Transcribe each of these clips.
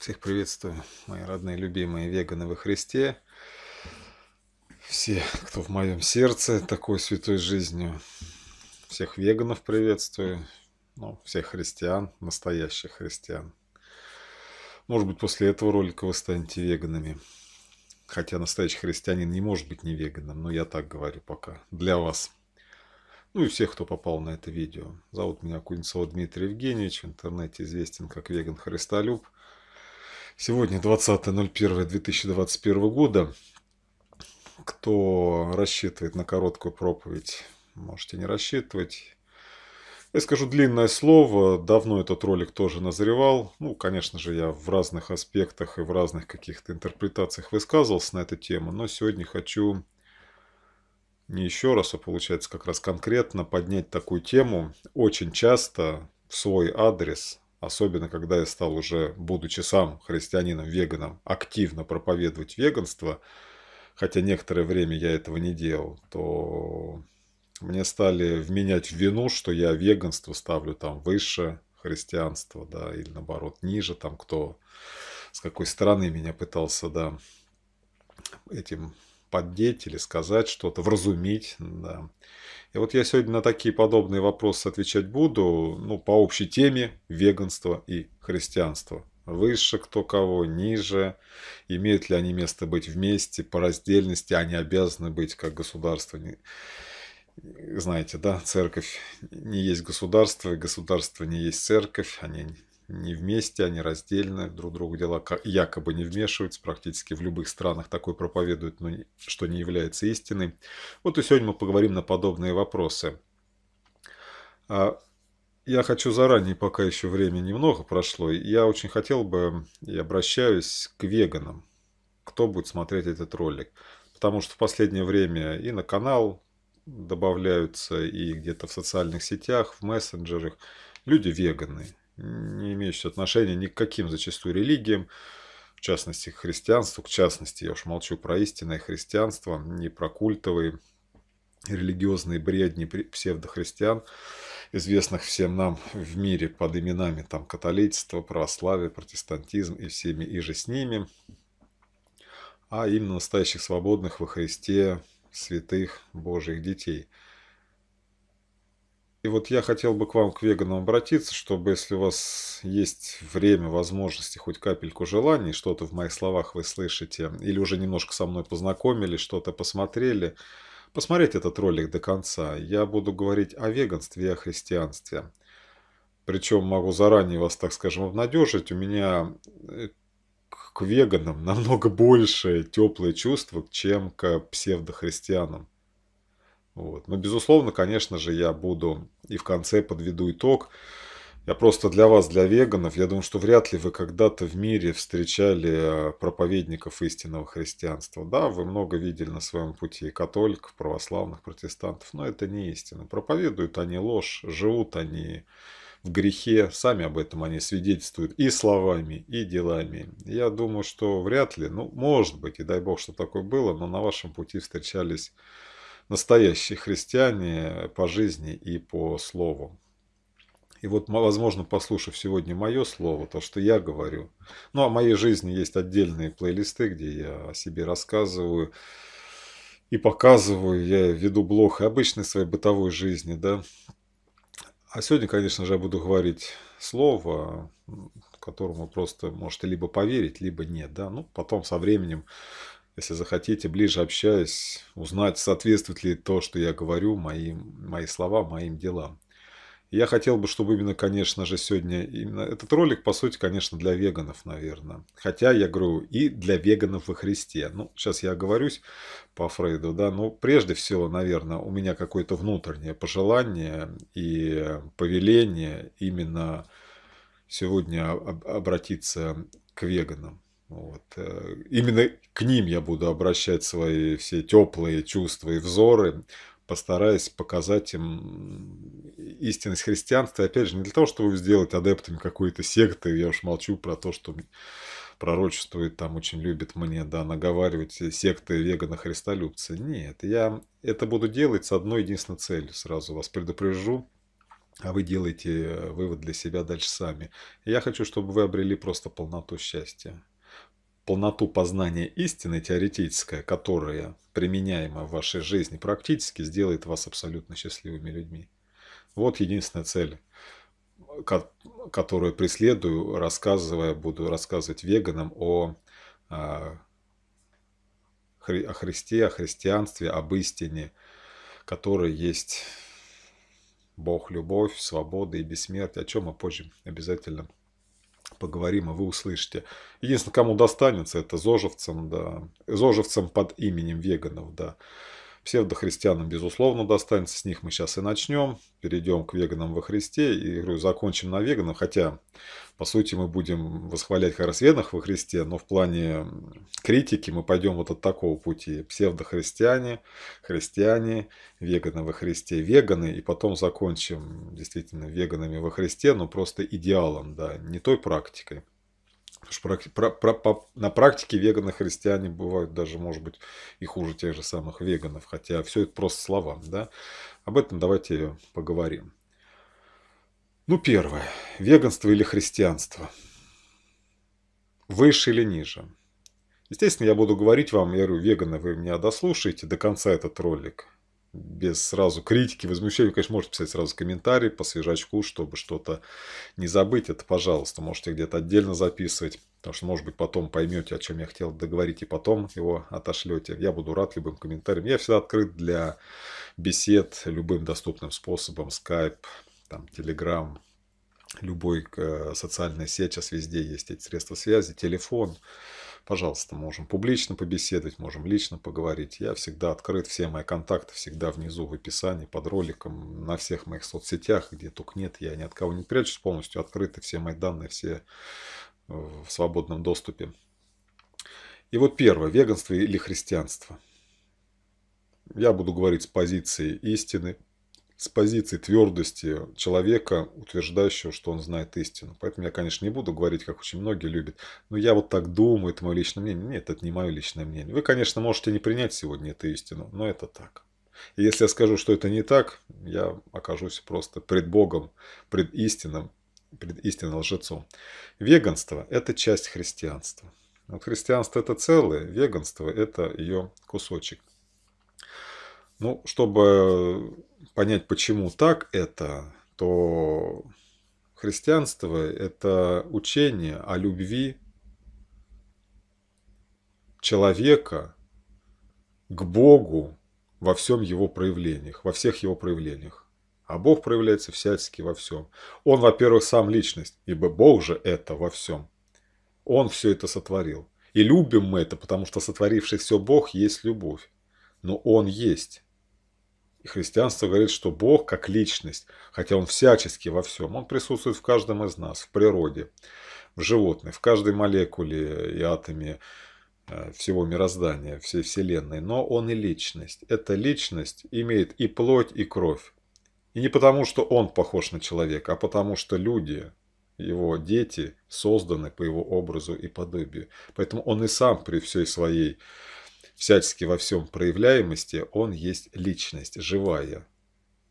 Всех приветствую, мои родные, любимые веганы во Христе. Все, кто в моем сердце, такой святой жизнью. Всех веганов приветствую. Ну, всех христиан, настоящих христиан. Может быть, после этого ролика вы станете веганами. Хотя настоящий христианин не может быть не веганом, но я так говорю пока. Для вас. Ну и всех, кто попал на это видео. Зовут меня Кузнецов Дмитрий Евгеньевич. В интернете известен как веган-христолюб. Сегодня 20.01.2021 года. Кто рассчитывает на короткую проповедь, можете не рассчитывать. Я скажу длинное слово. Давно этот ролик тоже назревал. Ну, конечно же, я в разных аспектах и в разных каких-то интерпретациях высказывался на эту тему. Но сегодня хочу не еще раз, а получается как раз конкретно поднять такую тему. Очень часто в свой адрес особенно когда я стал уже, будучи сам христианином-веганом, активно проповедовать веганство, хотя некоторое время я этого не делал, то мне стали вменять в вину, что я веганство ставлю там выше христианства, да, или наоборот ниже, там кто с какой стороны меня пытался, да, этим поддеть или сказать что-то, вразумить, да. И вот я сегодня на такие подобные вопросы отвечать буду, ну, по общей теме веганство и христианство. Выше кто кого, ниже, имеют ли они место быть вместе, по раздельности они обязаны быть как государство. Знаете, да, церковь не есть государство, и государство не есть церковь, они не вместе, они раздельно, друг другу дела якобы не вмешиваются, практически в любых странах такое проповедуют, но что не является истиной. Вот и сегодня мы поговорим на подобные вопросы. А, я хочу заранее, пока еще время немного прошло, я очень хотел бы и обращаюсь к веганам, кто будет смотреть этот ролик. Потому что в последнее время и на канал добавляются, и где-то в социальных сетях, в мессенджерах люди веганы не имеющие отношения ни к каким зачастую религиям, в частности к христианству, в частности, я уж молчу про истинное христианство, не про культовые религиозные бредни псевдохристиан, известных всем нам в мире под именами там, католичество, православие, протестантизм и всеми и же с ними, а именно настоящих свободных во Христе святых Божьих детей – и вот я хотел бы к вам, к веганам, обратиться, чтобы, если у вас есть время, возможности, хоть капельку желаний, что-то в моих словах вы слышите, или уже немножко со мной познакомились, что-то посмотрели, посмотреть этот ролик до конца. Я буду говорить о веганстве и о христианстве. Причем могу заранее вас, так скажем, обнадежить. У меня э, к веганам намного больше теплые чувства, чем к псевдохристианам. Вот. Но, ну, безусловно, конечно же, я буду и в конце подведу итог. Я просто для вас, для веганов, я думаю, что вряд ли вы когда-то в мире встречали э, проповедников истинного христианства. Да, вы много видели на своем пути и католиков, православных, протестантов, но это не истина. Проповедуют они ложь, живут они в грехе, сами об этом они свидетельствуют и словами, и делами. Я думаю, что вряд ли, ну, может быть, и дай бог, что такое было, но на вашем пути встречались настоящие христиане по жизни и по слову. И вот, возможно, послушав сегодня мое слово, то, что я говорю. Ну, о моей жизни есть отдельные плейлисты, где я о себе рассказываю и показываю. Я веду блог и обычной своей бытовой жизни, да. А сегодня, конечно же, я буду говорить слово, которому просто можете либо поверить, либо нет, да. Ну, потом со временем если захотите, ближе общаясь, узнать, соответствует ли то, что я говорю, моим, мои слова, моим делам. я хотел бы, чтобы именно, конечно же, сегодня... Именно этот ролик, по сути, конечно, для веганов, наверное. Хотя, я говорю, и для веганов во Христе. Ну, сейчас я оговорюсь по Фрейду, да. Но прежде всего, наверное, у меня какое-то внутреннее пожелание и повеление именно сегодня обратиться к веганам. Вот. Э, именно к ним я буду обращать свои все теплые чувства и взоры, постараюсь показать им истинность христианства. И опять же, не для того, чтобы сделать адептами какой-то секты, я уж молчу про то, что пророчествует, там очень любит мне, да, наговаривать секты вегана-христолюбцы. Нет, я это буду делать с одной единственной целью, сразу вас предупрежу, а вы делаете э, вывод для себя дальше сами. Я хочу, чтобы вы обрели просто полноту счастья полноту познания истины теоретическое, которое применяема в вашей жизни практически, сделает вас абсолютно счастливыми людьми. Вот единственная цель, которую преследую, рассказывая, буду рассказывать веганам о, а, о Христе, о христианстве, об истине, которая есть Бог, любовь, свобода и бессмертие, о чем мы позже обязательно поговорим, и а вы услышите. Единственное, кому достанется, это зожевцам, да, зожевцам под именем веганов, да. Псевдохристианам, безусловно, достанется. С них мы сейчас и начнем. Перейдем к веганам во Христе. И говорю, закончим на веганах. Хотя, по сути, мы будем восхвалять как раз веганах во Христе. Но в плане критики мы пойдем вот от такого пути. Псевдохристиане, христиане, веганы во Христе, веганы. И потом закончим действительно веганами во Христе, но просто идеалом, да, не той практикой на практике веганы, христиане бывают даже, может быть, и хуже тех же самых веганов. Хотя все это просто слова. Да? Об этом давайте поговорим. Ну, первое. Веганство или христианство? Выше или ниже? Естественно, я буду говорить вам, я говорю, веганы, вы меня дослушаете до конца этот ролик без сразу критики, возмущения, вы, конечно, можете писать сразу комментарий по свежачку, чтобы что-то не забыть, это пожалуйста, можете где-то отдельно записывать, потому что, может быть, потом поймете, о чем я хотел договорить, и потом его отошлете. Я буду рад любым комментариям. Я всегда открыт для бесед любым доступным способом, Skype, там, Telegram, любой э, социальная сеть, сейчас везде есть эти средства связи, телефон Пожалуйста, можем публично побеседовать, можем лично поговорить. Я всегда открыт, все мои контакты всегда внизу в описании, под роликом, на всех моих соцсетях, где только нет, я ни от кого не прячусь, полностью открыты все мои данные, все э, в свободном доступе. И вот первое, веганство или христианство. Я буду говорить с позиции истины, с позиции твердости человека, утверждающего, что он знает истину. Поэтому я, конечно, не буду говорить, как очень многие любят, но я вот так думаю, это мое личное мнение. Нет, это не мое личное мнение. Вы, конечно, можете не принять сегодня эту истину, но это так. И если я скажу, что это не так, я окажусь просто пред Богом, пред истинным, пред истинным лжецом. Веганство – это часть христианства. Вот христианство – это целое, веганство – это ее кусочек. Ну, чтобы понять, почему так это, то христианство – это учение о любви человека к Богу во всем его проявлениях, во всех его проявлениях. А Бог проявляется всячески во всем. Он, во-первых, сам личность, ибо Бог же это во всем. Он все это сотворил. И любим мы это, потому что сотворивший все Бог есть любовь. Но Он есть. И христианство говорит, что Бог как личность, хотя Он всячески во всем, Он присутствует в каждом из нас, в природе, в животных, в каждой молекуле и атоме э, всего мироздания, всей Вселенной, но Он и личность. Эта личность имеет и плоть, и кровь. И не потому, что Он похож на человека, а потому, что люди, его дети, созданы по Его образу и подобию. Поэтому Он и сам при всей своей всячески во всем проявляемости, он есть личность, живая.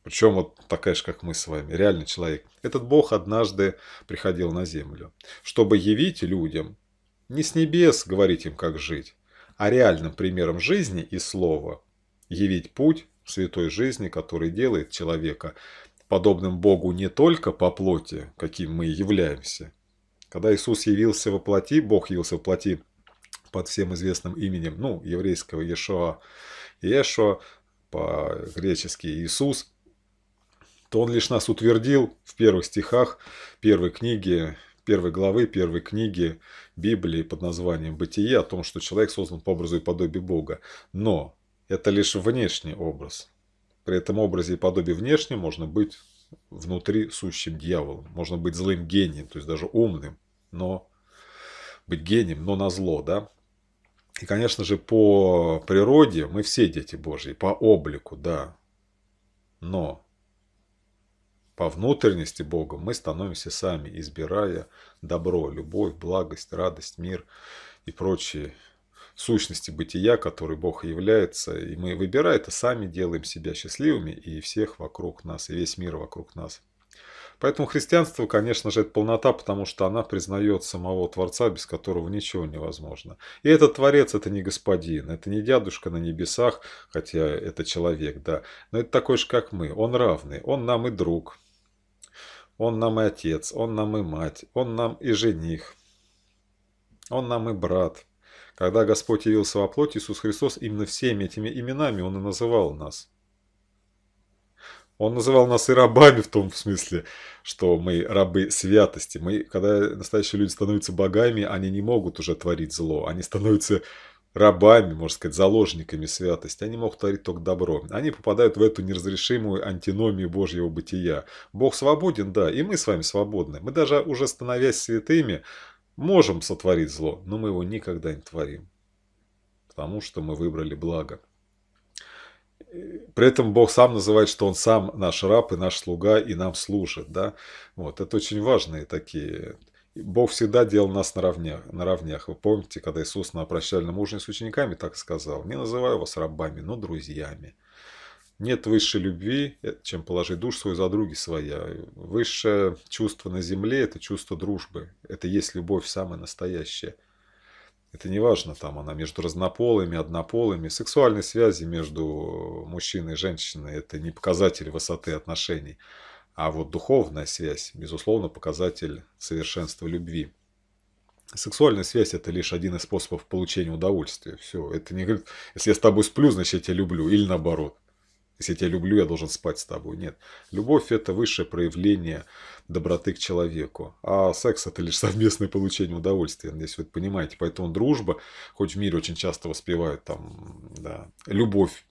Причем вот такая же, как мы с вами, реальный человек. Этот Бог однажды приходил на землю, чтобы явить людям, не с небес говорить им, как жить, а реальным примером жизни и слова, явить путь святой жизни, который делает человека подобным Богу не только по плоти, каким мы являемся. Когда Иисус явился во плоти, Бог явился во плоти под всем известным именем, ну, еврейского Иешуа, Иешуа, по-гречески Иисус, то он лишь нас утвердил в первых стихах первой книги, первой главы первой книги Библии под названием «Бытие» о том, что человек создан по образу и подобию Бога. Но это лишь внешний образ. При этом образе и подобии внешнем можно быть внутри сущим дьяволом, можно быть злым гением, то есть даже умным, но быть гением, но на зло, да? И, конечно же, по природе мы все дети Божьи, по облику, да. Но по внутренности Бога мы становимся сами, избирая добро, любовь, благость, радость, мир и прочие сущности бытия, которые Бог является. И мы, выбирая это, сами делаем себя счастливыми и всех вокруг нас, и весь мир вокруг нас Поэтому христианство, конечно же, это полнота, потому что она признает самого Творца, без которого ничего невозможно. И этот Творец – это не Господин, это не дядушка на небесах, хотя это человек, да. Но это такой же, как мы. Он равный, он нам и друг, он нам и отец, он нам и мать, он нам и жених, он нам и брат – когда Господь явился во плоти, Иисус Христос именно всеми этими именами Он и называл нас. Он называл нас и рабами в том смысле, что мы рабы святости. Мы, когда настоящие люди становятся богами, они не могут уже творить зло. Они становятся рабами, можно сказать, заложниками святости. Они могут творить только добро. Они попадают в эту неразрешимую антиномию Божьего бытия. Бог свободен, да, и мы с вами свободны. Мы даже уже становясь святыми, можем сотворить зло, но мы его никогда не творим. Потому что мы выбрали благо при этом Бог сам называет, что Он сам наш раб и наш слуга, и нам служит. Да? Вот, это очень важные такие. Бог всегда делал нас наравне, наравнях. Вы помните, когда Иисус на прощальном ужине с учениками так сказал, «Не называю вас рабами, но друзьями». Нет высшей любви, э, чем положить душу свою за други своя. Высшее чувство на земле – это чувство дружбы. Это есть любовь самая настоящая – это не важно, там она между разнополыми, однополыми. сексуальные связи между мужчиной и женщиной – это не показатель высоты отношений. А вот духовная связь, безусловно, показатель совершенства любви. Сексуальная связь – это лишь один из способов получения удовольствия. Все, это не говорит, если я с тобой сплю, значит, я тебя люблю. Или наоборот. Если я тебя люблю, я должен спать с тобой. Нет. Любовь – это высшее проявление доброты к человеку. А секс – это лишь совместное получение удовольствия, если вы это понимаете. Поэтому дружба, хоть в мире очень часто воспевают там, да, любовь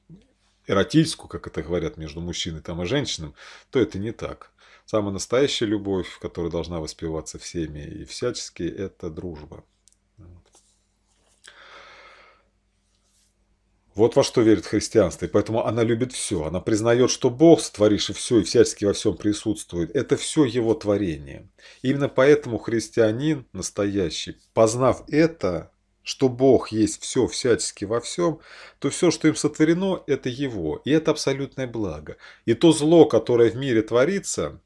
эротическую, как это говорят, между мужчиной там, и женщиной, то это не так. Самая настоящая любовь, которая должна воспеваться всеми и всячески, это дружба. Вот во что верит христианство, и поэтому она любит все. Она признает, что Бог, сотворивший все и всячески во всем присутствует, это все его творение. И именно поэтому христианин настоящий, познав это, что Бог есть все всячески во всем, то все, что им сотворено, это Его, и это абсолютное благо. И то зло, которое в мире творится,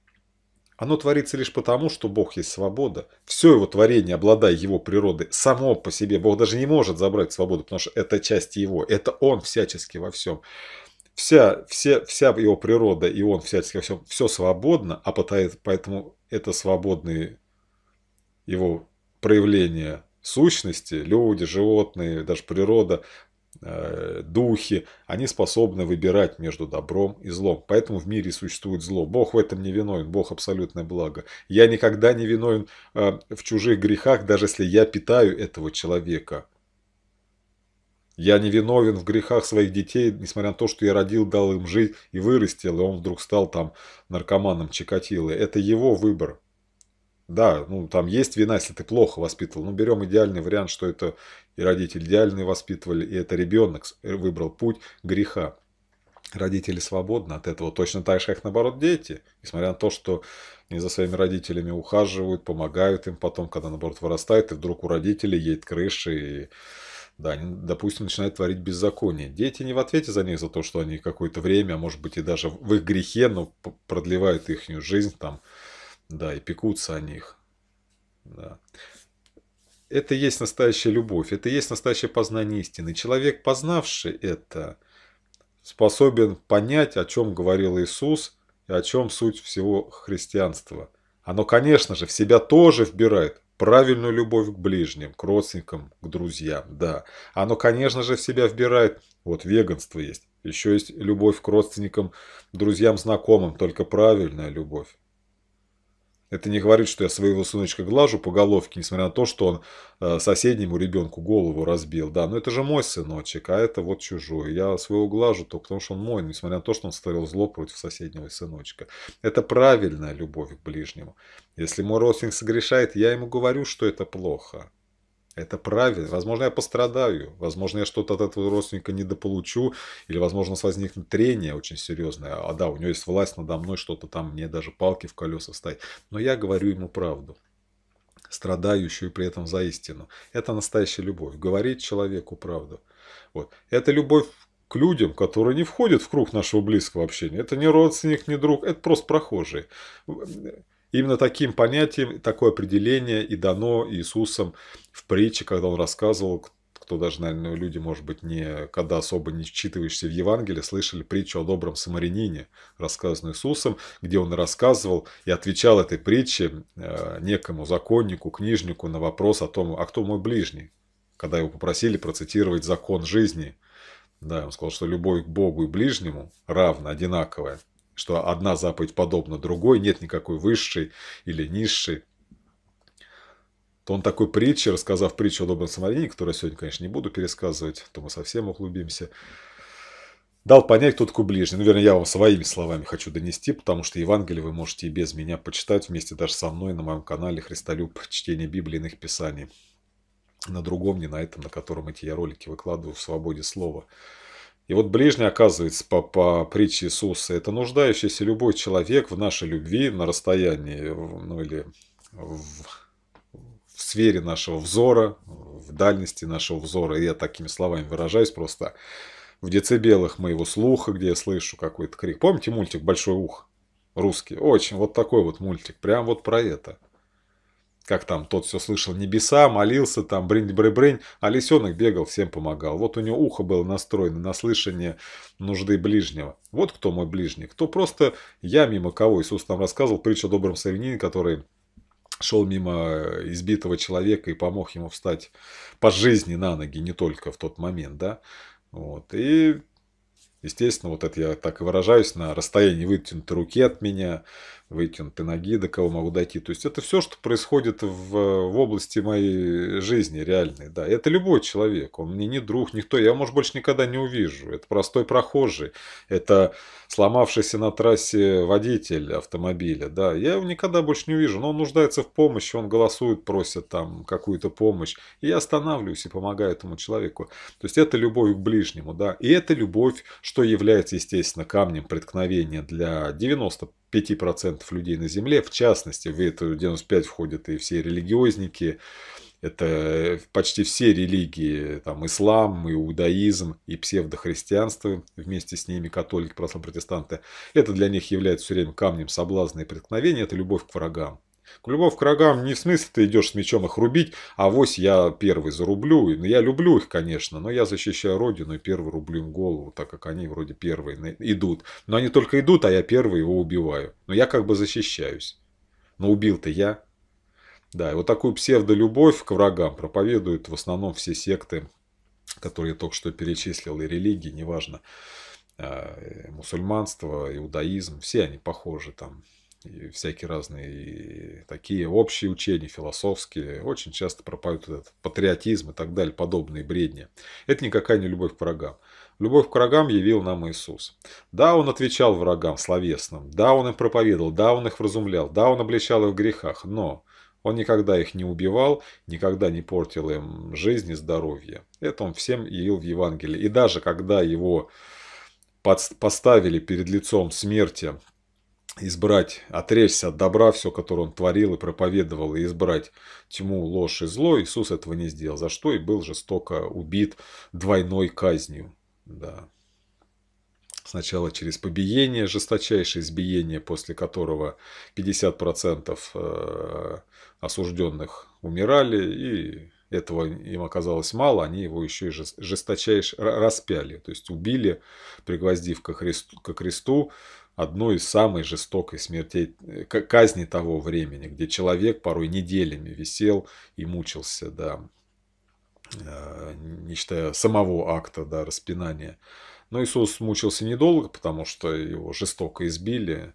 оно творится лишь потому, что Бог есть свобода. Все его творение, обладая его природой, само по себе, Бог даже не может забрать свободу, потому что это часть его, это он всячески во всем. Вся, все, вся его природа и он всячески во всем, все свободно, а поэтому это свободные его проявления сущности, люди, животные, даже природа, Э, духи, они способны выбирать между добром и злом. Поэтому в мире существует зло. Бог в этом не виновен, Бог абсолютное благо. Я никогда не виновен э, в чужих грехах, даже если я питаю этого человека. Я не виновен в грехах своих детей, несмотря на то, что я родил, дал им жить и вырастил, и он вдруг стал там наркоманом, чикатилой. Это его выбор. Да, ну там есть вина, если ты плохо воспитывал. Ну берем идеальный вариант, что это и родители идеальные воспитывали, и это ребенок э, выбрал путь греха. Родители свободны от этого. Точно так же, как наоборот дети. Несмотря на то, что они за своими родителями ухаживают, помогают им потом, когда наоборот вырастает, и вдруг у родителей едет крыша, и да, они, допустим, начинают творить беззаконие. Дети не в ответе за них, за то, что они какое-то время, а может быть и даже в их грехе, но продлевают их жизнь, там, да, и пекутся о них. Да. Это и есть настоящая любовь, это и есть настоящее познание истины. Человек, познавший это, способен понять, о чем говорил Иисус и о чем суть всего христианства. Оно, конечно же, в себя тоже вбирает правильную любовь к ближним, к родственникам, к друзьям, да. Оно, конечно же, в себя вбирает, вот веганство есть, еще есть любовь к родственникам, друзьям, знакомым, только правильная любовь. Это не говорит, что я своего сыночка глажу по головке, несмотря на то, что он э, соседнему ребенку голову разбил. Да, но это же мой сыночек, а это вот чужой. Я своего глажу только потому, что он мой, несмотря на то, что он створил зло против соседнего сыночка. Это правильная любовь к ближнему. Если мой родственник согрешает, я ему говорю, что это плохо. Это правильно. Возможно, я пострадаю. Возможно, я что-то от этого родственника недополучу. Или, возможно, у нас возникнет трение очень серьезное. А да, у него есть власть надо мной, что-то там, мне даже палки в колеса вставить. Но я говорю ему правду страдающую при этом за истину. Это настоящая любовь. Говорить человеку правду. Вот. Это любовь к людям, которые не входят в круг нашего близкого общения. Это не родственник, не друг, это просто прохожие. Именно таким понятием, такое определение и дано Иисусом в притче, когда он рассказывал, кто даже, наверное, люди, может быть, не, когда особо не вчитываешься в Евангелие, слышали притчу о добром самарянине, рассказанную Иисусом, где он рассказывал и отвечал этой притче э, некому законнику, книжнику на вопрос о том, а кто мой ближний, когда его попросили процитировать закон жизни. Да, он сказал, что любовь к Богу и ближнему равна, одинаковая – что одна заповедь подобна другой, нет никакой высшей или низшей, то он такой притчи, рассказав притчу о добром самарянине, которую я сегодня, конечно, не буду пересказывать, то мы совсем углубимся, дал понять, кто такой ближний. Ну, вернее, я вам своими словами хочу донести, потому что Евангелие вы можете и без меня почитать вместе даже со мной на моем канале «Христолюб. Чтение Библии иных писаний». На другом, не на этом, на котором эти я ролики выкладываю в свободе слова. И вот ближний, оказывается, по, по притче Иисуса, это нуждающийся любой человек в нашей любви на расстоянии, ну или в, в сфере нашего взора, в дальности нашего взора. И я такими словами выражаюсь просто в децибелах моего слуха, где я слышу какой-то крик. Помните мультик «Большой ух»? Русский. Очень вот такой вот мультик. Прям вот про это. Как там тот все слышал небеса, молился там, брынь-брынь-брынь, а лисенок бегал, всем помогал. Вот у него ухо было настроено на слышание нужды ближнего. Вот кто мой ближний, кто просто я мимо кого. Иисус нам рассказывал притчу о добром самарянине, который шел мимо э, избитого человека и помог ему встать по жизни на ноги, не только в тот момент, да. Вот. И Естественно, вот это я так и выражаюсь, на расстоянии вытянутой руки от меня, выкинуты, ноги, до кого могу дойти. То есть это все, что происходит в, в области моей жизни реальной. Да, это любой человек, он мне не друг, никто, я, может, больше никогда не увижу. Это простой прохожий, это сломавшийся на трассе водитель автомобиля, да, я его никогда больше не увижу, но он нуждается в помощи, он голосует, просит там какую-то помощь, и я останавливаюсь и помогаю этому человеку. То есть это любовь к ближнему, да, и это любовь, что является, естественно, камнем преткновения для 90 5% людей на Земле, в частности, в эту 95 входят и все религиозники, это э, почти все религии, там ислам, иудаизм и псевдохристианство, вместе с ними католики, православные протестанты. Это для них является все время камнем соблазна и преткновения, это любовь к врагам. Любовь к рогам не в смысле ты идешь с мечом их рубить, а вось я первый зарублю. Ну, я люблю их, конечно, но я защищаю родину и первый рублю им голову, так как они вроде первые идут. Но они только идут, а я первый его убиваю. Но я как бы защищаюсь. Но убил-то я. Да, и вот такую псевдолюбовь к врагам проповедуют в основном все секты, которые я только что перечислил, и религии, неважно, а, э, мусульманство, иудаизм, все они похожи там и всякие разные и такие общие учения, философские, очень часто пропают этот патриотизм и так далее, подобные бредни. Это никакая не любовь к врагам. Любовь к врагам явил нам Иисус. Да, Он отвечал врагам словесным, да, Он им проповедовал, да, Он их вразумлял, да, Он обличал их в грехах, но он никогда их не убивал, никогда не портил им жизнь и здоровье. Это он всем явил в Евангелии. И даже когда его поставили перед лицом смерти, избрать, отречься от добра, все, которое он творил и проповедовал, и избрать тьму, ложь и зло, Иисус этого не сделал, за что и был жестоко убит двойной казнью. Да. Сначала через побиение, жесточайшее избиение, после которого 50% э, осужденных умирали, и этого им оказалось мало, они его еще и жесточайше распяли, то есть убили, пригвоздив ко Христу, ко Христу одной из самых жестоких смертей, э, казни того времени, где человек порой неделями висел и мучился, да, э, не считая самого акта, да, распинания. Но Иисус мучился недолго, потому что его жестоко избили.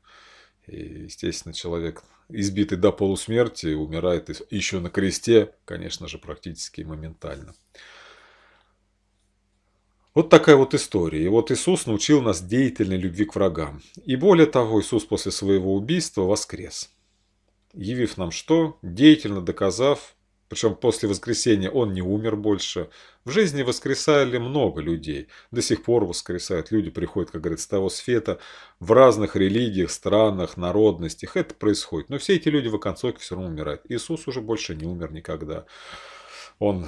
И, естественно, человек, избитый до полусмерти, умирает еще на кресте, конечно же, практически моментально. Вот такая вот история. И вот Иисус научил нас деятельной любви к врагам. И более того, Иисус после своего убийства воскрес. Явив нам что? Деятельно доказав, причем после воскресения он не умер больше. В жизни воскресали много людей. До сих пор воскресают. Люди приходят, как говорят, с того света. В разных религиях, странах, народностях это происходит. Но все эти люди в оконцовке все равно умирают. Иисус уже больше не умер никогда. Он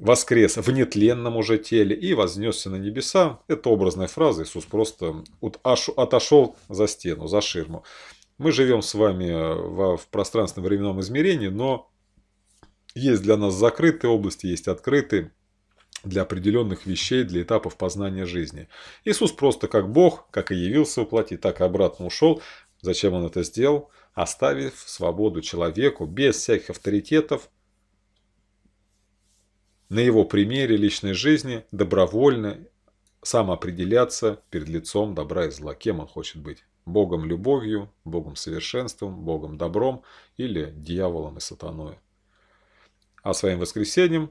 воскрес в нетленном уже теле и вознесся на небеса. Это образная фраза, Иисус просто отошел за стену, за ширму. Мы живем с вами э, в пространственном временном измерении, но есть для нас закрытые области, есть открытые для определенных вещей, для этапов познания жизни. Иисус просто как Бог, как и явился воплоти, так и обратно ушел. Зачем он это сделал? Оставив свободу человеку без всяких авторитетов, на его примере личной жизни добровольно самоопределяться перед лицом добра и зла, кем он хочет быть. Богом любовью, Богом совершенством, Богом добром или дьяволом и сатаной. А своим воскресением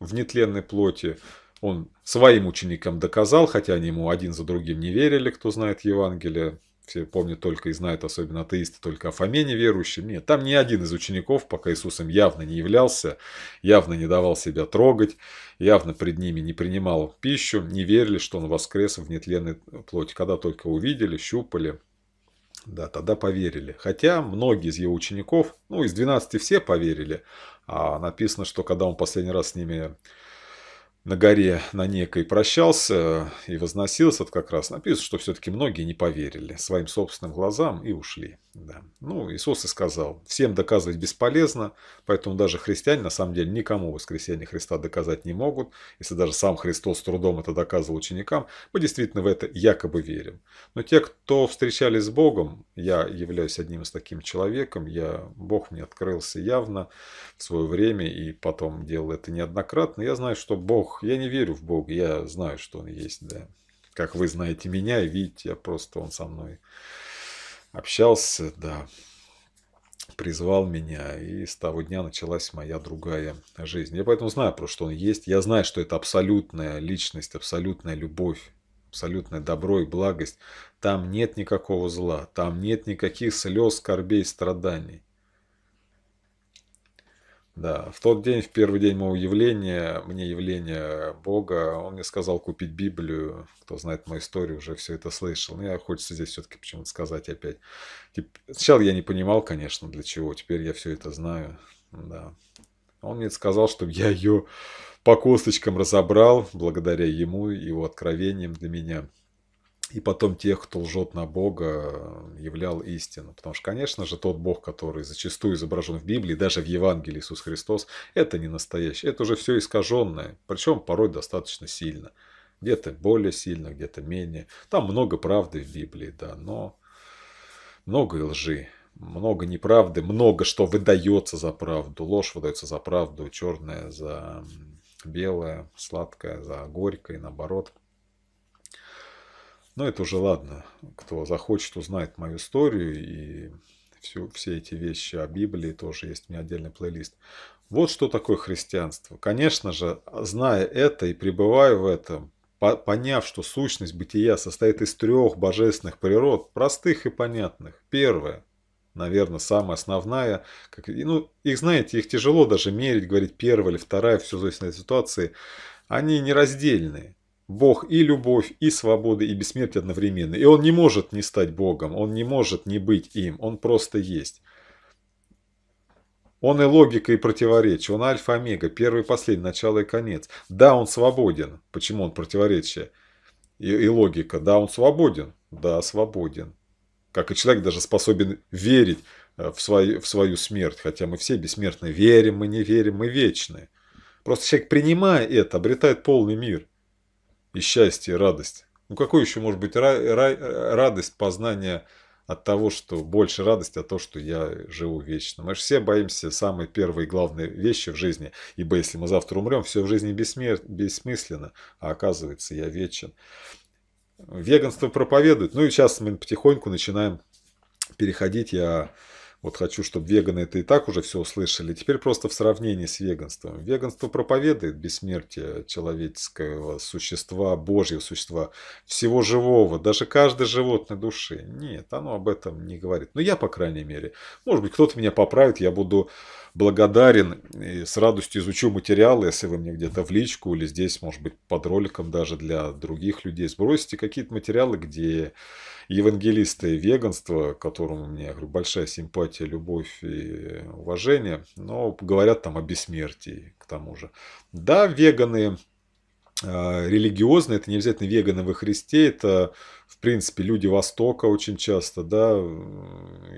в нетленной плоти он своим ученикам доказал, хотя они ему один за другим не верили, кто знает Евангелие, все помнят только и знают, особенно атеисты, только о Фомене верующем. Нет, там ни один из учеников, пока Иисусом явно не являлся, явно не давал себя трогать, явно пред ними не принимал пищу, не верили, что он воскрес в нетленной плоти. Когда только увидели, щупали, да, тогда поверили. Хотя многие из его учеников, ну, из 12 все поверили, а написано, что когда он последний раз с ними на горе на некой прощался и возносился вот как раз, написано, что все-таки многие не поверили своим собственным глазам и ушли. Да. Ну, Иисус и сказал, всем доказывать бесполезно, поэтому даже христиане, на самом деле, никому воскресение Христа доказать не могут. Если даже сам Христос с трудом это доказывал ученикам, мы действительно в это якобы верим. Но те, кто встречались с Богом, я являюсь одним из таким человеком, я, Бог мне открылся явно в свое время и потом делал это неоднократно, я знаю, что Бог я не верю в Бога, я знаю, что Он есть, да. Как вы знаете меня видите, я просто Он со мной общался, да, призвал меня, и с того дня началась моя другая жизнь. Я поэтому знаю, про что Он есть. Я знаю, что это абсолютная личность, абсолютная любовь, абсолютное добро и благость. Там нет никакого зла, там нет никаких слез, скорбей, страданий. Да, в тот день, в первый день моего явления, мне явление Бога, он мне сказал купить Библию. Кто знает мою историю, уже все это слышал. Но ну, я хочется здесь все-таки почему-то сказать опять. Типа, сначала я не понимал, конечно, для чего. Теперь я все это знаю. Да. Он мне сказал, чтобы я ее по косточкам разобрал, благодаря ему его откровениям для меня и потом тех, кто лжет на Бога, являл истину. Потому что, конечно же, тот Бог, который зачастую изображен в Библии, даже в Евангелии Иисус Христос, это не настоящий. Это уже все искаженное, причем порой достаточно сильно. Где-то более сильно, где-то менее. Там много правды в Библии, да, но много и лжи, много неправды, много что выдается за правду. Ложь выдается за правду, черное за белое, сладкое за горькое, наоборот – но это уже ладно. Кто захочет, узнает мою историю и все, все эти вещи о Библии тоже есть у меня отдельный плейлист. Вот что такое христианство. Конечно же, зная это и пребывая в этом, поняв, что сущность бытия состоит из трех божественных природ, простых и понятных. Первое, наверное, самая основная, как, ну, их, знаете, их тяжело даже мерить, говорить первая или вторая, все зависит от ситуации, они нераздельные. Бог и любовь, и свобода, и бессмертие одновременно. И он не может не стать Богом, он не может не быть им, он просто есть. Он и логика, и противоречие, он альфа-омега, первый и последний, начало и конец. Да, он свободен. Почему он противоречие? И, и логика. Да, он свободен. Да, свободен. Как и человек даже способен верить э, в свою, в свою смерть, хотя мы все бессмертны. Верим, мы не верим, мы вечны. Просто человек, принимая это, обретает полный мир – и счастье, и радость. Ну какой еще может быть рай, рай, радость познания от того, что больше радости от того, что я живу вечно. Мы же все боимся самой первой и главной вещи в жизни. Ибо если мы завтра умрем, все в жизни бессмер... бессмысленно, а оказывается я вечен. Веганство проповедует. Ну и сейчас мы потихоньку начинаем переходить. Я вот хочу, чтобы веганы это и так уже все услышали. Теперь просто в сравнении с веганством. Веганство проповедует бессмертие человеческого существа, Божьего существа, всего живого, даже каждой животной души. Нет, оно об этом не говорит. Но ну, я, по крайней мере. Может быть, кто-то меня поправит, я буду благодарен и с радостью изучу материалы, если вы мне где-то в личку или здесь, может быть, под роликом даже для других людей сбросите какие-то материалы, где евангелисты веганства, к которому у меня, говорю, большая симпатия, любовь и уважение, но говорят там о бессмертии, к тому же. Да, веганы а, религиозные, это не обязательно веганы во Христе, это, в принципе, люди Востока очень часто, да,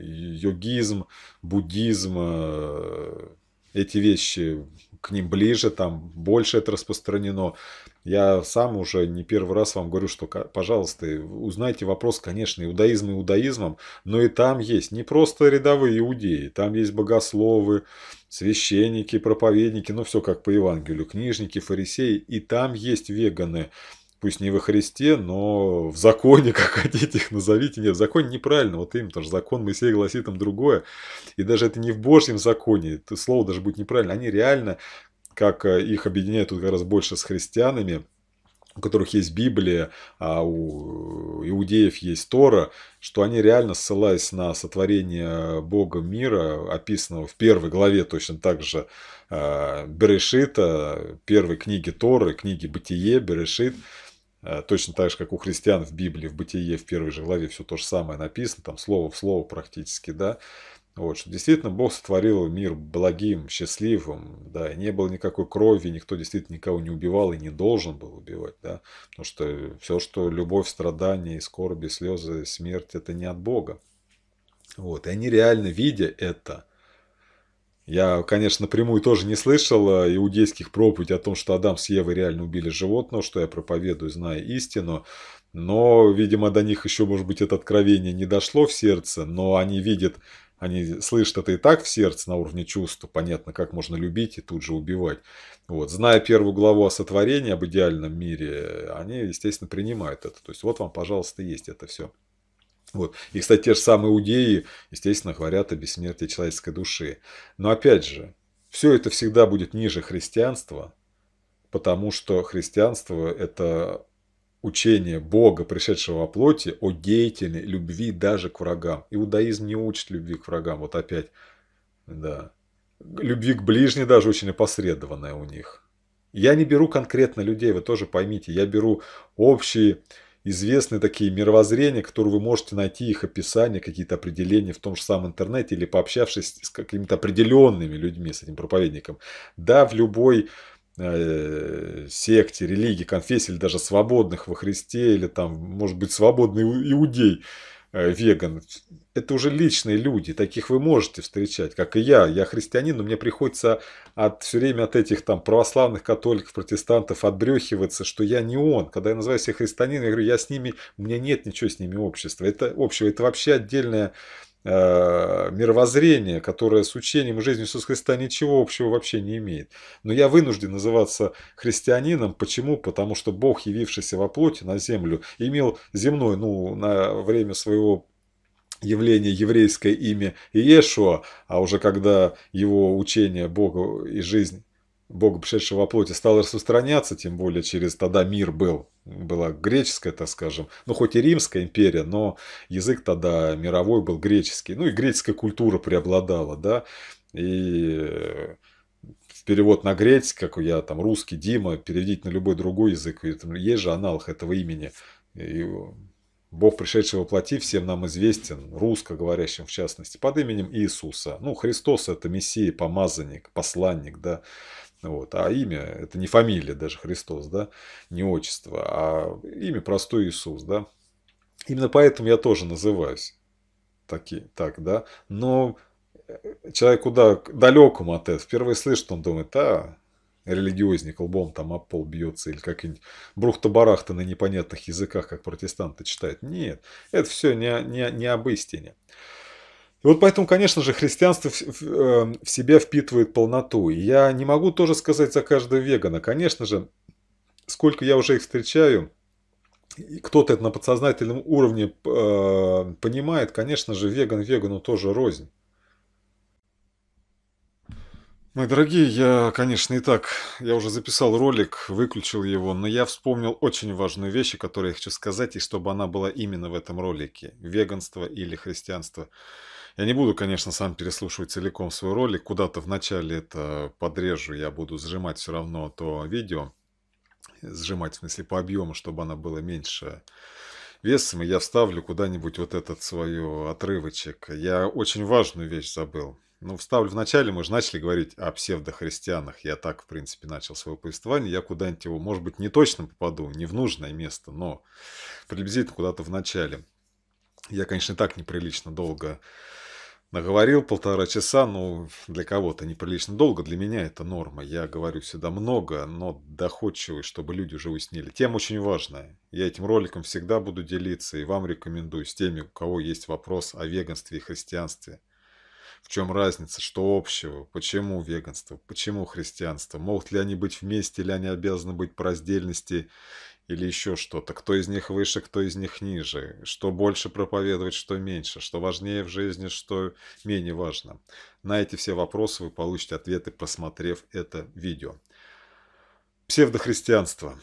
йогизм, буддизм, а, эти вещи к ним ближе, там больше это распространено. Я сам уже не первый раз вам говорю, что, пожалуйста, узнайте вопрос, конечно, иудаизм иудаизмом, но и там есть не просто рядовые иудеи, там есть богословы, священники, проповедники, ну все как по Евангелию, книжники, фарисеи, и там есть веганы, пусть не во Христе, но в законе, как хотите их назовите. Нет, закон неправильно, вот им, потому что закон Моисея гласит там другое. И даже это не в Божьем законе, это слово даже будет неправильно. Они реально как э, их объединяет тут как больше с христианами, у которых есть Библия, а у иудеев есть Тора, что они реально, ссылаясь на сотворение Бога мира, описанного в первой главе точно так же э, Берешита, первой книги Торы, книги Бытие, Берешит, э, Точно так же, как у христиан в Библии, в Бытие, в первой же главе все то же самое написано, там слово в слово практически, да. Вот, что действительно Бог сотворил мир благим, счастливым, да, и не было никакой крови, никто действительно никого не убивал и не должен был убивать, да, потому что все, что любовь, страдания, скорби, слезы, смерть, это не от Бога. Вот, и они реально, видя это, я, конечно, напрямую тоже не слышал а, иудейских проповедей о том, что Адам с Евой реально убили животного, что я проповедую, зная истину. Но, видимо, до них еще, может быть, это откровение не дошло в сердце, но они видят они слышат это и так в сердце на уровне чувства, понятно, как можно любить и тут же убивать. Вот. Зная первую главу о сотворении, об идеальном мире, они, естественно, принимают это. То есть, вот вам, пожалуйста, есть это все. Вот. И, кстати, те же самые иудеи, естественно, говорят о бессмертии человеческой души. Но опять же, все это всегда будет ниже христианства, потому что христианство – это учение Бога, пришедшего во плоти, о деятельной любви даже к врагам. Иудаизм не учит любви к врагам, вот опять, да. Любви к ближней даже очень опосредованная у них. Я не беру конкретно людей, вы тоже поймите, я беру общие известные такие мировоззрения, которые вы можете найти их описание, какие-то определения в том же самом интернете или пообщавшись с какими-то определенными людьми, с этим проповедником. Да, в любой Э, секте, религии, конфессии, или даже свободных во Христе, или там, может быть, свободный иудей, э, веган. Это уже личные люди, таких вы можете встречать, как и я. Я христианин, но мне приходится от, все время от этих там православных католиков, протестантов отбрехиваться, что я не он. Когда я называю себя христианином, я говорю, я с ними, у меня нет ничего с ними общества. Это общего, это вообще отдельная Э, мировоззрение, которое с учением и жизнью Иисуса Христа ничего общего вообще не имеет. Но я вынужден называться христианином. Почему? Потому что Бог, явившийся во плоти на землю, имел земной, ну, на время своего явление еврейское имя Иешуа, а уже когда его учение Бога и жизнь Бога, пришедшего во плоти, стал распространяться, тем более через тогда мир был, была греческая, так скажем, ну хоть и Римская империя, но язык тогда мировой был греческий, ну и греческая культура преобладала, да, и э, в перевод на греть, как я там русский, Дима, переведить на любой другой язык, есть же аналог этого имени, и Бог, пришедший во плоти, всем нам известен, русскоговорящим в частности, под именем Иисуса. Ну, Христос – это Мессия, помазанник, посланник, да. Вот. А имя – это не фамилия даже Христос, да, не отчество, а имя простой Иисус, да. Именно поэтому я тоже называюсь таки, так, да. Но э, человеку да, далекому от этого, впервые слышит, он думает, а, религиозник лбом там об пол бьется или как-нибудь брухта-барахта на непонятных языках, как протестанты читают. Нет, это все не, не, не об истине. И вот поэтому, конечно же, христианство в эм, себя впитывает полноту. И я не могу тоже сказать за каждого вегана. Конечно же, сколько я уже их встречаю, кто-то это на подсознательном уровне э, понимает, конечно же, веган вегану тоже рознь. Мои дорогие, я, конечно, и так, я уже записал ролик, выключил его, но я вспомнил очень важную вещь, которую я хочу сказать, и чтобы она была именно в этом ролике. Веганство или христианство. Я не буду, конечно, сам переслушивать целиком свой ролик. Куда-то в начале это подрежу. Я буду сжимать все равно то видео. Сжимать, в смысле, по объему, чтобы она была меньше весом. И я вставлю куда-нибудь вот этот свой отрывочек. Я очень важную вещь забыл. Ну, вставлю в начале, мы же начали говорить о псевдохристианах. Я так, в принципе, начал свое повествование. Я куда-нибудь его, может быть, не точно попаду, не в нужное место, но приблизительно куда-то в начале. Я, конечно, так неприлично долго Наговорил полтора часа, ну, для кого-то неприлично долго, для меня это норма. Я говорю всегда много, но доходчивый, чтобы люди уже уснили. Тема очень важная. Я этим роликом всегда буду делиться и вам рекомендую с теми, у кого есть вопрос о веганстве и христианстве. В чем разница, что общего, почему веганство, почему христианство, могут ли они быть вместе или они обязаны быть по раздельности, или еще что-то, кто из них выше, кто из них ниже, что больше проповедовать, что меньше, что важнее в жизни, что менее важно. На эти все вопросы вы получите ответы, просмотрев это видео. Псевдохристианство.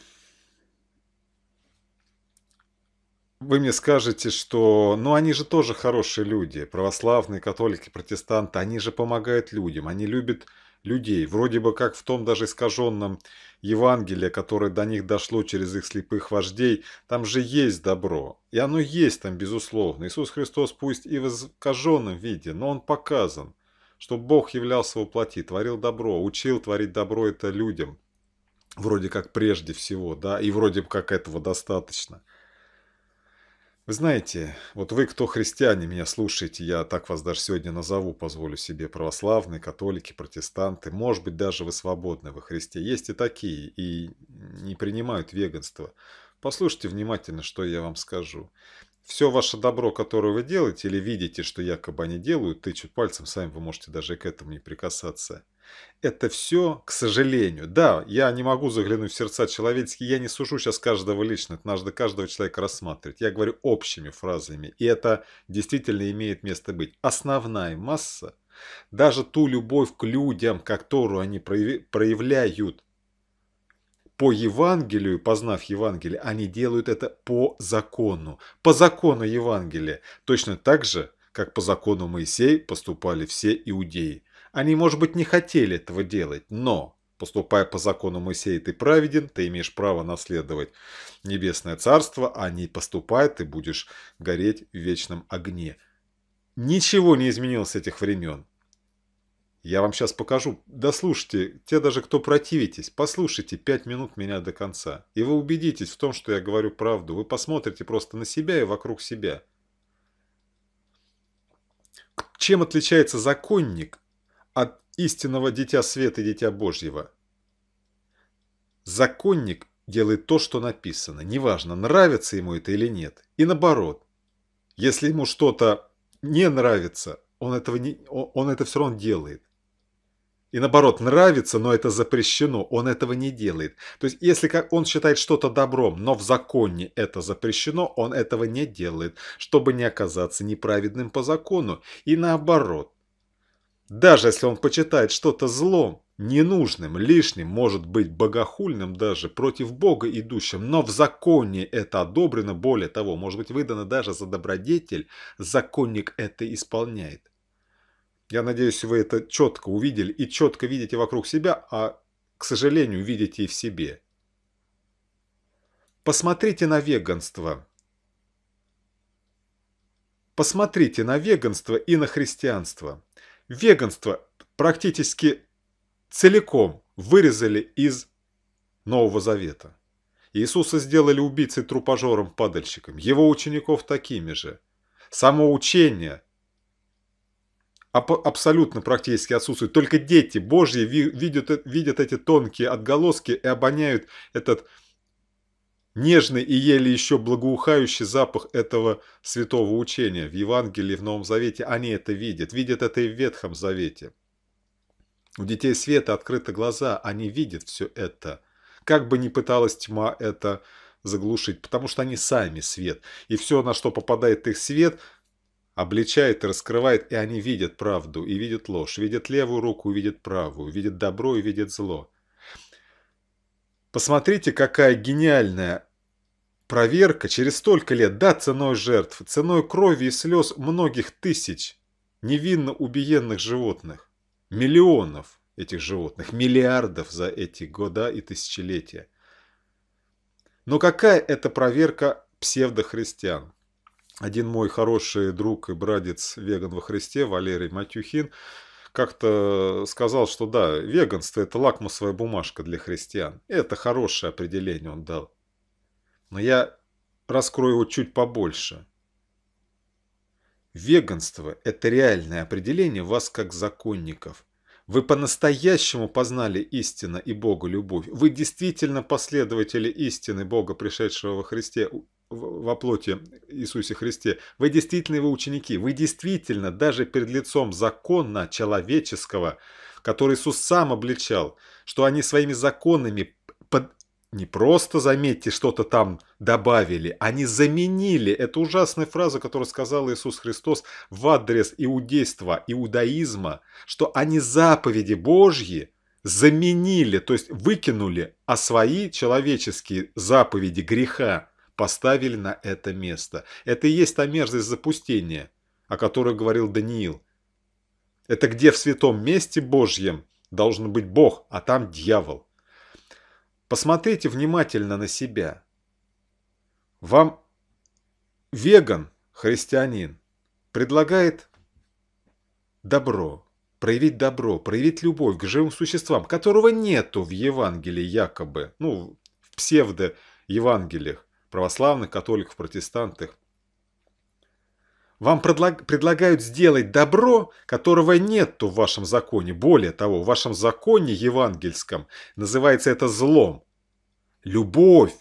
Вы мне скажете, что ну они же тоже хорошие люди, православные, католики, протестанты, они же помогают людям, они любят людей, вроде бы как в том даже искаженном Евангелии, которое до них дошло через их слепых вождей, там же есть добро. И оно есть там, безусловно. Иисус Христос пусть и в искаженном виде, но Он показан, что Бог являлся воплоти, творил добро, учил творить добро это людям, вроде как прежде всего, да, и вроде бы как этого достаточно – вы знаете, вот вы, кто христиане, меня слушаете, я так вас даже сегодня назову, позволю себе, православные, католики, протестанты, может быть, даже вы свободны во Христе. Есть и такие, и не принимают веганство. Послушайте внимательно, что я вам скажу. Все ваше добро, которое вы делаете, или видите, что якобы они делают, тычут пальцем, сами вы можете даже к этому не прикасаться – это все, к сожалению. Да, я не могу заглянуть в сердца человеческие, я не сужу сейчас каждого лично, это надо каждого человека рассматривать. Я говорю общими фразами, и это действительно имеет место быть. Основная масса, даже ту любовь к людям, которую они проявляют, по Евангелию, познав Евангелие, они делают это по закону, по закону Евангелия. Точно так же, как по закону Моисей поступали все иудеи. Они, может быть, не хотели этого делать, но, поступая по закону Моисея, ты праведен, ты имеешь право наследовать небесное царство, а не поступай, ты будешь гореть в вечном огне. Ничего не изменилось с этих времен. Я вам сейчас покажу. Дослушайте, те даже, кто противитесь, послушайте 5 минут меня до конца. И вы убедитесь в том, что я говорю правду. Вы посмотрите просто на себя и вокруг себя. Чем отличается законник от истинного Дитя Света и Дитя Божьего. Законник делает то, что написано, неважно, нравится ему это или нет. И наоборот, если ему что-то не нравится, он, этого не, он это все равно делает. И наоборот, нравится, но это запрещено, он этого не делает. То есть, если как он считает что-то добром, но в законе это запрещено, он этого не делает, чтобы не оказаться неправедным по закону. И наоборот, даже если он почитает что-то злом, ненужным, лишним, может быть богохульным даже, против Бога идущим, но в законе это одобрено, более того, может быть выдано даже за добродетель, законник это исполняет. Я надеюсь, вы это четко увидели и четко видите вокруг себя, а, к сожалению, видите и в себе. Посмотрите на веганство. Посмотрите на веганство и на христианство. Веганство практически целиком вырезали из Нового Завета. Иисуса сделали убийцей, трупожором, падальщиком, его учеников такими же. Само учение абсолютно практически отсутствует. Только дети Божьи видят, видят эти тонкие отголоски и обоняют этот Нежный и еле еще благоухающий запах этого святого учения в Евангелии, в Новом Завете, они это видят. Видят это и в Ветхом Завете. У детей света открыты глаза, они видят все это. Как бы ни пыталась тьма это заглушить, потому что они сами свет. И все, на что попадает их свет, обличает и раскрывает, и они видят правду, и видят ложь, видят левую руку, и видят правую, видят добро и видят зло. Посмотрите, какая гениальная Проверка через столько лет, да, ценой жертв, ценой крови и слез многих тысяч невинно убиенных животных, миллионов этих животных, миллиардов за эти года и тысячелетия. Но какая это проверка псевдохристиан? Один мой хороший друг и братец веган во Христе, Валерий Матюхин, как-то сказал, что да, веганство – это лакмусовая бумажка для христиан. Это хорошее определение он дал но я раскрою его чуть побольше. Веганство – это реальное определение вас как законников. Вы по-настоящему познали истину и Бога любовь. Вы действительно последователи истины Бога, пришедшего во Христе, во плоти Иисусе Христе. Вы действительно его ученики. Вы действительно даже перед лицом закона человеческого, который Иисус сам обличал, что они своими законами не просто, заметьте, что-то там добавили, они заменили эту ужасную фразу, которую сказал Иисус Христос в адрес иудейства, иудаизма, что они заповеди Божьи заменили, то есть выкинули, а свои человеческие заповеди греха поставили на это место. Это и есть та мерзость запустения, о которой говорил Даниил. Это где в святом месте Божьем должен быть Бог, а там дьявол. Посмотрите внимательно на себя. Вам веган, христианин, предлагает добро, проявить добро, проявить любовь к живым существам, которого нету в Евангелии якобы, ну, в псевдо-евангелиях, православных, католиков, протестантах, вам предлагают сделать добро, которого нет в вашем законе. Более того, в вашем законе евангельском называется это злом. Любовь.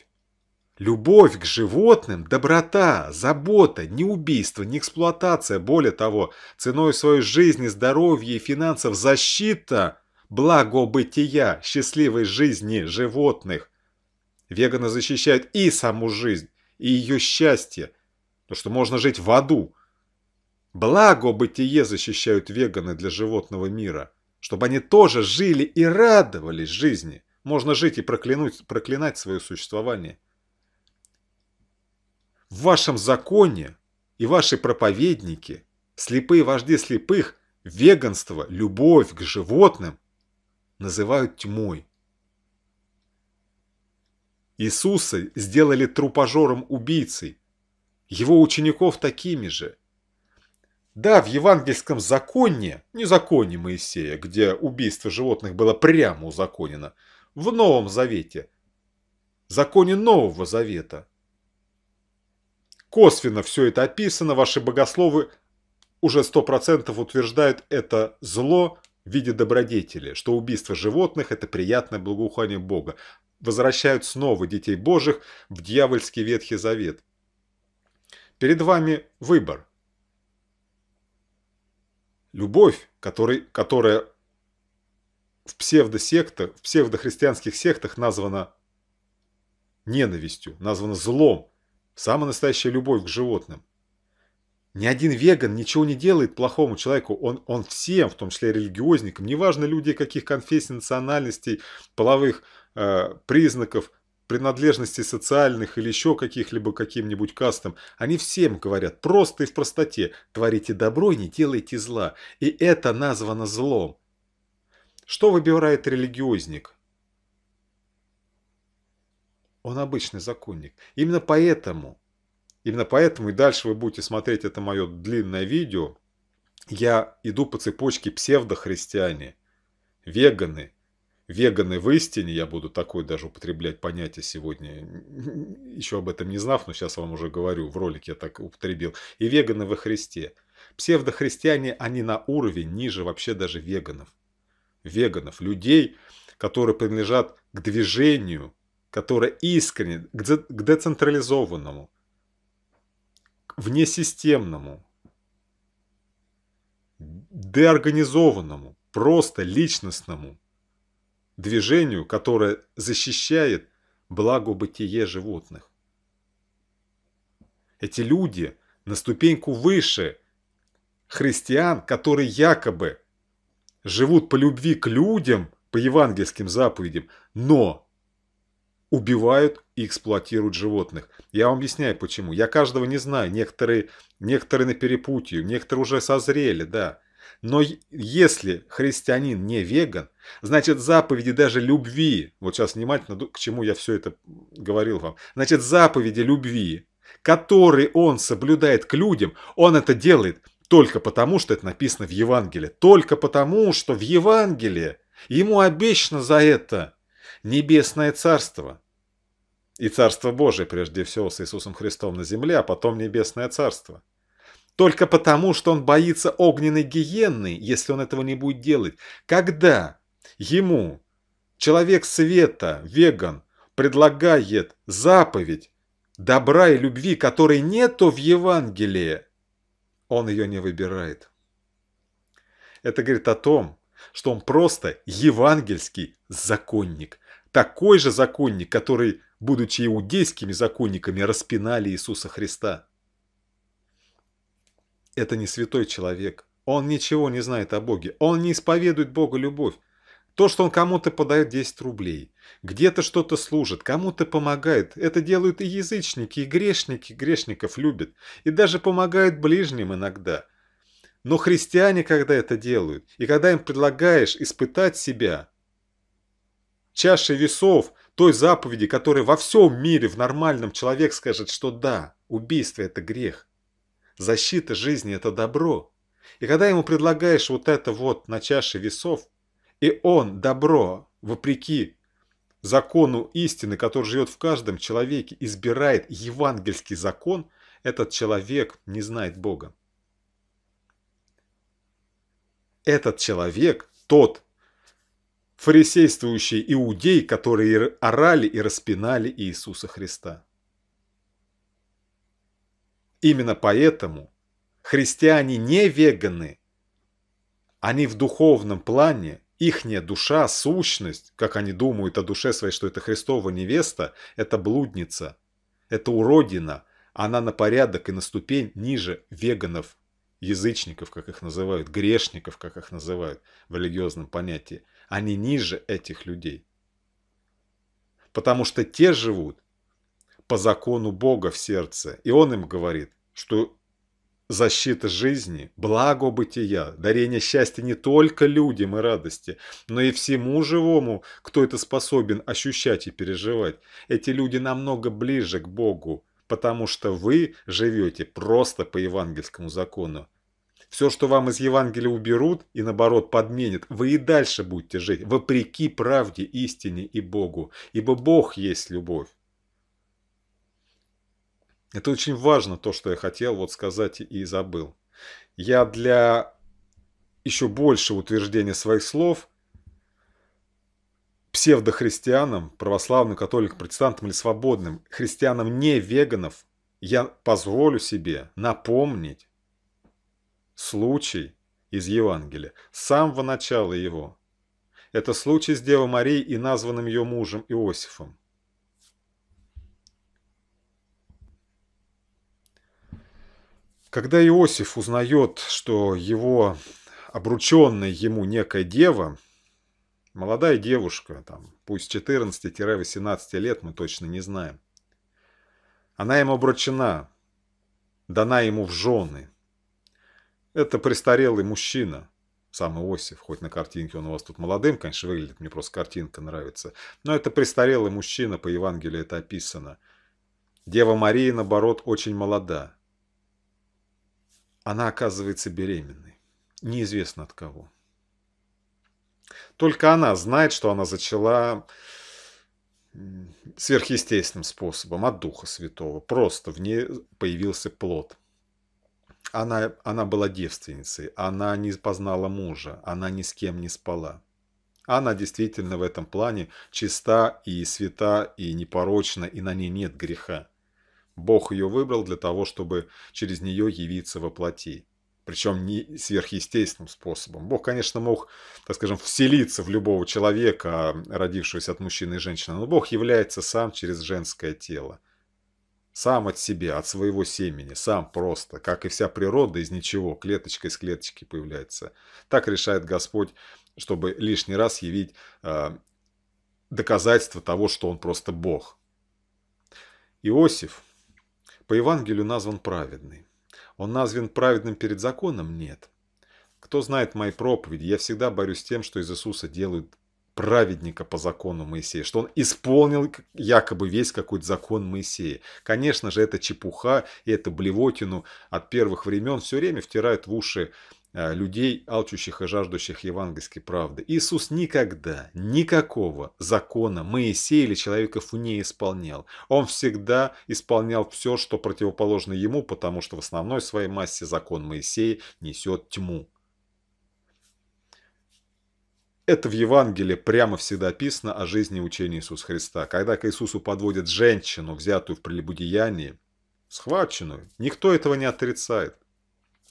Любовь к животным, доброта, забота, не убийство, не эксплуатация, более того, ценой своей жизни, здоровья и финансов защита благобытия, счастливой жизни животных. Веганы защищают и саму жизнь, и ее счастье, то, что можно жить в аду, Благо бытие защищают веганы для животного мира, чтобы они тоже жили и радовались жизни. Можно жить и проклянуть, проклинать свое существование. В вашем законе и ваши проповедники, слепые вожди слепых, веганство, любовь к животным называют тьмой. Иисуса сделали трупожором-убийцей, его учеников такими же – да, в евангельском законе, не Законе Моисея, где убийство животных было прямо узаконено, в Новом Завете, законе Нового Завета. Косвенно все это описано, ваши богословы уже 100% утверждают это зло в виде добродетели, что убийство животных – это приятное благоухание Бога. Возвращают снова детей Божьих в дьявольский Ветхий Завет. Перед вами выбор – любовь, который, которая в псевдосектах, в псевдохристианских сектах названа ненавистью, названа злом, самая настоящая любовь к животным. Ни один веган ничего не делает плохому человеку, он, он всем, в том числе религиозникам, неважно люди каких конфессий, национальностей, половых э, признаков, принадлежности социальных или еще каких-либо каким-нибудь кастам, они всем говорят, просто и в простоте, творите добро и не делайте зла. И это названо злом. Что выбирает религиозник? Он обычный законник. Именно поэтому, именно поэтому, и дальше вы будете смотреть это мое длинное видео, я иду по цепочке псевдохристиане, веганы, веганы в истине, я буду такое даже употреблять понятие сегодня, еще об этом не знав, но сейчас вам уже говорю, в ролике я так употребил, и веганы во Христе. Псевдохристиане, они на уровень ниже вообще даже веганов. Веганов, людей, которые принадлежат к движению, которое искренне, к, децентрализованному, к внесистемному, деорганизованному, просто личностному, движению, которое защищает благо бытие животных. Эти люди на ступеньку выше христиан, которые якобы живут по любви к людям, по евангельским заповедям, но убивают и эксплуатируют животных. Я вам объясняю почему. Я каждого не знаю. Некоторые, некоторые на перепутье, некоторые уже созрели, да. Но если христианин не веган, значит заповеди даже любви, вот сейчас внимательно, к чему я все это говорил вам, значит заповеди любви, которые он соблюдает к людям, он это делает только потому, что это написано в Евангелии, только потому, что в Евангелии ему обещано за это небесное царство и царство Божие прежде всего с Иисусом Христом на земле, а потом небесное царство. Только потому, что он боится огненной гиенны, если он этого не будет делать. Когда ему человек света, веган, предлагает заповедь добра и любви, которой нету в Евангелии, он ее не выбирает. Это говорит о том, что он просто евангельский законник. Такой же законник, который, будучи иудейскими законниками, распинали Иисуса Христа. Это не святой человек. Он ничего не знает о Боге. Он не исповедует Бога любовь. То, что он кому-то подает 10 рублей, где-то что-то служит, кому-то помогает, это делают и язычники, и грешники, грешников любят, и даже помогают ближним иногда. Но христиане, когда это делают, и когда им предлагаешь испытать себя, чашей весов той заповеди, которая во всем мире в нормальном человек скажет, что да, убийство – это грех – защита жизни – это добро. И когда ему предлагаешь вот это вот на чаше весов, и он добро, вопреки закону истины, который живет в каждом человеке, избирает евангельский закон, этот человек не знает Бога. Этот человек, тот фарисействующий иудей, которые орали и распинали Иисуса Христа. Именно поэтому христиане не веганы. Они в духовном плане, ихняя душа, сущность, как они думают о душе своей, что это Христова невеста, это блудница, это уродина, она на порядок и на ступень ниже веганов, язычников, как их называют, грешников, как их называют в религиозном понятии. Они ниже этих людей. Потому что те живут по закону Бога в сердце. И он им говорит, что защита жизни, благо бытия, дарение счастья не только людям и радости, но и всему живому, кто это способен ощущать и переживать. Эти люди намного ближе к Богу, потому что вы живете просто по евангельскому закону. Все, что вам из Евангелия уберут и, наоборот, подменят, вы и дальше будете жить, вопреки правде, истине и Богу, ибо Бог есть любовь. Это очень важно, то, что я хотел вот сказать и забыл. Я для еще большего утверждения своих слов псевдохристианам, православным, католикам, протестантам или свободным, христианам не веганов, я позволю себе напомнить случай из Евангелия, с самого начала его. Это случай с Девой Марией и названным ее мужем Иосифом. Когда Иосиф узнает, что его обрученная ему некая дева, молодая девушка, там, пусть 14-18 лет, мы точно не знаем, она ему обручена, дана ему в жены. Это престарелый мужчина, сам Иосиф, хоть на картинке он у вас тут молодым, конечно, выглядит, мне просто картинка нравится, но это престарелый мужчина, по Евангелию это описано. Дева Мария, наоборот, очень молода она оказывается беременной. Неизвестно от кого. Только она знает, что она зачала сверхъестественным способом, от Духа Святого. Просто в ней появился плод. Она, она была девственницей, она не познала мужа, она ни с кем не спала. Она действительно в этом плане чиста и свята, и непорочна, и на ней нет греха. Бог ее выбрал для того, чтобы через нее явиться во плоти. Причем не сверхъестественным способом. Бог, конечно, мог, так скажем, вселиться в любого человека, родившегося от мужчины и женщины, но Бог является сам через женское тело. Сам от себя, от своего семени, сам просто, как и вся природа из ничего, клеточка из клеточки появляется. Так решает Господь, чтобы лишний раз явить э, доказательство того, что Он просто Бог. Иосиф, по Евангелию назван праведный. Он назван праведным перед законом? Нет. Кто знает мои проповеди, я всегда борюсь с тем, что из Иисуса делают праведника по закону Моисея, что он исполнил якобы весь какой-то закон Моисея. Конечно же, это чепуха и это блевотину от первых времен все время втирают в уши Э, людей, алчущих и жаждущих евангельской правды. Иисус никогда никакого закона Моисея или человеков не исполнял. Он всегда исполнял все, что противоположно ему, потому что в основной своей массе закон Моисея несет тьму. Это в Евангелии прямо всегда описано о жизни и учении Иисуса Христа. Когда к Иисусу подводят женщину, взятую в прелюбодеянии, схваченную, никто этого не отрицает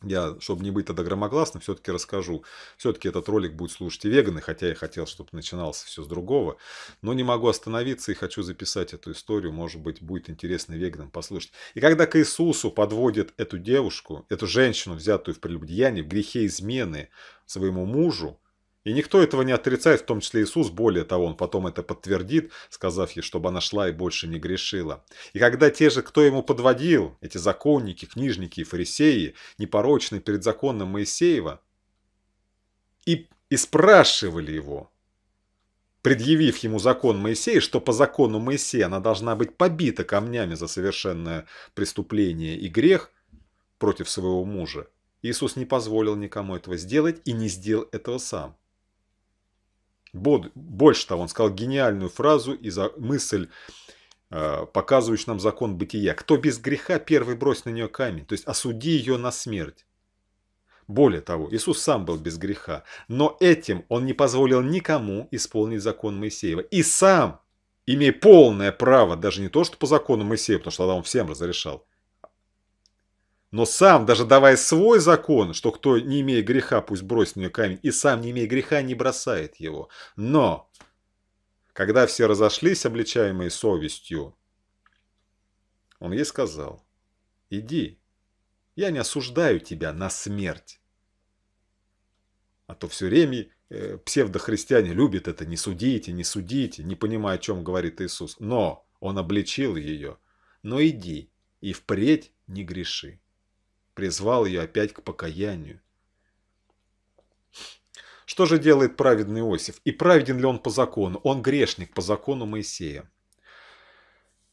я, чтобы не быть тогда громогласным, все-таки расскажу. Все-таки этот ролик будет слушать и веганы, хотя я хотел, чтобы начинался все с другого. Но не могу остановиться и хочу записать эту историю. Может быть, будет интересно веганам послушать. И когда к Иисусу подводит эту девушку, эту женщину, взятую в прелюбодеяние, в грехе измены своему мужу, и никто этого не отрицает, в том числе Иисус, более того, он потом это подтвердит, сказав ей, чтобы она шла и больше не грешила. И когда те же, кто ему подводил, эти законники, книжники и фарисеи, непорочные перед законом Моисеева, и, и спрашивали его, предъявив ему закон Моисея, что по закону Моисея она должна быть побита камнями за совершенное преступление и грех против своего мужа, Иисус не позволил никому этого сделать и не сделал этого сам. Больше того, он сказал гениальную фразу и за мысль, э, показывающую нам закон бытия. Кто без греха, первый брось на нее камень. То есть осуди ее на смерть. Более того, Иисус сам был без греха, но этим он не позволил никому исполнить закон Моисеева. И сам, имея полное право, даже не то, что по закону Моисея, потому что тогда он всем разрешал, но сам, даже давая свой закон, что кто не имея греха, пусть бросит мне камень, и сам не имея греха, не бросает его. Но, когда все разошлись, обличаемые совестью, он ей сказал, иди, я не осуждаю тебя на смерть. А то все время э, псевдохристиане любят это, не судите, не судите, не понимая, о чем говорит Иисус. Но он обличил ее, но иди и впредь не греши призвал ее опять к покаянию. Что же делает праведный Иосиф? И праведен ли он по закону? Он грешник по закону Моисея.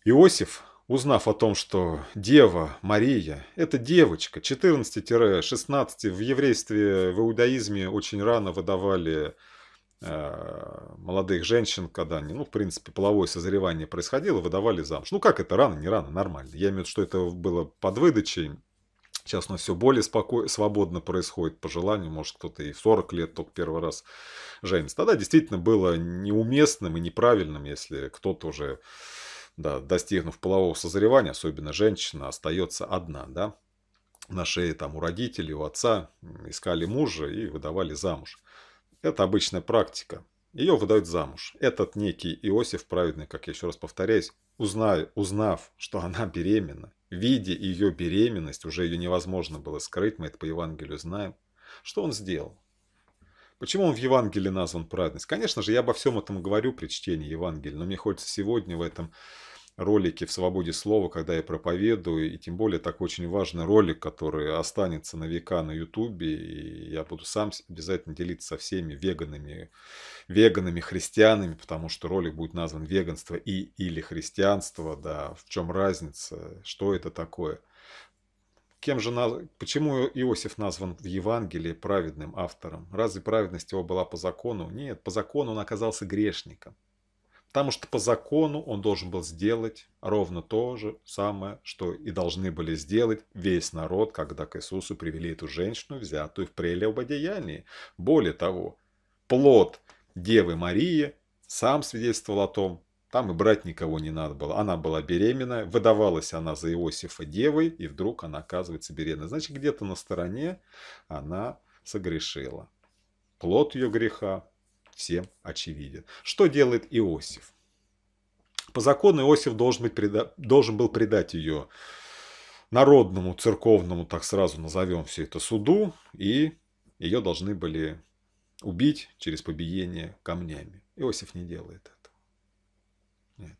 Иосиф, узнав о том, что Дева, Мария, это девочка, 14-16, в еврействе, в иудаизме очень рано выдавали э, молодых женщин, когда они, ну, в принципе, половое созревание происходило, выдавали замуж. Ну, как это, рано, не рано, нормально. Я имею в виду, что это было под выдачей, Сейчас оно все более споко... свободно происходит по желанию. Может, кто-то и в 40 лет только первый раз женится. Тогда действительно было неуместным и неправильным, если кто-то уже, да, достигнув полового созревания, особенно женщина, остается одна. Да? На шее там, у родителей, у отца искали мужа и выдавали замуж. Это обычная практика. Ее выдают замуж. Этот некий Иосиф праведный, как я еще раз повторяюсь, узнав, узнав, что она беременна, Видя ее беременность, уже ее невозможно было скрыть, мы это по Евангелию знаем. Что он сделал? Почему он в Евангелии назван праведность? Конечно же, я обо всем этом говорю при чтении Евангелия, но мне хочется сегодня в этом ролики в «Свободе слова», когда я проповедую, и тем более так очень важный ролик, который останется на века на Ютубе, и я буду сам обязательно делиться со всеми веганами, веганами, христианами, потому что ролик будет назван «Веганство и или христианство», да, в чем разница, что это такое. Кем же, наз... почему Иосиф назван в Евангелии праведным автором? Разве праведность его была по закону? Нет, по закону он оказался грешником. Потому что по закону он должен был сделать ровно то же самое, что и должны были сделать весь народ, когда к Иисусу привели эту женщину, взятую в прелюбодеянии. Более того, плод Девы Марии сам свидетельствовал о том, там и брать никого не надо было. Она была беременна, выдавалась она за Иосифа девой, и вдруг она оказывается беременна. Значит, где-то на стороне она согрешила. Плод ее греха всем очевиден. Что делает Иосиф? По закону Иосиф должен, быть, преда... должен был предать ее народному, церковному, так сразу назовем все это, суду, и ее должны были убить через побиение камнями. Иосиф не делает этого. Нет.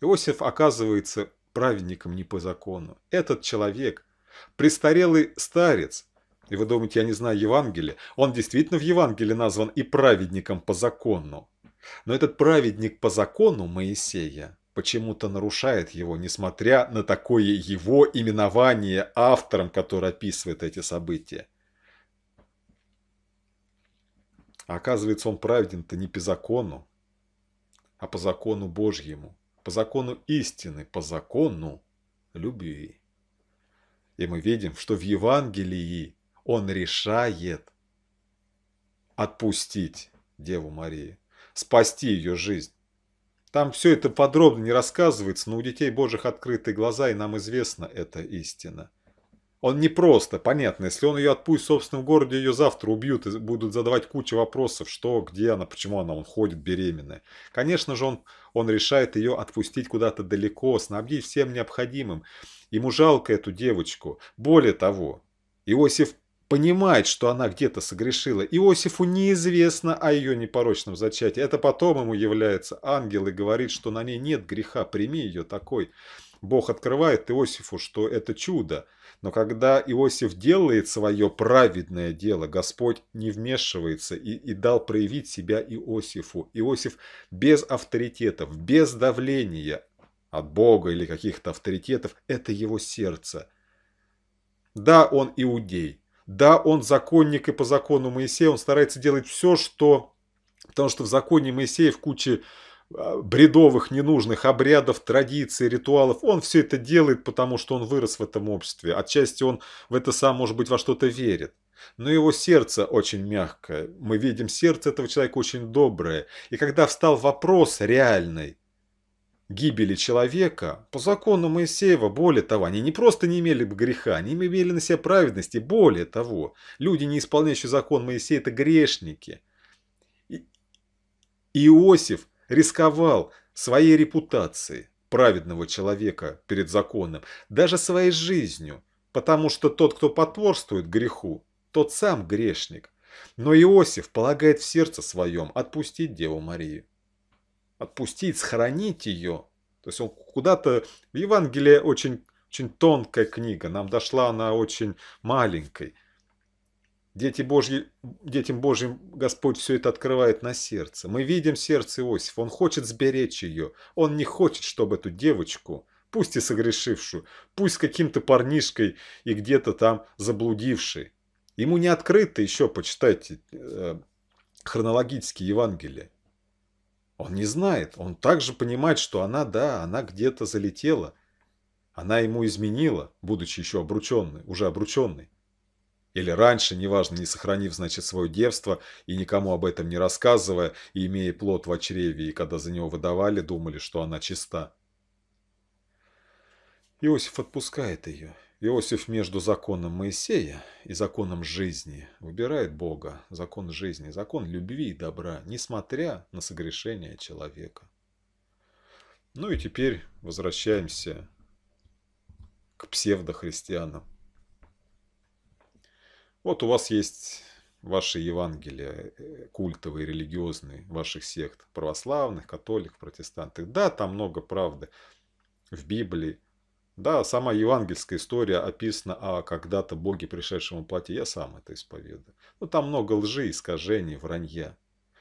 Иосиф оказывается праведником не по закону. Этот человек, престарелый старец, и вы думаете, я не знаю Евангелие? Он действительно в Евангелии назван и праведником по закону. Но этот праведник по закону Моисея почему-то нарушает его, несмотря на такое его именование автором, который описывает эти события. А оказывается, он праведен-то не по закону, а по закону Божьему, по закону истины, по закону любви. И мы видим, что в Евангелии он решает отпустить Деву Марии, спасти ее жизнь. Там все это подробно не рассказывается, но у детей Божьих открыты глаза, и нам известна эта истина. Он не просто, понятно, если он ее отпустит в собственном городе, ее завтра убьют и будут задавать кучу вопросов, что, где она, почему она, он ходит беременная. Конечно же, он, он решает ее отпустить куда-то далеко, снабдить всем необходимым. Ему жалко эту девочку. Более того, Иосиф понимает, что она где-то согрешила. Иосифу неизвестно о ее непорочном зачатии. Это потом ему является ангел и говорит, что на ней нет греха, прими ее такой. Бог открывает Иосифу, что это чудо. Но когда Иосиф делает свое праведное дело, Господь не вмешивается и, и дал проявить себя Иосифу. Иосиф без авторитетов, без давления от Бога или каких-то авторитетов, это его сердце. Да, он иудей, да, он законник и по закону Моисея, он старается делать все, что... Потому что в законе Моисея в куче а, бредовых, ненужных обрядов, традиций, ритуалов. Он все это делает, потому что он вырос в этом обществе. Отчасти он в это сам, может быть, во что-то верит. Но его сердце очень мягкое. Мы видим, сердце этого человека очень доброе. И когда встал вопрос реальный, гибели человека, по закону Моисеева, более того, они не просто не имели бы греха, они имели на себя праведности, более того, люди, не исполняющие закон Моисея, это грешники. И Иосиф рисковал своей репутацией праведного человека перед законом, даже своей жизнью, потому что тот, кто потворствует греху, тот сам грешник. Но Иосиф полагает в сердце своем отпустить Деву Марию отпустить, сохранить ее. То есть он куда-то... В Евангелии очень, очень тонкая книга, нам дошла она очень маленькой. Дети Божьи, детям Божьим Господь все это открывает на сердце. Мы видим сердце Иосифа, он хочет сберечь ее. Он не хочет, чтобы эту девочку, пусть и согрешившую, пусть каким-то парнишкой и где-то там заблудившей. Ему не открыто еще, почитайте, э, хронологически Евангелие. Он не знает, он также понимает, что она, да, она где-то залетела. Она ему изменила, будучи еще обрученной, уже обрученной. Или раньше, неважно, не сохранив, значит, свое девство и никому об этом не рассказывая, и имея плод в очреве, и когда за него выдавали, думали, что она чиста. Иосиф отпускает ее. Иосиф между законом Моисея и законом жизни выбирает Бога, закон жизни, закон любви и добра, несмотря на согрешение человека. Ну и теперь возвращаемся к псевдохристианам. Вот у вас есть ваши Евангелия, э, культовые, религиозные, ваших сект, православных, католиков, протестантов. Да, там много правды в Библии, да, сама евангельская история описана о а когда-то Боге, пришедшем в плоти. Я сам это исповедую. Но ну, там много лжи, искажений, вранья.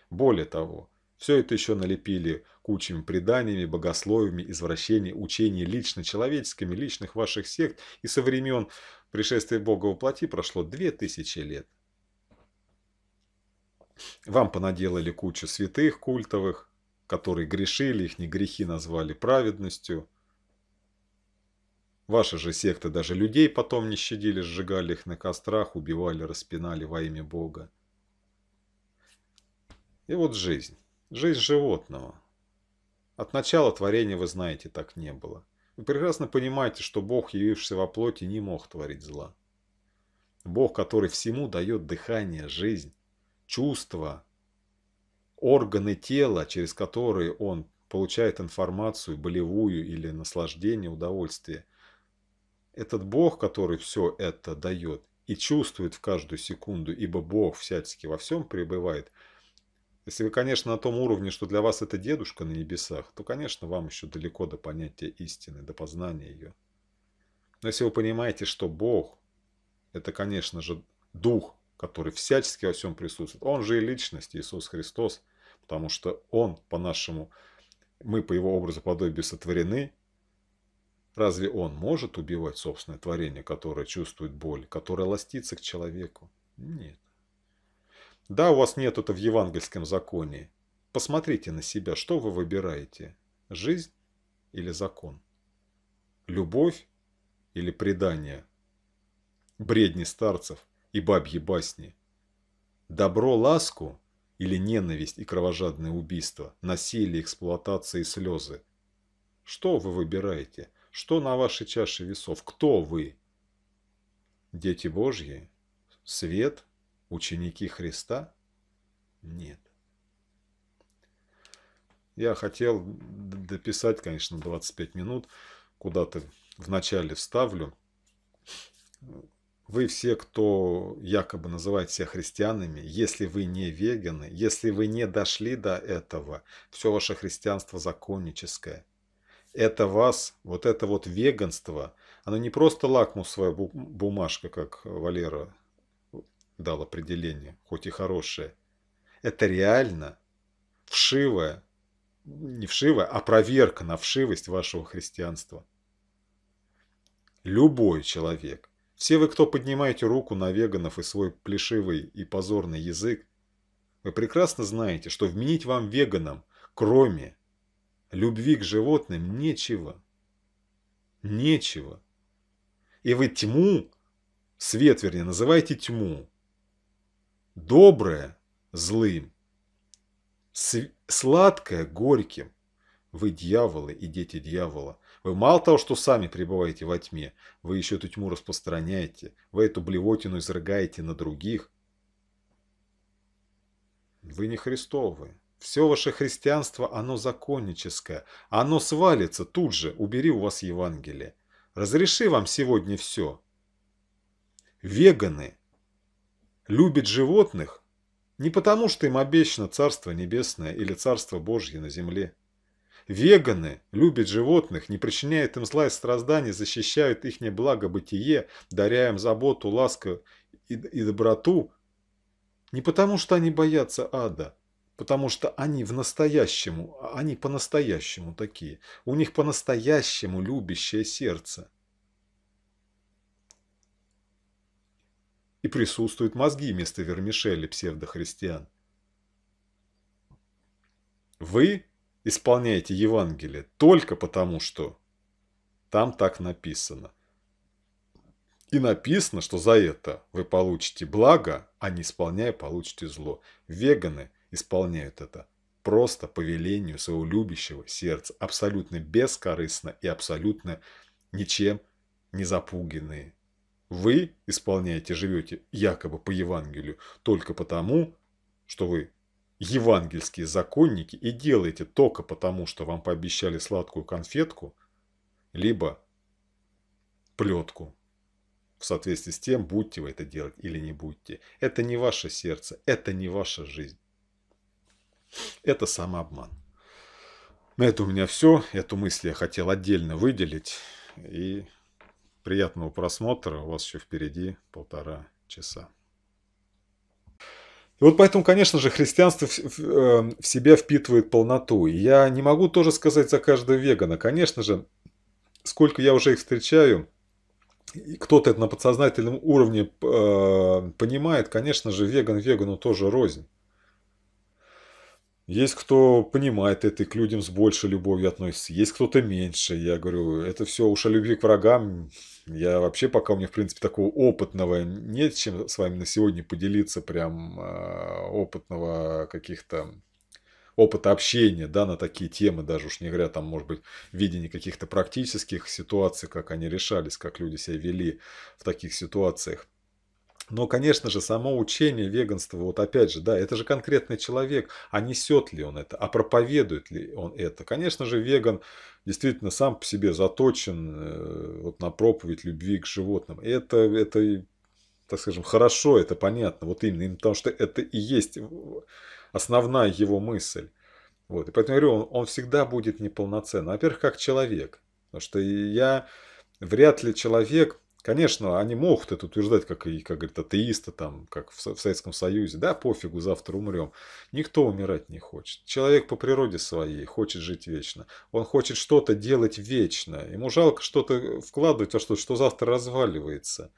Более того, все это еще налепили кучами преданиями, богословиями, извращений, учений лично человеческими, личных ваших сект. И со времен пришествия Бога во плоти прошло две тысячи лет. Вам понаделали кучу святых культовых, которые грешили, их не грехи назвали праведностью – Ваши же секты даже людей потом не щадили, сжигали их на кострах, убивали, распинали во имя Бога. И вот жизнь. Жизнь животного. От начала творения, вы знаете, так не было. Вы прекрасно понимаете, что Бог, явившийся во плоти, не мог творить зла. Бог, который всему дает дыхание, жизнь, чувства, органы тела, через которые он получает информацию, болевую или наслаждение, удовольствие – этот Бог, который все это дает и чувствует в каждую секунду, ибо Бог всячески во всем пребывает. Если вы, конечно, на том уровне, что для вас это дедушка на небесах, то, конечно, вам еще далеко до понятия истины, до познания ее. Но если вы понимаете, что Бог – это, конечно же, Дух, который всячески во всем присутствует, Он же и Личность, Иисус Христос, потому что Он по нашему, мы по Его образу подобию сотворены, Разве он может убивать собственное творение, которое чувствует боль, которое ластится к человеку? Нет. Да, у вас нет это в евангельском законе. Посмотрите на себя, что вы выбираете? Жизнь или закон? Любовь или предание? Бредни старцев и бабьи басни? Добро, ласку или ненависть и кровожадное убийство, насилие, эксплуатация и слезы? Что вы выбираете? Что на вашей чаше весов? Кто вы? Дети Божьи? Свет? Ученики Христа? Нет. Я хотел дописать, конечно, 25 минут, куда-то вначале вставлю. Вы все, кто якобы называет себя христианами, если вы не веганы, если вы не дошли до этого, все ваше христианство законническое – это вас, вот это вот веганство, оно не просто лакмусовая бумажка, как Валера дал определение, хоть и хорошее. Это реально вшивая, не вшивая, а проверка на вшивость вашего христианства. Любой человек, все вы, кто поднимаете руку на веганов и свой плешивый и позорный язык, вы прекрасно знаете, что вменить вам веганам, кроме любви к животным нечего. Нечего. И вы тьму, свет вернее, называете тьму. Доброе – злым. Сладкое – горьким. Вы дьяволы и дети дьявола. Вы мало того, что сами пребываете во тьме, вы еще эту тьму распространяете, вы эту блевотину изрыгаете на других. Вы не Христовы. Все ваше христианство, оно законническое. Оно свалится тут же, убери у вас Евангелие. Разреши вам сегодня все. Веганы любят животных не потому, что им обещано Царство Небесное или Царство Божье на земле. Веганы любят животных, не причиняют им зла и страданий, защищают их благобытие, даря им заботу, ласку и доброту. Не потому, что они боятся ада, Потому что они в настоящему, а, они по-настоящему такие. У них по-настоящему любящее сердце. И присутствуют мозги вместо вермишели псевдохристиан. Вы исполняете Евангелие только потому, что там так написано. И написано, что за это вы получите благо, а не исполняя получите зло. Веганы – исполняют это просто по велению своего любящего сердца, абсолютно бескорыстно и абсолютно ничем не запуганные. Вы исполняете, живете якобы по Евангелию только потому, что вы евангельские законники и делаете только потому, что вам пообещали сладкую конфетку, либо плетку. В соответствии с тем, будьте вы это делать или не будьте Это не ваше сердце, это не ваша жизнь. Это самообман. На этом у меня все. Эту мысль я хотел отдельно выделить. И приятного просмотра. У вас еще впереди полтора часа. И вот поэтому, конечно же, христианство в э, себя впитывает полноту. И я не могу тоже сказать за каждого вегана. Конечно же, сколько я уже их встречаю, кто-то это на подсознательном уровне э, понимает, конечно же, веган вегану тоже рознь. Есть кто понимает это и к людям с большей любовью относится, есть кто-то меньше. Я говорю, это все уж о любви к врагам. Я вообще пока у меня, в принципе, такого опытного нет, чем с вами на сегодня поделиться, прям а, опытного каких-то опыта общения, да, на такие темы, даже уж не говоря, там, может быть, видение каких-то практических ситуаций, как они решались, как люди себя вели в таких ситуациях. Но, конечно же, само учение веганства, вот опять же, да, это же конкретный человек, а несет ли он это, а проповедует ли он это. Конечно же, веган действительно сам по себе заточен э, вот, на проповедь любви к животным. Это, это, так скажем, хорошо, это понятно, вот именно, именно потому что это и есть основная его мысль. Вот, и поэтому я говорю, он, он всегда будет неполноценным. Во-первых, как человек. Потому что я вряд ли человек Конечно, они могут это утверждать, как и, как говорят, атеисты, там, как в, в Советском Союзе. Да, пофигу, завтра умрем. Никто умирать не хочет. Человек по природе своей хочет жить вечно. Он хочет что-то делать вечно. Ему жалко что-то вкладывать, а что, что завтра разваливается.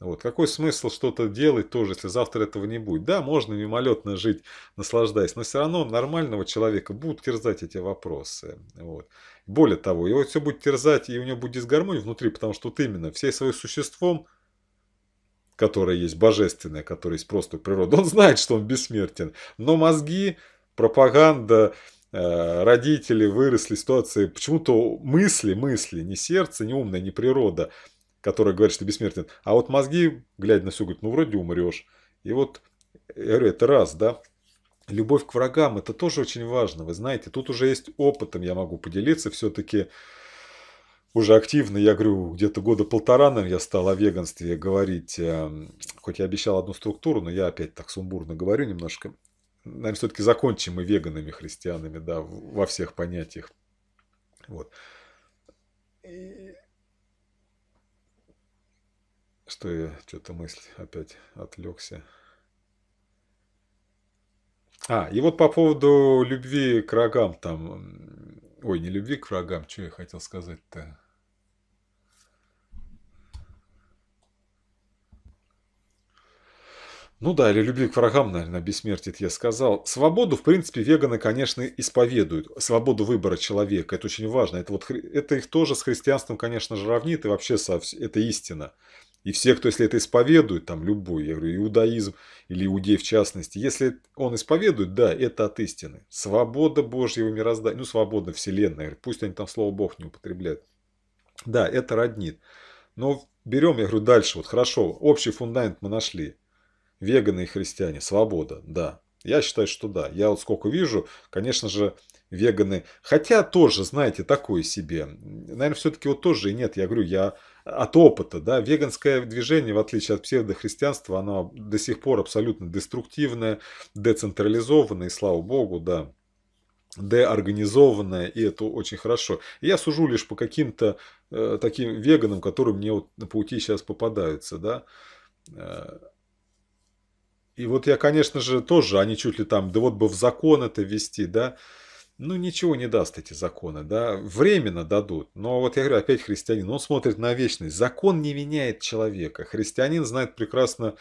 Вот. Какой смысл что-то делать тоже, если завтра этого не будет? Да, можно мимолетно жить, наслаждаясь, но все равно нормального человека будут терзать эти вопросы. Вот. Более того, его все будет терзать, и у него будет дисгармония внутри, потому что вот именно всей своим существом, которое есть божественное, которое есть просто природа, он знает, что он бессмертен, но мозги, пропаганда, э, родители выросли ситуации, почему-то мысли, мысли, не сердце, не умная, не природа – которая говорит, что ты бессмертен. А вот мозги, глядя на все, говорят, ну вроде умрешь. И вот я говорю, это раз, да. Любовь к врагам, это тоже очень важно. Вы знаете, тут уже есть опытом, я могу поделиться. Все-таки уже активно, я говорю, где-то года полтора, наверное, я стал о веганстве говорить. Эм, хоть я обещал одну структуру, но я опять так сумбурно говорю немножко. Наверное, все-таки закончим мы веганами, христианами, да, во всех понятиях. Вот что я что-то мысль опять отвлекся. А, и вот по поводу любви к врагам там... Ой, не любви к врагам, что я хотел сказать-то? Ну да, или любви к врагам, наверное, бессмертит, я сказал. Свободу, в принципе, веганы, конечно, исповедуют. Свободу выбора человека. Это очень важно. Это, вот, это их тоже с христианством, конечно же, равнит. И вообще со, это истина. И все, кто, если это исповедует, там любой, я говорю, иудаизм или иудей в частности, если он исповедует, да, это от истины. Свобода Божьего мироздания, ну, свобода Вселенной, пусть они там слово Бог не употребляют. Да, это роднит. Но берем, я говорю, дальше, вот хорошо, общий фундамент мы нашли. Веганы и христиане, свобода, да. Я считаю, что да. Я вот сколько вижу, конечно же, веганы, хотя тоже, знаете, такое себе. Наверное, все-таки вот тоже и нет. Я говорю, я от опыта, да, веганское движение, в отличие от псевдохристианства, оно до сих пор абсолютно деструктивное, децентрализованное, и слава богу, да, деорганизованное, и это очень хорошо. Я сужу лишь по каким-то э, таким веганам, которые мне вот на пути сейчас попадаются, да. Э, и вот я, конечно же, тоже, они чуть ли там, да вот бы в закон это ввести, да, ну, ничего не даст эти законы, да, временно дадут. Но вот я говорю, опять христианин, он смотрит на вечность. Закон не меняет человека. Христианин знает прекрасно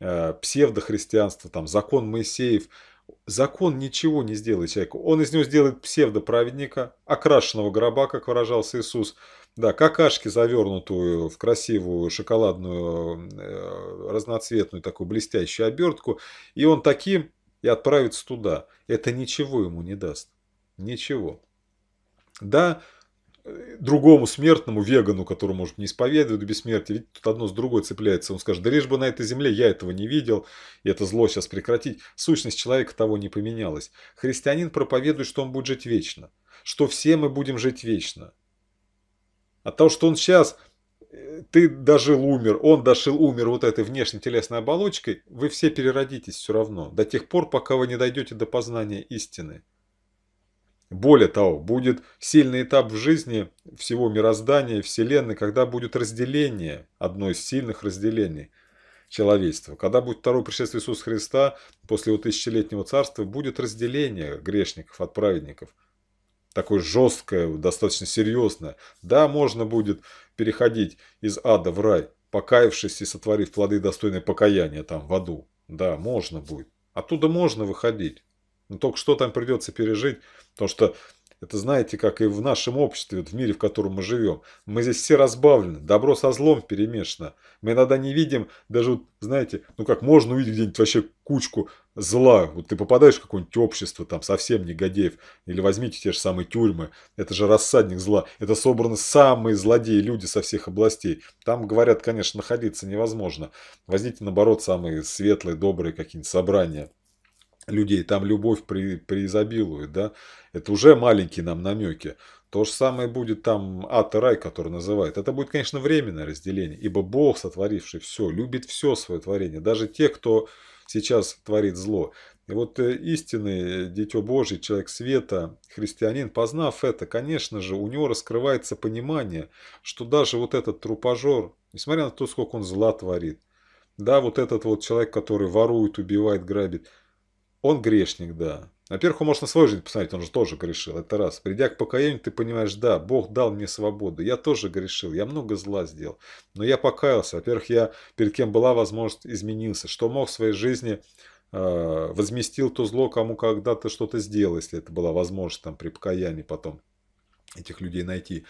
э, псевдохристианство, там, закон Моисеев. Закон ничего не сделает человеку. Он из него сделает псевдоправедника, окрашенного гроба, как выражался Иисус. Да, какашки, завернутую в красивую шоколадную, э, разноцветную такую блестящую обертку. И он таким и отправится туда. Это ничего ему не даст. Ничего. Да, э, другому смертному, вегану, который, может, не исповедует бессмертие, ведь тут одно с другой цепляется. Он скажет, да лишь бы на этой земле я этого не видел, и это зло сейчас прекратить. Сущность человека того не поменялась. Христианин проповедует, что он будет жить вечно, что все мы будем жить вечно. От того, что он сейчас, э, ты дожил умер, он дожил умер вот этой внешней телесной оболочкой, вы все переродитесь все равно, до тех пор, пока вы не дойдете до познания истины. Более того, будет сильный этап в жизни всего мироздания, Вселенной, когда будет разделение, одно из сильных разделений человечества. Когда будет второе пришествие Иисуса Христа, после его тысячелетнего царства, будет разделение грешников от праведников. Такое жесткое, достаточно серьезное. Да, можно будет переходить из ада в рай, покаявшись и сотворив плоды достойные покаяния там в аду. Да, можно будет. Оттуда можно выходить. Но ну, только что там придется пережить, потому что это знаете, как и в нашем обществе, вот в мире, в котором мы живем. Мы здесь все разбавлены, добро со злом перемешано. Мы иногда не видим, даже, вот, знаете, ну как можно увидеть где-нибудь вообще кучку зла. Вот ты попадаешь в какое-нибудь общество, там совсем негодеев, или возьмите те же самые тюрьмы. Это же рассадник зла. Это собраны самые злодеи люди со всех областей. Там, говорят, конечно, находиться невозможно. Возьмите, наоборот, самые светлые, добрые какие-нибудь собрания людей, там любовь при, преизобилует, да, это уже маленькие нам намеки. То же самое будет там ад и рай, который называют. Это будет, конечно, временное разделение, ибо Бог, сотворивший все, любит все свое творение, даже те, кто сейчас творит зло. И вот э, истинный э, Дитё Божий, человек света, христианин, познав это, конечно же, у него раскрывается понимание, что даже вот этот трупожор, несмотря на то, сколько он зла творит, да, вот этот вот человек, который ворует, убивает, грабит – он грешник, да. Во-первых, он может на свою жизнь посмотреть, он же тоже грешил. Это раз. Придя к покаянию, ты понимаешь, да, Бог дал мне свободу. Я тоже грешил, я много зла сделал. Но я покаялся. Во-первых, я перед кем была возможность изменился. Что мог в своей жизни э, возместил то зло, кому когда-то что-то сделал, если это была возможность там при покаянии потом этих людей найти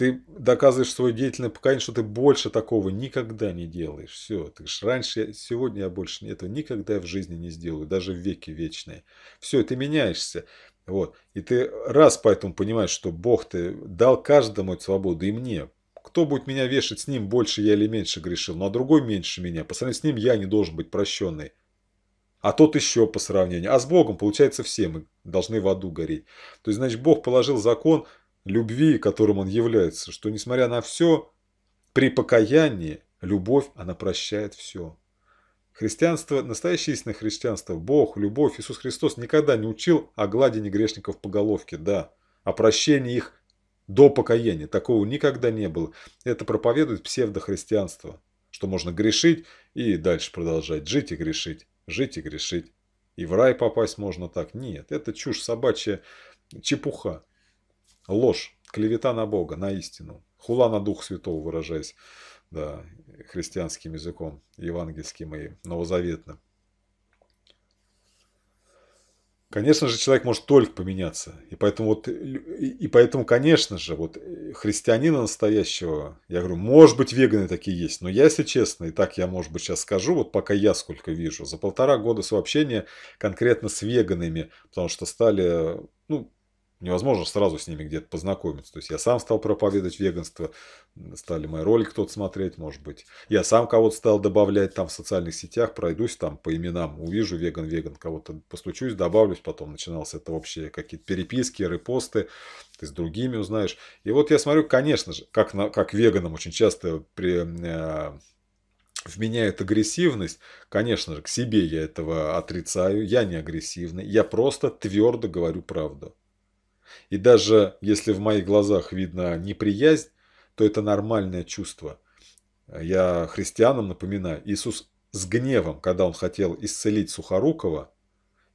ты доказываешь свое деятельное покаяние, что ты больше такого никогда не делаешь. Все, ты же раньше, сегодня я больше этого никогда в жизни не сделаю, даже в веки вечные. Все, ты меняешься. Вот. И ты раз поэтому понимаешь, что Бог ты дал каждому эту свободу и мне. Кто будет меня вешать с ним, больше я или меньше грешил, ну а другой меньше меня. По сравнению с ним я не должен быть прощенный. А тот еще по сравнению. А с Богом, получается, все мы должны в аду гореть. То есть, значит, Бог положил закон, любви, которым он является, что, несмотря на все, при покаянии любовь, она прощает все. Христианство, настоящее истинное христианство, Бог, любовь, Иисус Христос никогда не учил о гладении грешников по головке, да, о прощении их до покаяния. Такого никогда не было. Это проповедует псевдохристианство, что можно грешить и дальше продолжать жить и грешить, жить и грешить. И в рай попасть можно так. Нет, это чушь собачья чепуха. Ложь, клевета на Бога, на истину. Хула на Дух Святого, выражаясь да, христианским языком, евангельским и новозаветным. Конечно же, человек может только поменяться. И поэтому, вот, и поэтому конечно же, вот христианина настоящего, я говорю, может быть, веганы такие есть. Но я, если честно, и так я, может быть, сейчас скажу, вот пока я сколько вижу, за полтора года своего конкретно с веганами, потому что стали, ну, невозможно сразу с ними где-то познакомиться. То есть я сам стал проповедовать веганство, стали мои ролики кто-то смотреть, может быть. Я сам кого-то стал добавлять там в социальных сетях, пройдусь там по именам, увижу веган-веган, кого-то постучусь, добавлюсь, потом начинался это вообще какие-то переписки, репосты, ты с другими узнаешь. И вот я смотрю, конечно же, как, на, как веганам очень часто при, э, вменяют агрессивность, конечно же, к себе я этого отрицаю, я не агрессивный, я просто твердо говорю правду. И даже если в моих глазах видно неприязнь, то это нормальное чувство. Я христианам напоминаю, Иисус с гневом, когда он хотел исцелить Сухорукова,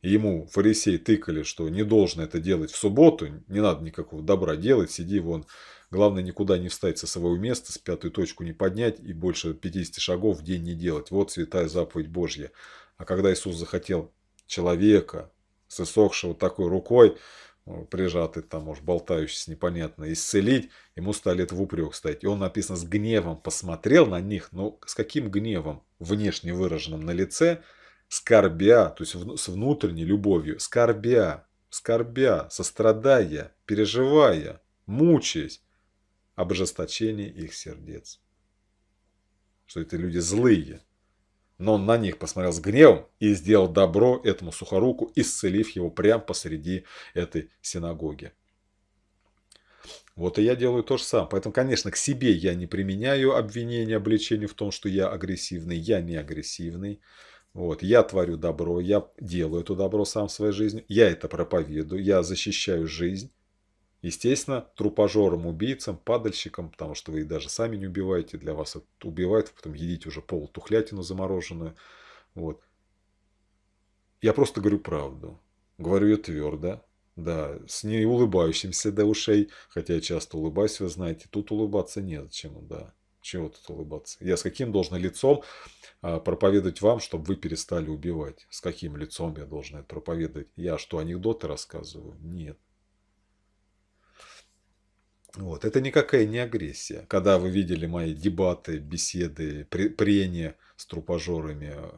ему фарисеи тыкали, что не должно это делать в субботу, не надо никакого добра делать, сиди вон, главное никуда не встать со своего места, с пятую точку не поднять и больше 50 шагов в день не делать. Вот святая заповедь Божья. А когда Иисус захотел человека, с иссохшего такой рукой, прижатый там, может, болтающийся, непонятно, исцелить, ему стали это в упрек стоять. И он, написано, с гневом посмотрел на них, но с каким гневом, внешне выраженным на лице, скорбя, то есть с внутренней любовью, скорбя, скорбя, сострадая, переживая, мучаясь, обжесточение их сердец. Что это люди злые, но он на них посмотрел с гневом и сделал добро этому сухоруку, исцелив его прямо посреди этой синагоги. Вот и я делаю то же самое. Поэтому, конечно, к себе я не применяю обвинение, обличение в том, что я агрессивный. Я не агрессивный. Вот. Я творю добро, я делаю это добро сам в своей жизни, я это проповедую, я защищаю жизнь, Естественно, трупожорам, убийцам, падальщикам, потому что вы даже сами не убиваете, для вас убивают, потом едите уже полутухлятину замороженную. Вот. Я просто говорю правду. Говорю ее твердо. Да, с не улыбающимся до ушей, хотя я часто улыбаюсь, вы знаете, тут улыбаться незачем, да. Чего тут улыбаться? Я с каким должен лицом а, проповедовать вам, чтобы вы перестали убивать? С каким лицом я должен это проповедовать? Я что, анекдоты рассказываю? Нет. Вот. Это никакая не агрессия. Когда вы видели мои дебаты, беседы, прения с трупожорами э,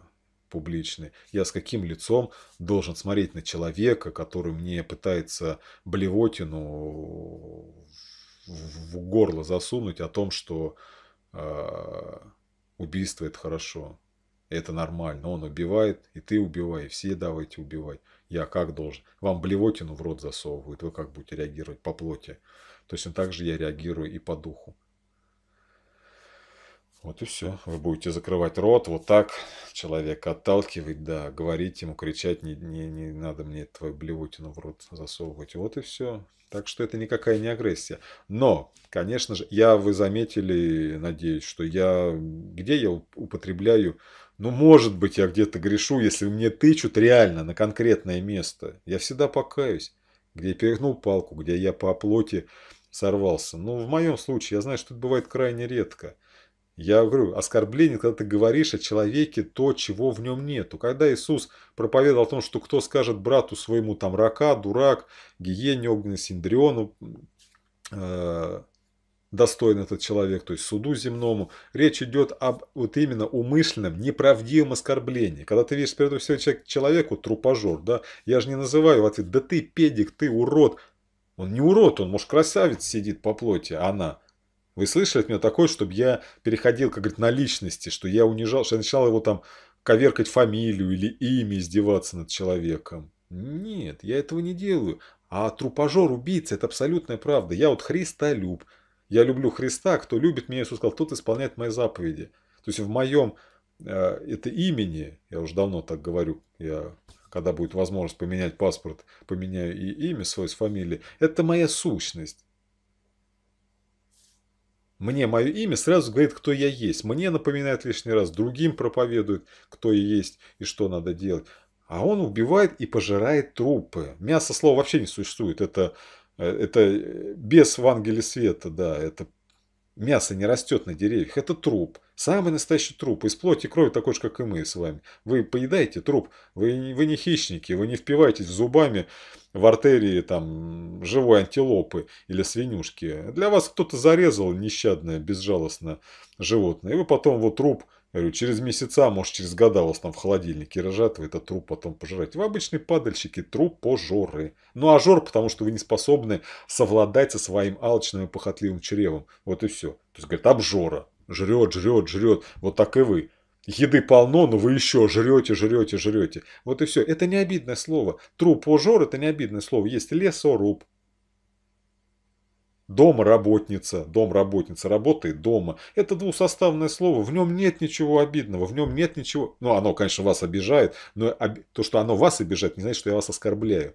публичные, я с каким лицом должен смотреть на человека, который мне пытается блевотину в горло засунуть о том, что э, убийство это хорошо, это нормально, он убивает, и ты убивай, и все давайте убивать. Я как должен? Вам блевотину в рот засовывают, вы как будете реагировать по плоти? Точно так же я реагирую и по духу. Вот и все. Вы будете закрывать рот, вот так человека отталкивать, да, говорить ему, кричать, не, не, не надо мне твою блевотину в рот засовывать. Вот и все. Так что это никакая не агрессия. Но, конечно же, я, вы заметили, надеюсь, что я, где я употребляю, ну, может быть, я где-то грешу, если мне тычут реально на конкретное место. Я всегда покаюсь, где я перегнул палку, где я по плоти сорвался. Но ну, в моем случае, я знаю, что это бывает крайне редко. Я говорю, оскорбление, когда ты говоришь о человеке то, чего в нем нету. Когда Иисус проповедовал о том, что кто скажет брату своему там рака, дурак, гиене, огненный синдриону, э, достоин этот человек, то есть суду земному. Речь идет об вот именно умышленном, неправдивом оскорблении. Когда ты видишь перед всего человек, человеку трупажор, да, я же не называю в ответ, да ты педик, ты урод, он не урод, он, может, красавец сидит по плоти, а она. Вы слышали от меня такое, чтобы я переходил, как говорит, на личности, что я унижал, что я начинал его там коверкать фамилию или имя, издеваться над человеком. Нет, я этого не делаю. А трупожор, убийца – это абсолютная правда. Я вот Христа люб. Я люблю Христа, кто любит меня, Иисус сказал, тот исполняет мои заповеди. То есть в моем э, это имени, я уже давно так говорю, я когда будет возможность поменять паспорт, поменяю и имя свое с фамилией, это моя сущность. Мне мое имя сразу говорит, кто я есть. Мне напоминает лишний раз, другим проповедует, кто я есть и что надо делать. А он убивает и пожирает трупы. Мясо слова вообще не существует. Это, э, это э, без Евангелия Света, да. Это Мясо не растет на деревьях, это труп. Самый настоящий труп, из плоти и крови такой же, как и мы с вами. Вы поедаете труп, вы, вы не хищники, вы не впиваетесь зубами в артерии там живой антилопы или свинюшки. Для вас кто-то зарезал нещадное, безжалостно животное, и вы потом вот труп Говорю, через месяца, может через года у вас там в холодильнике рожат, вы этот труп потом пожрать. Вы обычные падальщики, труп пожоры. Ну а жор, потому что вы не способны совладать со своим алчным и похотливым чревом. Вот и все. То есть, говорит, обжора. Жрет, жрет, жрет. Вот так и вы. Еды полно, но вы еще жрете, жрете, жрете. Вот и все. Это не обидное слово. Труп ожор это не обидное слово. Есть лесоруб, Дома работница, дом работница работает дома. Это двусоставное слово, в нем нет ничего обидного, в нем нет ничего... Ну, оно, конечно, вас обижает, но об... то, что оно вас обижает, не значит, что я вас оскорбляю.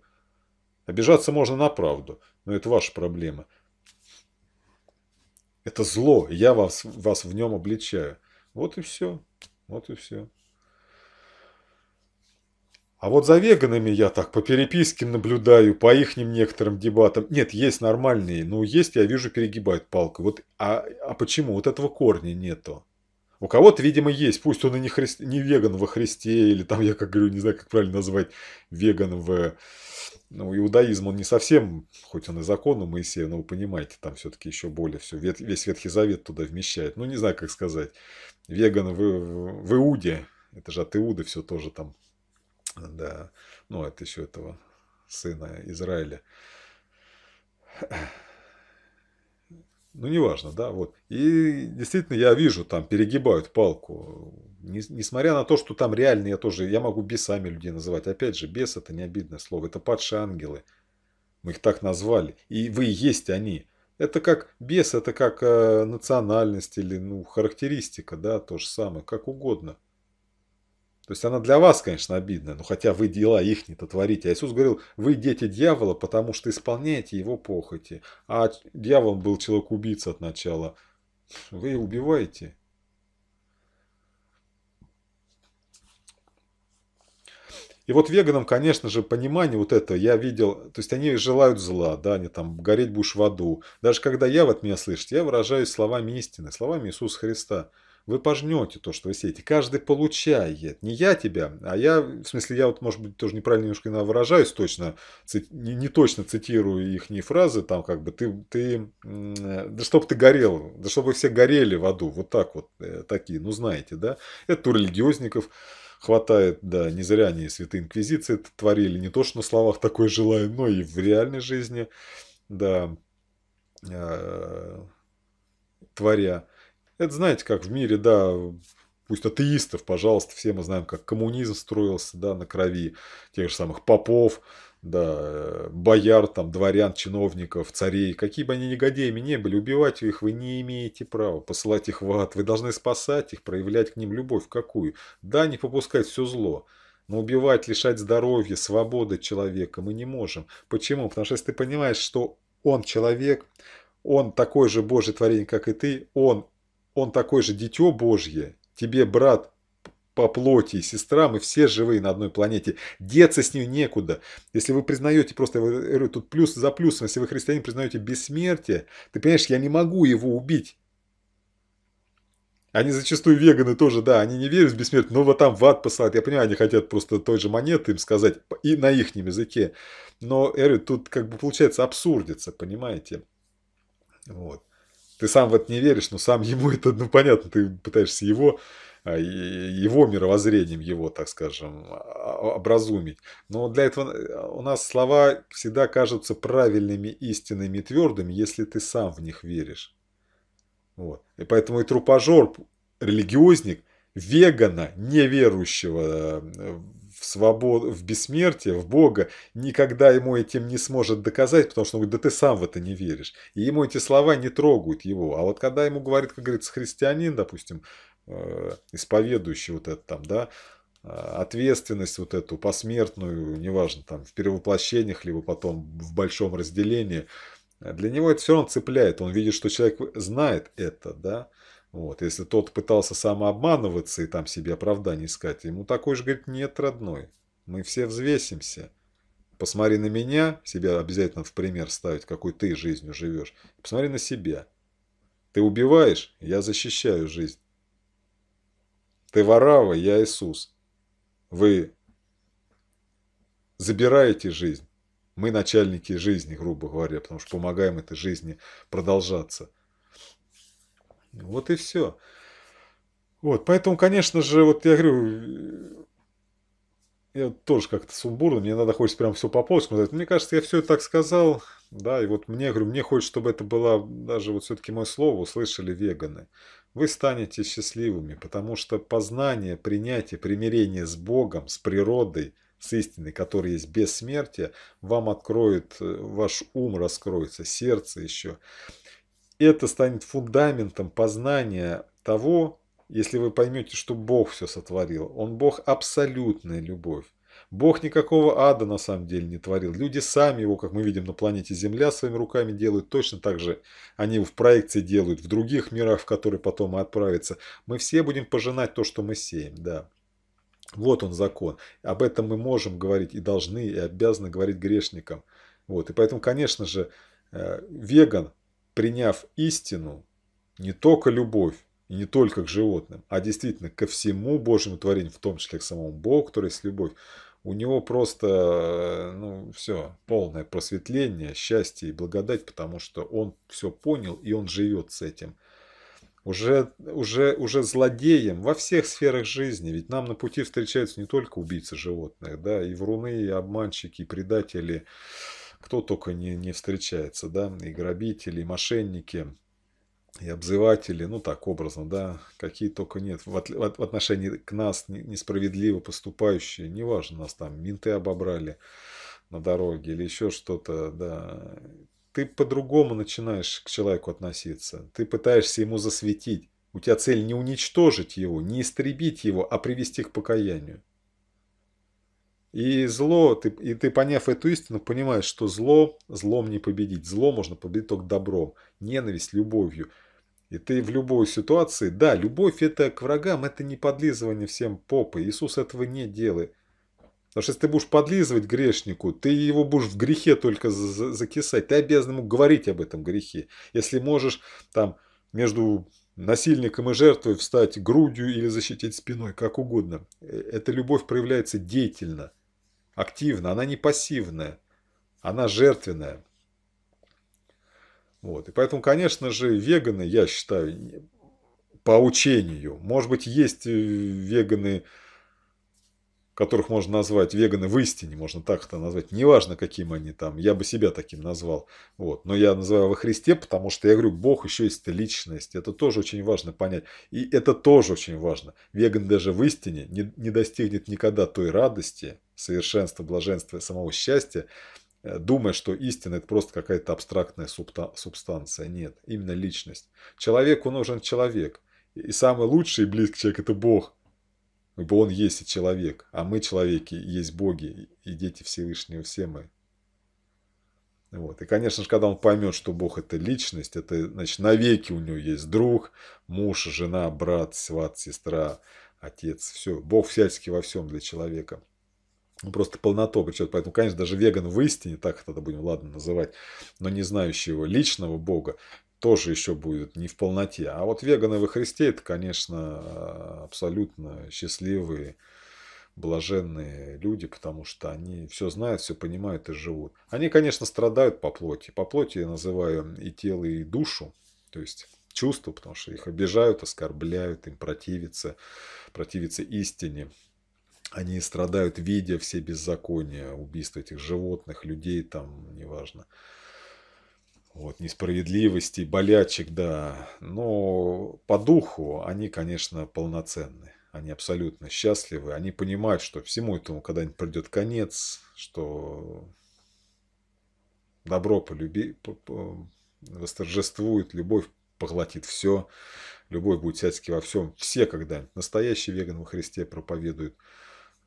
Обижаться можно на правду, но это ваша проблема. Это зло, я вас, вас в нем обличаю. Вот и все, вот и все. А вот за веганами я так по переписке наблюдаю, по ихним некоторым дебатам. Нет, есть нормальные, но ну, есть, я вижу, перегибают палку. Вот, а, а почему? Вот этого корня нету. У кого-то, видимо, есть. Пусть он и не, христ... не веган во Христе, или там, я как говорю, не знаю, как правильно назвать, веган в... Ну, иудаизм, он не совсем, хоть он и закон у Моисея, но вы понимаете, там все-таки еще более все, весь Ветхий Завет туда вмещает. Ну, не знаю, как сказать. Веган в, в Иуде, это же от Иуды все тоже там да, ну, это еще этого сына Израиля. Ну, неважно, да, вот. И действительно, я вижу, там перегибают палку. Несмотря на то, что там реальные, я тоже, я могу бесами людей называть. Опять же, бес это не обидное слово, это падшие ангелы. Мы их так назвали. И вы и есть они. Это как бес, это как э, национальность или ну, характеристика, да, то же самое, как угодно. То есть она для вас, конечно, обидная, но хотя вы дела их не творите. А Иисус говорил, вы дети дьявола, потому что исполняете его похоти. А дьявол был человек-убийца от начала. Вы убиваете. И вот веганам, конечно же, понимание вот этого я видел, то есть они желают зла, да, они там гореть будешь в аду. Даже когда я вот меня слышите, я выражаюсь словами истины, словами Иисуса Христа вы пожнете то, что вы сеете. Каждый получает. Не я тебя, а я, в смысле, я вот, может быть, тоже неправильно немножко иногда выражаюсь, точно, не, не точно цитирую их фразы, там как бы ты, ты, да чтобы ты горел, да чтобы все горели в аду, вот так вот, э, такие, ну знаете, да, это у религиозников, хватает, да, не зря они святые инквизиции творили, не то что на словах такое желаю, но и в реальной жизни, да, э, творя. Это знаете, как в мире, да, пусть атеистов, пожалуйста, все мы знаем, как коммунизм строился, да, на крови тех же самых попов, да, бояр, там, дворян, чиновников, царей, какие бы они негодяями не были, убивать их вы не имеете права, посылать их в ад, вы должны спасать их, проявлять к ним любовь какую, да, не попускать все зло, но убивать, лишать здоровья, свободы человека мы не можем. Почему? Потому что если ты понимаешь, что он человек, он такой же Божий творение, как и ты, он он такой же дитё Божье, тебе брат по плоти и сестра, мы все живые на одной планете. Деться с нее некуда. Если вы признаете просто, я говорю, тут плюс за плюсом, если вы христианин признаете бессмертие, ты понимаешь, я не могу его убить. Они зачастую веганы тоже, да, они не верят в бессмертие, но вот там в ад посылают. Я понимаю, они хотят просто той же монеты им сказать и на их языке. Но, Эры, тут как бы получается абсурдится, понимаете? Вот. Ты сам в это не веришь, но сам ему это, ну понятно, ты пытаешься его а, его мировоззрением, его, так скажем, а, образумить. Но для этого э, у нас слова всегда кажутся правильными, истинными и твердыми, если ты сам в них веришь. Вот. И поэтому и трупожор, религиозник, вегана, неверующего э, в свободу, в бессмертие, в Бога, никогда ему этим не сможет доказать, потому что он говорит, да ты сам в это не веришь. И ему эти слова не трогают его. А вот когда ему говорит, как говорится, христианин, допустим, э, исповедующий вот это там, да, э, ответственность вот эту посмертную, неважно, там, в перевоплощениях, либо потом в большом разделении, э, для него это все равно цепляет. Он видит, что человек знает это, да, вот. Если тот пытался самообманываться и там себе оправдание искать, ему такой же говорит, нет, родной, мы все взвесимся. Посмотри на меня, себя обязательно в пример ставить, какой ты жизнью живешь. Посмотри на себя. Ты убиваешь, я защищаю жизнь. Ты Варава, я Иисус. Вы забираете жизнь. Мы начальники жизни, грубо говоря, потому что помогаем этой жизни продолжаться. Вот и все. Вот, поэтому, конечно же, вот я говорю, э, я тоже как-то сумбурно, мне надо хочется прям все по полочкам сказать. Мне кажется, я все это так сказал, да, и вот мне, говорю, мне хочется, чтобы это было, даже вот все-таки мое слово услышали веганы. Вы станете счастливыми, потому что познание, принятие, примирение с Богом, с природой, с истиной, которая есть бессмертие, вам откроет, э, ваш ум раскроется, сердце еще это станет фундаментом познания того, если вы поймете, что Бог все сотворил. Он Бог абсолютная любовь. Бог никакого ада на самом деле не творил. Люди сами его, как мы видим на планете Земля, своими руками делают. Точно так же они его в проекции делают, в других мирах, в которые потом и отправятся. Мы все будем пожинать то, что мы сеем, да. Вот он закон. Об этом мы можем говорить и должны, и обязаны говорить грешникам. Вот. И поэтому, конечно же, э, веган приняв истину, не только любовь, и не только к животным, а действительно ко всему Божьему творению, в том числе к самому Богу, который есть любовь, у него просто, э, ну, все, полное просветление, счастье и благодать, потому что он все понял и он живет с этим. Уже, уже, уже злодеем во всех сферах жизни, ведь нам на пути встречаются не только убийцы животных, да, и вруны, и обманщики, и предатели, кто только не, не встречается, да, и грабители, и мошенники, и обзыватели, ну так образно, да, какие только нет, в, от, в отношении к нас несправедливо поступающие, неважно, нас там менты обобрали на дороге или еще что-то, да, ты по-другому начинаешь к человеку относиться, ты пытаешься ему засветить, у тебя цель не уничтожить его, не истребить его, а привести к покаянию. И зло, ты, и ты, поняв эту истину, понимаешь, что зло злом не победить. Зло можно победить только добром, ненависть, любовью. И ты в любой ситуации, да, любовь это к врагам, это не подлизывание всем попы. Иисус этого не делает. Потому что если ты будешь подлизывать грешнику, ты его будешь в грехе только закисать. Ты обязан ему говорить об этом грехе. Если можешь там между насильником и жертвой встать грудью или защитить спиной, как угодно. Э, эта любовь проявляется деятельно – активная она не пассивная, она жертвенная. Вот. И поэтому, конечно же, веганы, я считаю, по учению, может быть, есть э, веганы, которых можно назвать веганы в истине, можно так это назвать, неважно, каким они там, я бы себя таким назвал, вот, но я называю во Христе, потому что я говорю, Бог еще есть личность, это тоже очень важно понять, и это тоже очень важно, веган даже в истине не, не достигнет никогда той радости, совершенства, блаженства, самого счастья, э, думая, что истина – это просто какая-то абстрактная субстанция. Нет, именно личность. Человеку нужен человек. И самый лучший и близкий человек – это Бог – как бы он есть и человек, а мы человеки есть боги и дети Всевышнего все мы. Вот. И, конечно же, когда он поймет, что Бог – это личность, это, значит, навеки у него есть друг, муж, жена, брат, сват, сестра, отец. Все. Бог всячески во всем для человека. Ну, просто полнота, причет. Поэтому, конечно, даже веган в истине, так это будем, ладно, называть, но не знающий его личного Бога, тоже еще будет не в полноте. А вот веганы во Христе, это, конечно, абсолютно счастливые, блаженные люди, потому что они все знают, все понимают и живут. Они, конечно, страдают по плоти. По плоти я называю и тело, и душу, то есть чувства, потому что их обижают, оскорбляют, им противятся, противятся истине. Они страдают, видя все беззакония, убийства этих животных, людей там, неважно вот, несправедливости, болячек, да. Но по духу они, конечно, полноценны. Они абсолютно счастливы. Они понимают, что всему этому когда-нибудь придет конец, что добро полюби... восторжествует, любовь поглотит все, любовь будет всячески во всем. Все когда-нибудь. Настоящий веган во Христе проповедует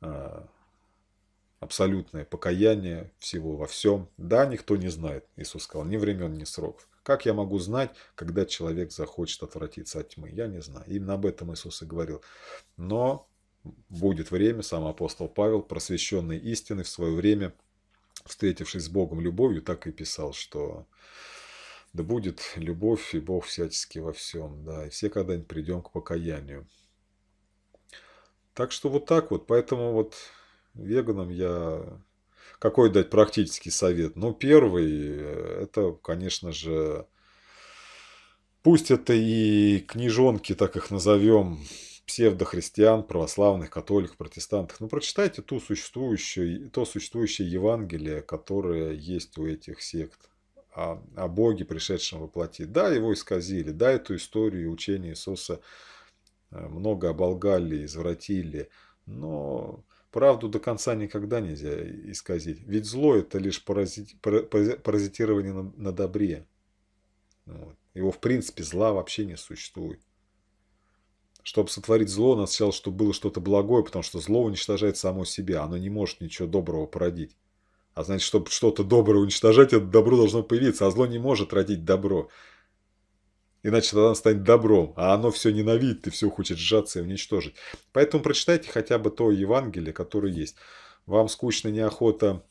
а, абсолютное покаяние всего во всем. Да, никто не знает, Иисус сказал, ни времен, ни сроков. Как я могу знать, когда человек захочет отвратиться от тьмы? Я не знаю. Именно об этом Иисус и говорил. Но будет время, сам апостол Павел, просвещенный истиной в свое время, встретившись с Богом любовью, так и писал, что да будет любовь и Бог всячески во всем, да, и все когда-нибудь придем к покаянию. Так что вот так вот, поэтому вот Веганам я какой дать практический совет? Ну, первый, э, это, конечно же, пусть это и книжонки, так их назовем, псевдохристиан, православных, католиков, протестантов. Ну, прочитайте ту существующую, то существующее Евангелие, которое есть у этих сект о, о Боге, пришедшем во Да, его исказили, да, эту историю учения Иисуса э, много оболгали, извратили, но Правду до конца никогда нельзя исказить, ведь зло – это лишь паразит, паразитирование на, на добре. Вот. Его в принципе зла вообще не существует. Чтобы сотворить зло, надо сначала, чтобы было что-то благое, потому что зло уничтожает само себя, оно не может ничего доброго породить. А значит, чтобы что-то доброе уничтожать, это добро должно появиться, а зло не может родить добро иначе тогда он станет добром, а оно все ненавидит и все хочет сжаться и уничтожить. Поэтому прочитайте хотя бы то Евангелие, которое есть. Вам скучно, неохота,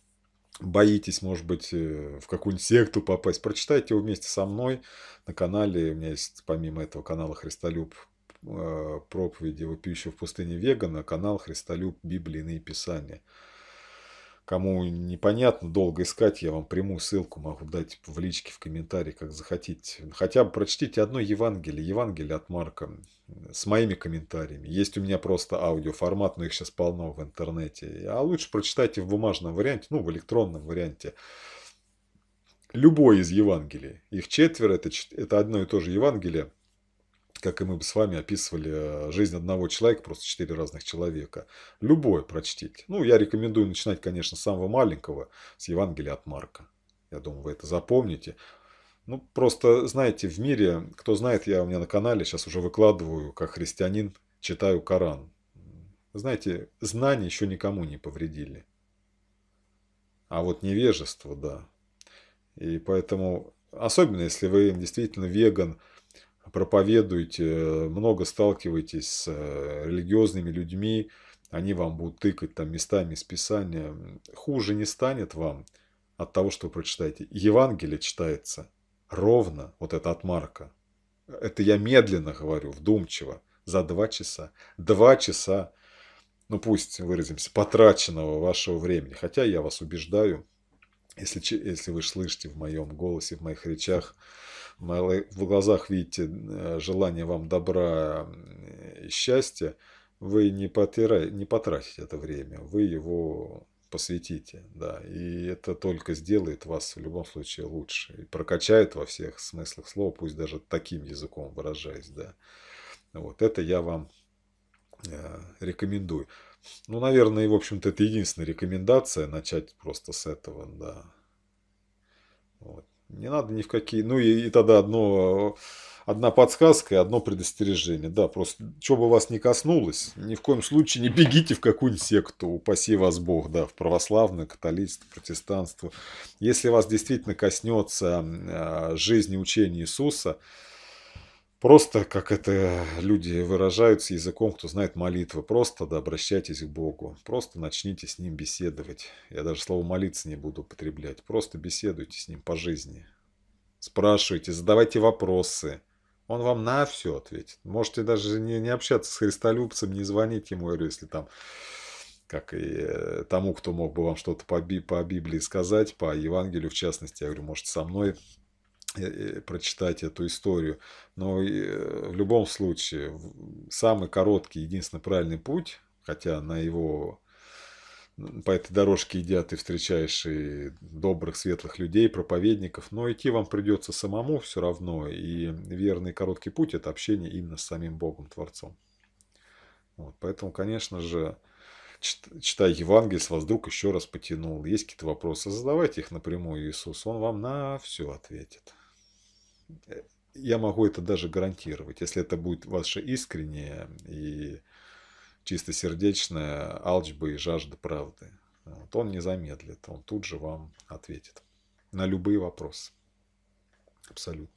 боитесь, может быть, э, в какую-нибудь секту попасть, прочитайте его вместе со мной на канале. У меня есть, помимо этого канала «Христолюб», э, проповеди, вопиющего в пустыне Вегана, канал «Христолюб. Библии и Писания». Кому непонятно, долго искать, я вам прямую ссылку могу дать в личке, в комментарии, как захотите. Хотя бы прочтите одно Евангелие, Евангелие от Марка, с моими комментариями. Есть у меня просто аудиоформат, но их сейчас полно в интернете. А лучше прочитайте в бумажном варианте, ну, в электронном варианте. Любой из Евангелий. Их четверо, это, это одно и то же Евангелие как и мы бы с вами описывали э, жизнь одного человека, просто четыре разных человека. Любое прочтите. Ну, я рекомендую начинать, конечно, с самого маленького, с Евангелия от Марка. Я думаю, вы это запомните. Ну, просто, знаете, в мире, кто знает, я у меня на канале сейчас уже выкладываю, как христианин, читаю Коран. Знаете, знания еще никому не повредили. А вот невежество, да. И поэтому, особенно если вы действительно веган, проповедуете, э, много сталкиваетесь с э, религиозными людьми, они вам будут тыкать там местами из Писания, хуже не станет вам от того, что вы прочитаете. Евангелие читается ровно, вот это от Марка. Это я медленно говорю, вдумчиво, за два часа. Два часа, ну пусть выразимся, потраченного вашего времени. Хотя я вас убеждаю, если, если вы слышите в моем голосе, в моих речах, в глазах видите э, желание вам добра э, и счастья, вы не, потеря не потратите это время, вы его посвятите, да, и это только сделает вас в любом случае лучше и прокачает во всех смыслах слова, пусть даже таким языком выражаясь, да. Вот это я вам э, рекомендую. Ну, наверное, в общем-то, это единственная рекомендация начать просто с этого, да. Вот. Не надо ни в какие. Ну и, и тогда одно, одна подсказка и одно предостережение. Да, просто что бы вас ни коснулось, ни в коем случае не бегите в какую-нибудь секту, упаси вас Бог, да, в православное, католичество, протестанство. Если вас действительно коснется а, жизни учения Иисуса, Просто, как это люди выражаются языком, кто знает молитвы, просто да, обращайтесь к Богу, просто начните с Ним беседовать. Я даже слово молиться не буду употреблять, просто беседуйте с Ним по жизни. Спрашивайте, задавайте вопросы. Он вам на все ответит. Можете даже не, не общаться с христолюбцем, не звонить ему, если там, как и э, тому, кто мог бы вам что-то по, по Библии сказать, по Евангелию в частности, я говорю, может, со мной Э, прочитать эту историю. Но э, в любом случае, самый короткий, единственно правильный путь, хотя на его по этой дорожке идя ты встречаешь и добрых, светлых людей, проповедников, но идти вам придется самому все равно, и верный короткий путь – это общение именно с самим Богом, Творцом. Вот, поэтому, конечно же, читая Евангелие, с вас вдруг еще раз потянул. Есть какие-то вопросы, задавайте их напрямую Иисус, Он вам на все ответит я могу это даже гарантировать. Если это будет ваше искреннее и чистосердечная алчба и жажда правды, вот э, он не замедлит, он тут же вам ответит на любые вопросы. Абсолютно.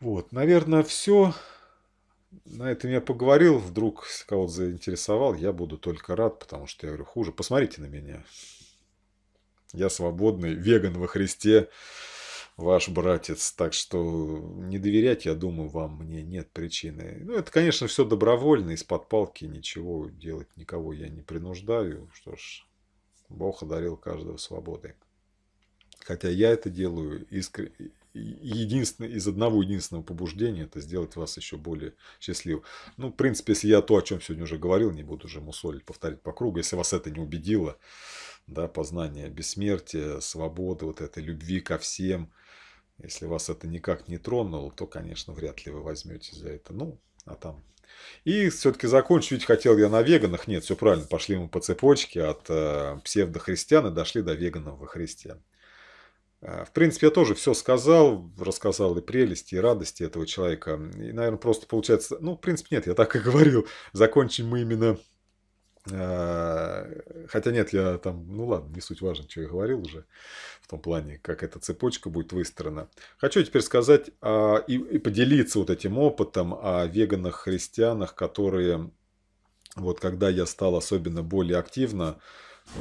Вот, наверное, все. На этом я поговорил. Вдруг кого-то заинтересовал. Я буду только рад, потому что я говорю, хуже. Посмотрите на меня. Я свободный, веган во Христе ваш братец. Так что не доверять, я думаю, вам мне нет причины. Ну, это, конечно, все добровольно, из-под палки ничего делать никого я не принуждаю. Что ж, Бог одарил каждого свободой. Хотя я это делаю искренне, единственное, из одного единственного побуждения это сделать вас еще более счастливым. Ну, в принципе, если я то, о чем сегодня уже говорил, не буду уже мусолить, повторить по кругу, если вас это не убедило, да, познание бессмертия, свободы, вот этой любви ко всем – если вас это никак не тронуло, то, конечно, вряд ли вы возьмете за это. Ну, а там... И все-таки закончить ведь хотел я на веганах. Нет, все правильно, пошли мы по цепочке от э, псевдохристиан и дошли до вегановых христиан. Э, в принципе, я тоже все сказал, рассказал и прелести, и радости этого человека. И, наверное, просто получается... Ну, в принципе, нет, я так и говорил. Закончим мы именно а, хотя нет, я там, ну ладно, не суть важно, что я говорил уже, в том плане, как эта цепочка будет выстроена. Хочу теперь сказать а, и, и поделиться вот этим опытом о веганах-христианах, которые, вот когда я стал особенно более активно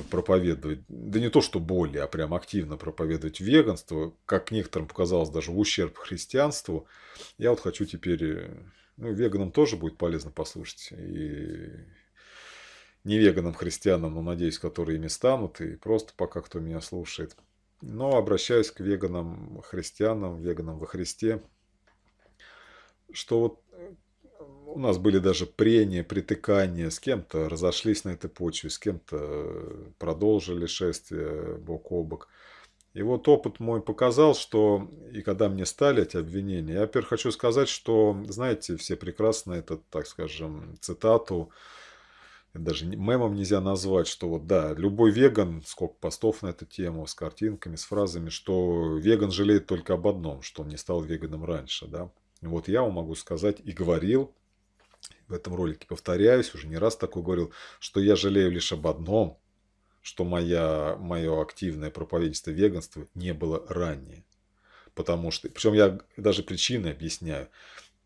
проповедовать, да не то что более, а прям активно проповедовать веганство, как некоторым показалось даже в ущерб христианству, я вот хочу теперь, э, ну, веганам тоже будет полезно послушать, и не веганам, христианам, но, надеюсь, которые ими станут, и просто пока кто меня слушает. Но обращаюсь к веганам, христианам, веганам во Христе, что вот э, у нас были даже прения, притыкания, с кем-то разошлись на этой почве, с кем-то э, продолжили шествие бок о бок. И вот опыт мой показал, что и когда мне стали эти обвинения, я, во-первых, хочу сказать, что, знаете, все прекрасно этот, так скажем, цитату даже мемом нельзя назвать, что вот да, любой веган, сколько постов на эту тему, с картинками, с фразами, что веган жалеет только об одном, что он не стал веганом раньше, да. Вот я вам могу сказать и говорил, в этом ролике повторяюсь, уже не раз такой говорил, что я жалею лишь об одном, что моя, мое активное проповедничество веганства не было ранее. Потому что, причем я даже причины объясняю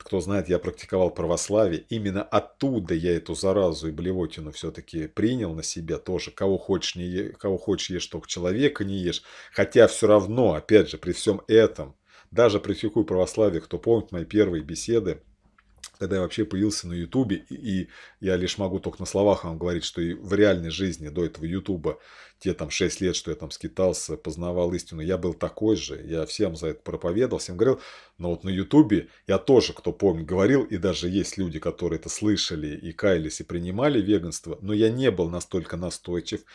кто знает, я практиковал православие. Именно оттуда я эту заразу и блевотину все-таки принял на себя тоже. Кого хочешь, не е... кого хочешь ешь, только человека не ешь. Хотя все равно, опять же, при всем этом, даже при фику православия, кто помнит мои первые беседы когда я вообще появился на Ютубе, и, и я лишь могу только на словах вам говорить, что и в реальной жизни до этого Ютуба, те там 6 лет, что я там скитался, познавал истину, я был такой же, я всем за это проповедовал, всем говорил, но вот на Ютубе я тоже, кто помнит, говорил, и даже есть люди, которые это слышали и каялись, и принимали веганство, но я не был настолько настойчив,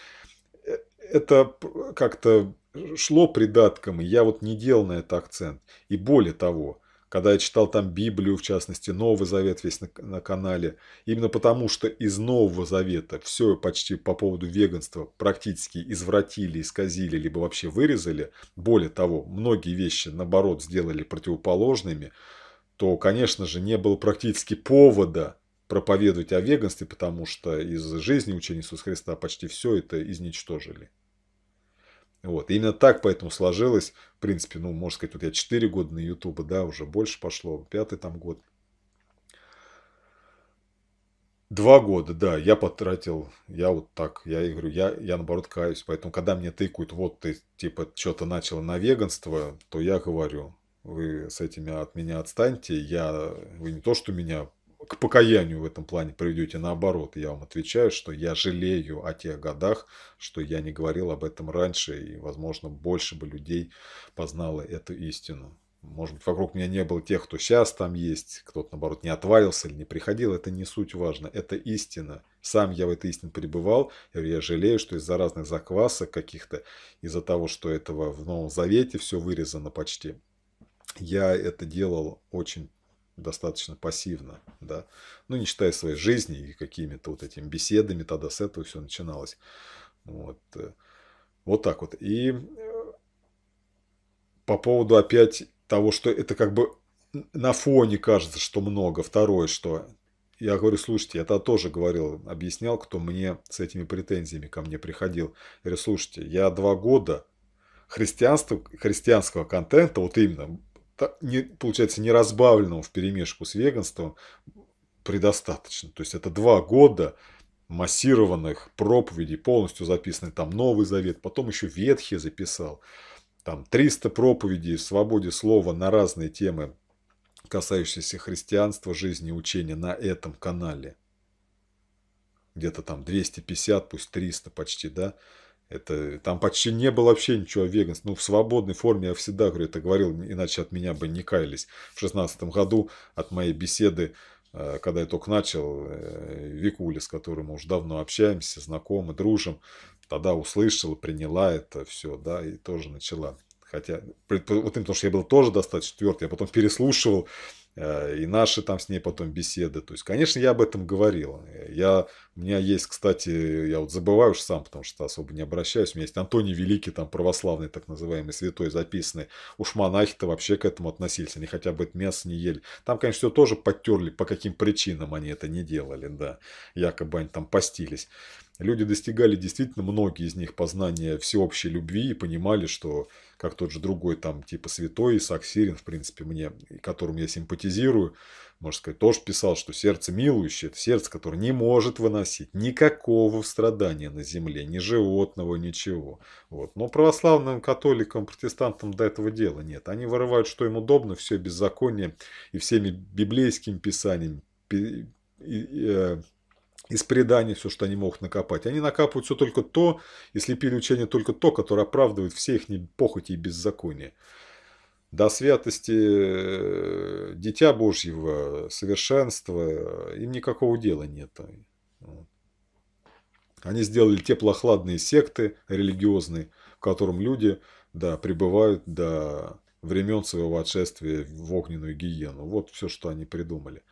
э, это как-то шло придатком, и я вот не делал на это акцент. И более того, когда я читал там Библию, в частности, Новый Завет весь на, на канале, именно потому, что из Нового Завета все почти по поводу веганства практически извратили, исказили, либо вообще вырезали, более того, многие вещи, наоборот, сделали противоположными, то, конечно же, не было практически повода проповедовать о веганстве, потому что из жизни учения Иисуса Христа почти все это изничтожили. Вот. именно так поэтому сложилось, в принципе, ну, можно сказать, вот я 4 года на Ютубе, да, уже больше пошло, пятый там год. Два года, да, я потратил, я вот так, я говорю, я, я наоборот каюсь, поэтому, когда мне тыкают, вот ты, типа, что-то начал на веганство, то я говорю, вы с этими от меня отстаньте, я, вы не то, что меня к покаянию в этом плане приведете. Наоборот, я вам отвечаю, что я жалею о тех годах, что я не говорил об этом раньше, и, возможно, больше бы людей познало эту истину. Может быть, вокруг меня не было тех, кто сейчас там есть, кто-то, наоборот, не отвалился или не приходил. Это не суть важно, это истина. Сам я в этой истине пребывал. Я, я жалею, что из-за разных заквасок каких-то, из-за того, что этого в Новом Завете все вырезано почти, я это делал очень достаточно пассивно, да, ну, не считая своей жизни и какими-то вот этими беседами, тогда с этого все начиналось. Вот, э, вот так вот. И э, по поводу опять того, что это как бы на фоне кажется, что много. Второе, что я говорю, слушайте, я тогда тоже говорил, объяснял, кто мне с этими претензиями ко мне приходил. Я говорю, слушайте, я два года христианства, христианского контента, вот именно не, получается, не неразбавленного в перемешку с веганством предостаточно. То есть это два года массированных проповедей, полностью записаны там Новый Завет, потом еще Ветхий записал. Там 300 проповедей в свободе слова на разные темы, касающиеся христианства, жизни, учения на этом канале. Где-то там 250, пусть 300 почти, да, это, там почти не было вообще ничего о Ну, в свободной форме я всегда говорю, это говорил, иначе от меня бы не каялись. В шестнадцатом году от моей беседы, э, когда я только начал, э, Викуля, с которой мы уже давно общаемся, знакомы, дружим, тогда услышала, приняла это все, да, и тоже начала. Хотя, вот потому что я был тоже достаточно четвертый, я потом переслушивал Э, и наши там с ней потом беседы. То есть, конечно, я об этом говорил. Я, у меня есть, кстати, я вот забываю уж сам, потому что особо не обращаюсь. У меня есть Антоний Великий, там православный, так называемый, святой записанный. Уж монахи-то вообще к этому относились. Они хотя бы это мясо не ели. Там, конечно, все тоже подтерли, по каким причинам они это не делали, да. Якобы они там постились. Люди достигали действительно многие из них познания всеобщей любви и понимали, что как тот же другой там типа святой Исаак Сирин, в принципе, мне, которому я симпатизирую, можно сказать, тоже писал, что сердце милующее – это сердце, которое не может выносить никакого страдания на земле, ни животного, ничего. Вот. Но православным католикам, протестантам до этого дела нет. Они вырывают, что им удобно, все беззаконие и всеми библейскими писаниями, э, из преданий все, что они могут накопать. Они накапывают все только то, и слепили учение только то, которое оправдывает все их похоти и беззаконие До святости э, Дитя Божьего, совершенства, э, им никакого дела нет. Они сделали теплохладные секты религиозные, в котором люди да, пребывают до времен своего отшествия в огненную гиену. Вот все, что они придумали.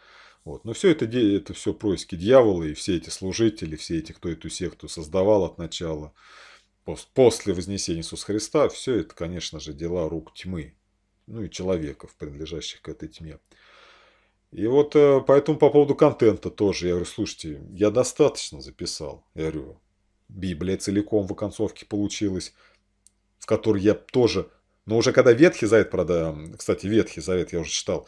Вот. Но все это, это все происки дьявола и все эти служители, все эти, кто эту секту создавал от начала, после вознесения Иисуса Христа, все это, конечно же, дела рук тьмы, ну и человеков, принадлежащих к этой тьме. И вот э, поэтому по поводу контента тоже. Я говорю, слушайте, я достаточно записал. Я говорю, Библия целиком в оконцовке получилась, в которой я тоже... Но уже когда Ветхий Завет, правда, кстати, Ветхий Завет я уже читал,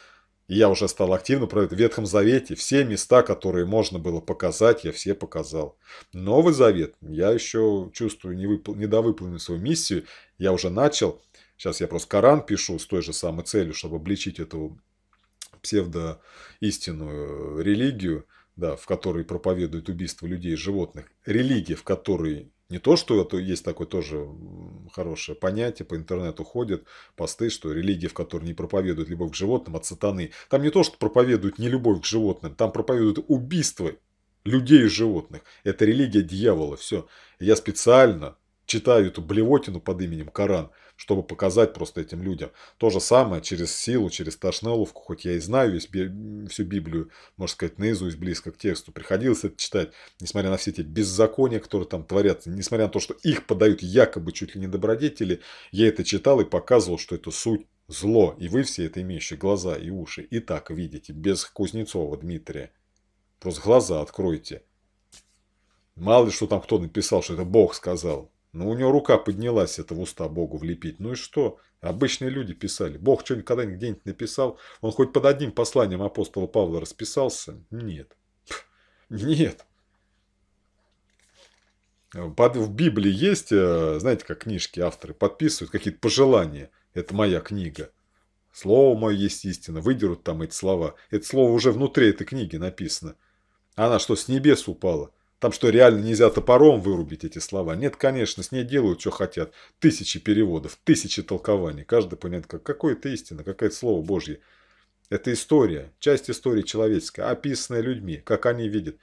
и я уже стал активно проявлять в Ветхом Завете. Все места, которые можно было показать, я все показал. Новый Завет. Я еще чувствую не невыпол... недовыполненную свою миссию. Я уже начал. Сейчас я просто Коран пишу с той же самой целью, чтобы обличить эту псевдоистинную религию, да, в которой проповедуют убийство людей и животных. Религия, в которой не то, что это есть такое тоже хорошее понятие, по интернету ходят посты, что религии в которой не проповедуют любовь к животным, от сатаны. Там не то, что проповедуют не любовь к животным, там проповедуют убийство людей и животных. Это религия дьявола, все. Я специально читаю эту блевотину под именем Коран, чтобы показать просто этим людям. То же самое через силу, через тошнеловку, хоть я и знаю весь, всю Библию, можно сказать, наизусть близко к тексту, приходилось это читать, несмотря на все эти беззакония, которые там творятся, несмотря на то, что их подают якобы чуть ли не добродетели, я это читал и показывал, что это суть зло, и вы все это имеющие глаза и уши и так видите, без Кузнецова Дмитрия. Просто глаза откройте. Мало ли, что там кто написал, что это Бог сказал. Ну, у него рука поднялась это в уста Богу влепить. Ну и что? Обычные люди писали. Бог что-нибудь когда-нибудь где-нибудь написал? Он хоть под одним посланием апостола Павла расписался? Нет. нет. Под, в Библии есть, э, знаете, как книжки авторы подписывают, какие-то пожелания. Это моя книга. Слово мое есть истина. Выдерут там эти слова. Это слово уже внутри этой книги написано. Она что, с небес упала? Там что, реально нельзя топором вырубить эти слова? Нет, конечно, с ней делают, что хотят. Тысячи переводов, тысячи толкований. Каждый понимает, как, какое это истина, какое это слово Божье. Это история, часть истории человеческой, описанная людьми, как они видят.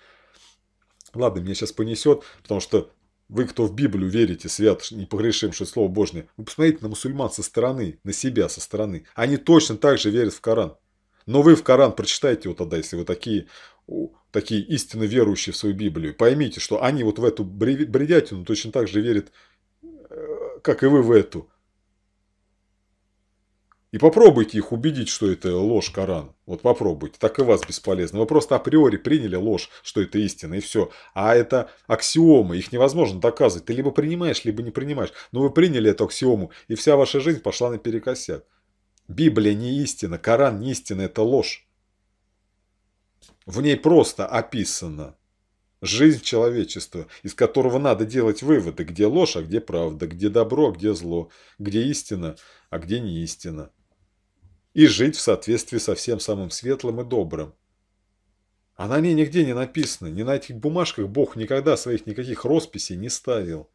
Ладно, меня сейчас понесет, потому что вы, кто в Библию верите, свят, не погрешим, что Слово Божье, вы ну, посмотрите на мусульман со стороны, на себя со стороны. Они точно так же верят в Коран. Но вы в Коран прочитайте его тогда, если вы такие такие истинно верующие в свою Библию, поймите, что они вот в эту бредятину точно так же верят, э, как и вы в эту. И попробуйте их убедить, что это ложь Коран. Вот попробуйте, так и вас бесполезно. Вы просто априори приняли ложь, что это истина, и все. А это аксиомы, их невозможно доказывать. Ты либо принимаешь, либо не принимаешь. Но вы приняли эту аксиому, и вся ваша жизнь пошла наперекосяк. Библия не истина, Коран не истина, это ложь. В ней просто описана жизнь человечества, из которого надо делать выводы, где ложь, а где правда, где добро, а где зло, где истина, а где не истина. И жить в соответствии со всем самым светлым и добрым. А на ней нигде не написано, ни на этих бумажках Бог никогда своих никаких росписей не ставил,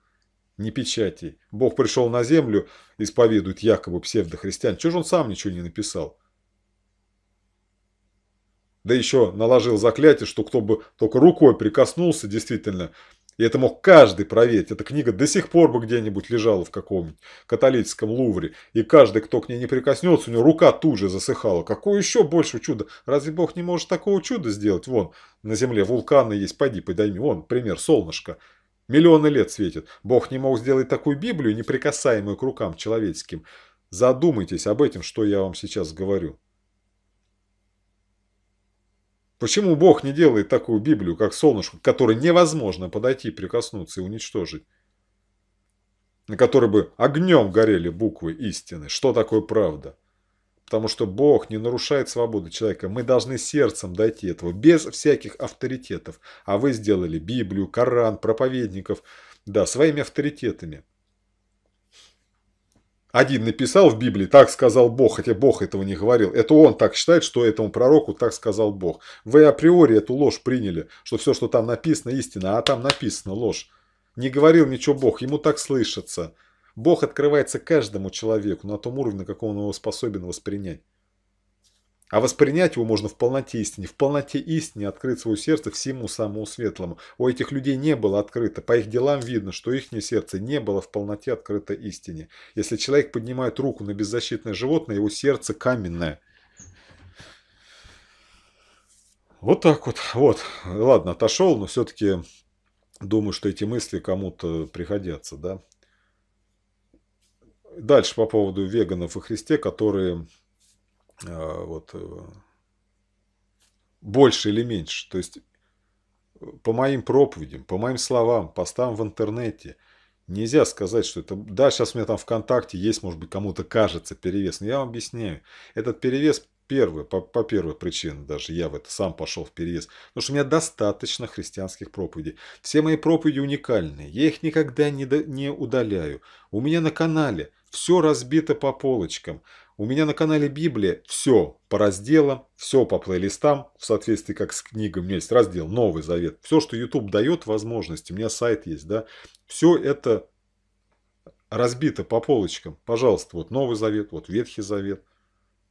ни печатей. Бог пришел на землю, исповедует якобы псевдохристиан, чего же он сам ничего не написал? да еще наложил заклятие, что кто бы только рукой прикоснулся, действительно, и это мог каждый проверить. Эта книга до сих пор бы где-нибудь лежала в каком-нибудь католическом лувре. И каждый, кто к ней не прикоснется, у него рука тут же засыхала. Какое еще больше чудо? Разве Бог не может такого чуда сделать? Вон, на земле вулканы есть, пойди, подойми. Вон, пример, солнышко. Миллионы лет светит. Бог не мог сделать такую Библию, неприкасаемую к рукам человеческим. Задумайтесь об этом, что я вам сейчас говорю. Почему Бог не делает такую Библию, как солнышко, к которой невозможно подойти, прикоснуться и уничтожить? На которой бы огнем горели буквы истины. Что такое правда? Потому что Бог не нарушает свободу человека. Мы должны сердцем дойти этого, без всяких авторитетов. А вы сделали Библию, Коран, проповедников, да, своими авторитетами один написал в Библии, так сказал Бог, хотя Бог этого не говорил. Это он так считает, что этому пророку так сказал Бог. Вы априори эту ложь приняли, что все, что там написано, истина, а там написано ложь. Не говорил ничего Бог, ему так слышится. Бог открывается каждому человеку на том уровне, на каком он его способен воспринять. А воспринять его можно в полноте истине. В полноте истине открыть свое сердце всему самому светлому. У этих людей не было открыто. По их делам видно, что их сердце не было в полноте открыто истине. Если человек поднимает руку на беззащитное животное, его сердце каменное. Вот так вот. Вот. Ладно, отошел, но все-таки думаю, что эти мысли кому-то пригодятся. Да? Дальше по поводу веганов и Христе, которые а, вот, э, больше или меньше. То есть, по моим проповедям, по моим словам, постам в интернете, нельзя сказать, что это... Да, сейчас у меня там ВКонтакте есть, может быть, кому-то кажется перевес, но я вам объясняю. Этот перевес первый, по, по первой причине даже я в это сам пошел в перевес, потому что у меня достаточно христианских проповедей. Все мои проповеди уникальные, я их никогда не, до, не удаляю. У меня на канале все разбито по полочкам. У меня на канале Библия все по разделам, все по плейлистам, в соответствии как с книгой. У меня есть раздел Новый Завет. Все, что YouTube дает возможности, у меня сайт есть, да. Все это разбито по полочкам. Пожалуйста, вот Новый Завет, вот Ветхий Завет.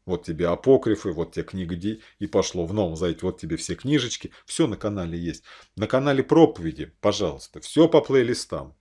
Вот тебе апокрифы, вот тебе книга Ди, и пошло в новом зайти, вот тебе все книжечки. Все на канале есть. На канале проповеди, пожалуйста, все по плейлистам.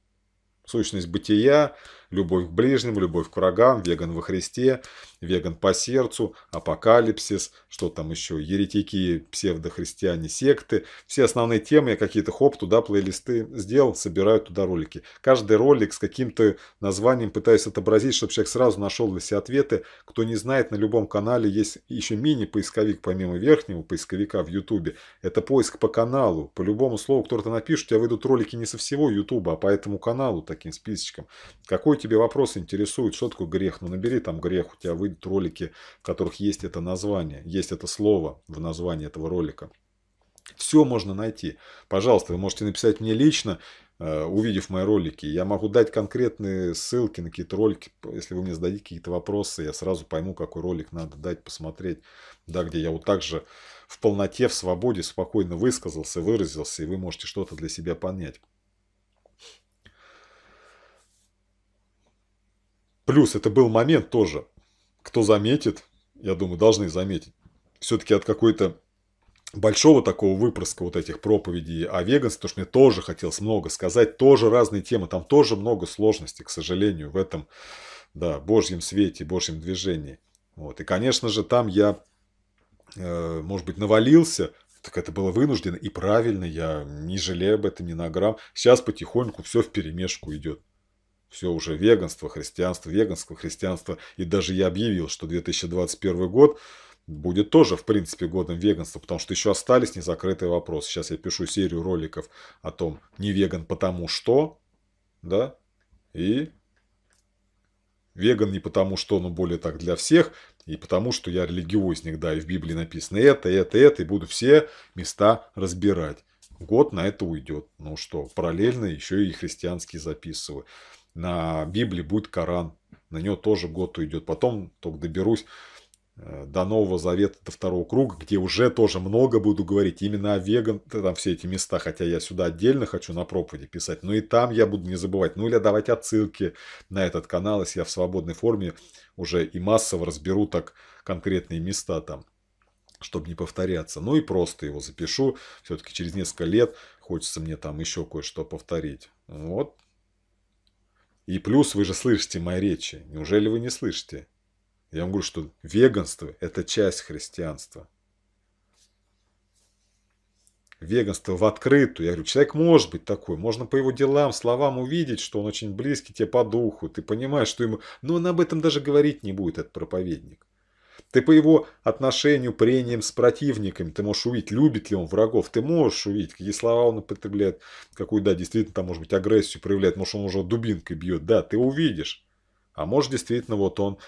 Сущность бытия, Любовь к ближним, любовь к врагам, веган во Христе, веган по сердцу, апокалипсис, что там еще, еретики, псевдохристиане, секты. Все основные темы я какие-то хоп туда плейлисты сделал, собираю туда ролики. Каждый ролик с каким-то названием пытаюсь отобразить, чтобы человек сразу нашел для себя ответы. Кто не знает, на любом канале есть еще мини-поисковик, помимо верхнего поисковика в Ютубе. Это поиск по каналу. По любому слову, кто-то напишет, у тебя выйдут ролики не со всего Ютуба, а по этому каналу таким списочком. Какой тебе вопрос интересует, что такое грех, ну набери там грех, у тебя выйдут ролики, в которых есть это название, есть это слово в названии этого ролика. Все можно найти. Пожалуйста, вы можете написать мне лично, э, увидев мои ролики. Я могу дать конкретные ссылки на какие-то ролики. Если вы мне зададите какие-то вопросы, я сразу пойму, какой ролик надо дать посмотреть. Да, где я вот так же в полноте, в свободе, спокойно высказался, выразился, и вы можете что-то для себя понять. Плюс это был момент тоже. Кто заметит, я думаю, должны заметить. Все-таки от какой-то большого такого выпрыска вот этих проповедей о веганстве, потому что мне тоже хотелось много сказать, тоже разные темы, там тоже много сложностей, к сожалению, в этом, да, божьем свете, божьем движении. Вот. И, конечно же, там я, э, может быть, навалился, так это было вынуждено, и правильно, я не жалею об этом ни на грамм. Сейчас потихоньку все в перемешку идет все уже веганство, христианство, веганство, христианство. И даже я объявил, что 2021 год будет тоже, в принципе, годом веганства, потому что еще остались незакрытые вопросы. Сейчас я пишу серию роликов о том, не веган потому что, да, и веган не потому что, но более так для всех, и потому что я религиозник, да, и в Библии написано это, это, это, и буду все места разбирать. Год на это уйдет. Ну что, параллельно еще и христианские записываю на Библии будет Коран. На него тоже год уйдет. Потом только доберусь э, до Нового Завета, до второго круга, где уже тоже много буду говорить именно о веган, там все эти места, хотя я сюда отдельно хочу на проповеди писать, но и там я буду не забывать, ну или давать отсылки на этот канал, если я в свободной форме уже и массово разберу так конкретные места там, чтобы не повторяться. Ну и просто его запишу, все-таки через несколько лет хочется мне там еще кое-что повторить. Вот и плюс вы же слышите мои речи. Неужели вы не слышите? Я вам говорю, что веганство – это часть христианства. Веганство в открытую. Я говорю, человек может быть такой. Можно по его делам, словам увидеть, что он очень близкий тебе по духу. Ты понимаешь, что ему... Но он об этом даже говорить не будет, этот проповедник. Ты по его отношению, прениям с противниками, ты можешь увидеть, любит ли он врагов, ты можешь увидеть, какие слова он употребляет, какую, да, действительно, там, может быть, агрессию проявляет, может, он уже дубинкой бьет, да, ты увидишь. А может, действительно, вот он,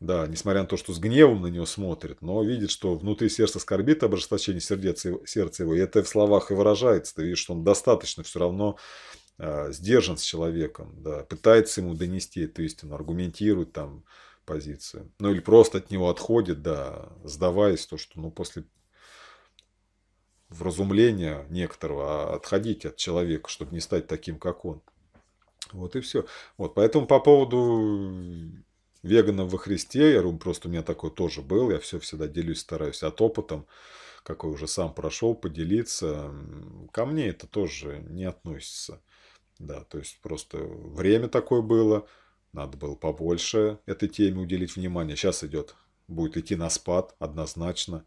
да, несмотря на то, что с гневом на него смотрит, но видит, что внутри сердца скорбит обожесточение сердец, сердца его, и это в словах и выражается, ты видишь, что он достаточно все равно э, сдержан с человеком, да, пытается ему донести эту истину, аргументирует там, позиции. Ну, или просто от него отходит, да, сдаваясь то, что ну, после вразумления некоторого, а отходить от человека, чтобы не стать таким, как он. Вот и все. Вот, поэтому по поводу веганов во Христе, я думаю, просто у меня такое тоже был, я все всегда делюсь, стараюсь от опытом, какой уже сам прошел, поделиться. Ко мне это тоже не относится. Да, то есть просто время такое было – надо было побольше этой теме уделить внимание. Сейчас идет, будет идти на спад однозначно.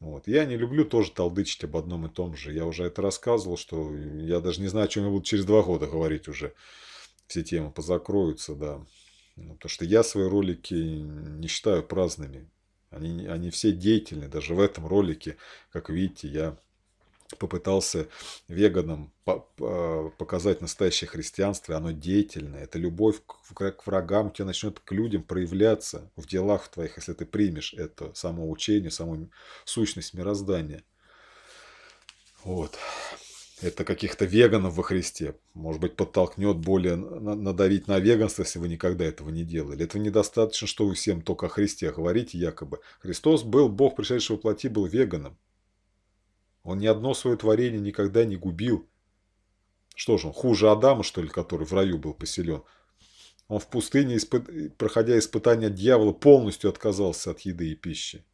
Вот. Я не люблю тоже толдычить об одном и том же. Я уже это рассказывал, что я даже не знаю, о чем я буду через два года говорить уже. Все темы позакроются, да. Ну, потому что я свои ролики не считаю праздными. Они, они все деятельны. Даже в этом ролике, как видите, я попытался веганам показать настоящее христианство, оно деятельное, это любовь к врагам у тебя начнет к людям проявляться в делах твоих, если ты примешь это само учение, саму сущность мироздания. Вот. Это каких-то веганов во Христе. Может быть, подтолкнет более надавить на веганство, если вы никогда этого не делали. Этого недостаточно, что вы всем только о Христе говорите якобы. Христос был Бог, пришедший во плоти, был веганом. Он ни одно свое творение никогда не губил. Что же он, хуже Адама, что ли, который в раю был поселен? Он в пустыне, проходя испытания дьявола, полностью отказался от еды и пищи.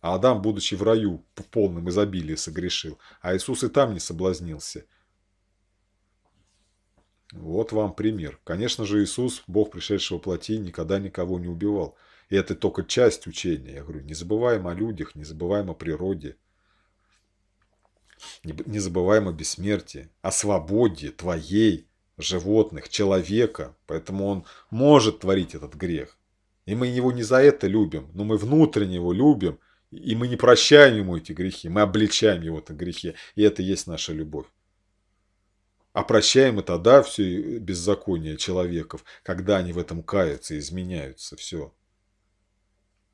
А Адам, будучи в раю, в полном изобилии согрешил. А Иисус и там не соблазнился. Вот вам пример. Конечно же, Иисус, Бог, пришедшего плоти, никогда никого не убивал. И это только часть учения. Я говорю, не забываем о людях, не забываем о природе, не забываем о бессмертии, о свободе твоей, животных, человека. Поэтому он может творить этот грех. И мы его не за это любим, но мы внутренне его любим, и мы не прощаем ему эти грехи, мы обличаем его это грехи, и это есть наша любовь. А прощаем мы тогда все беззаконие человеков, когда они в этом каются, изменяются, все.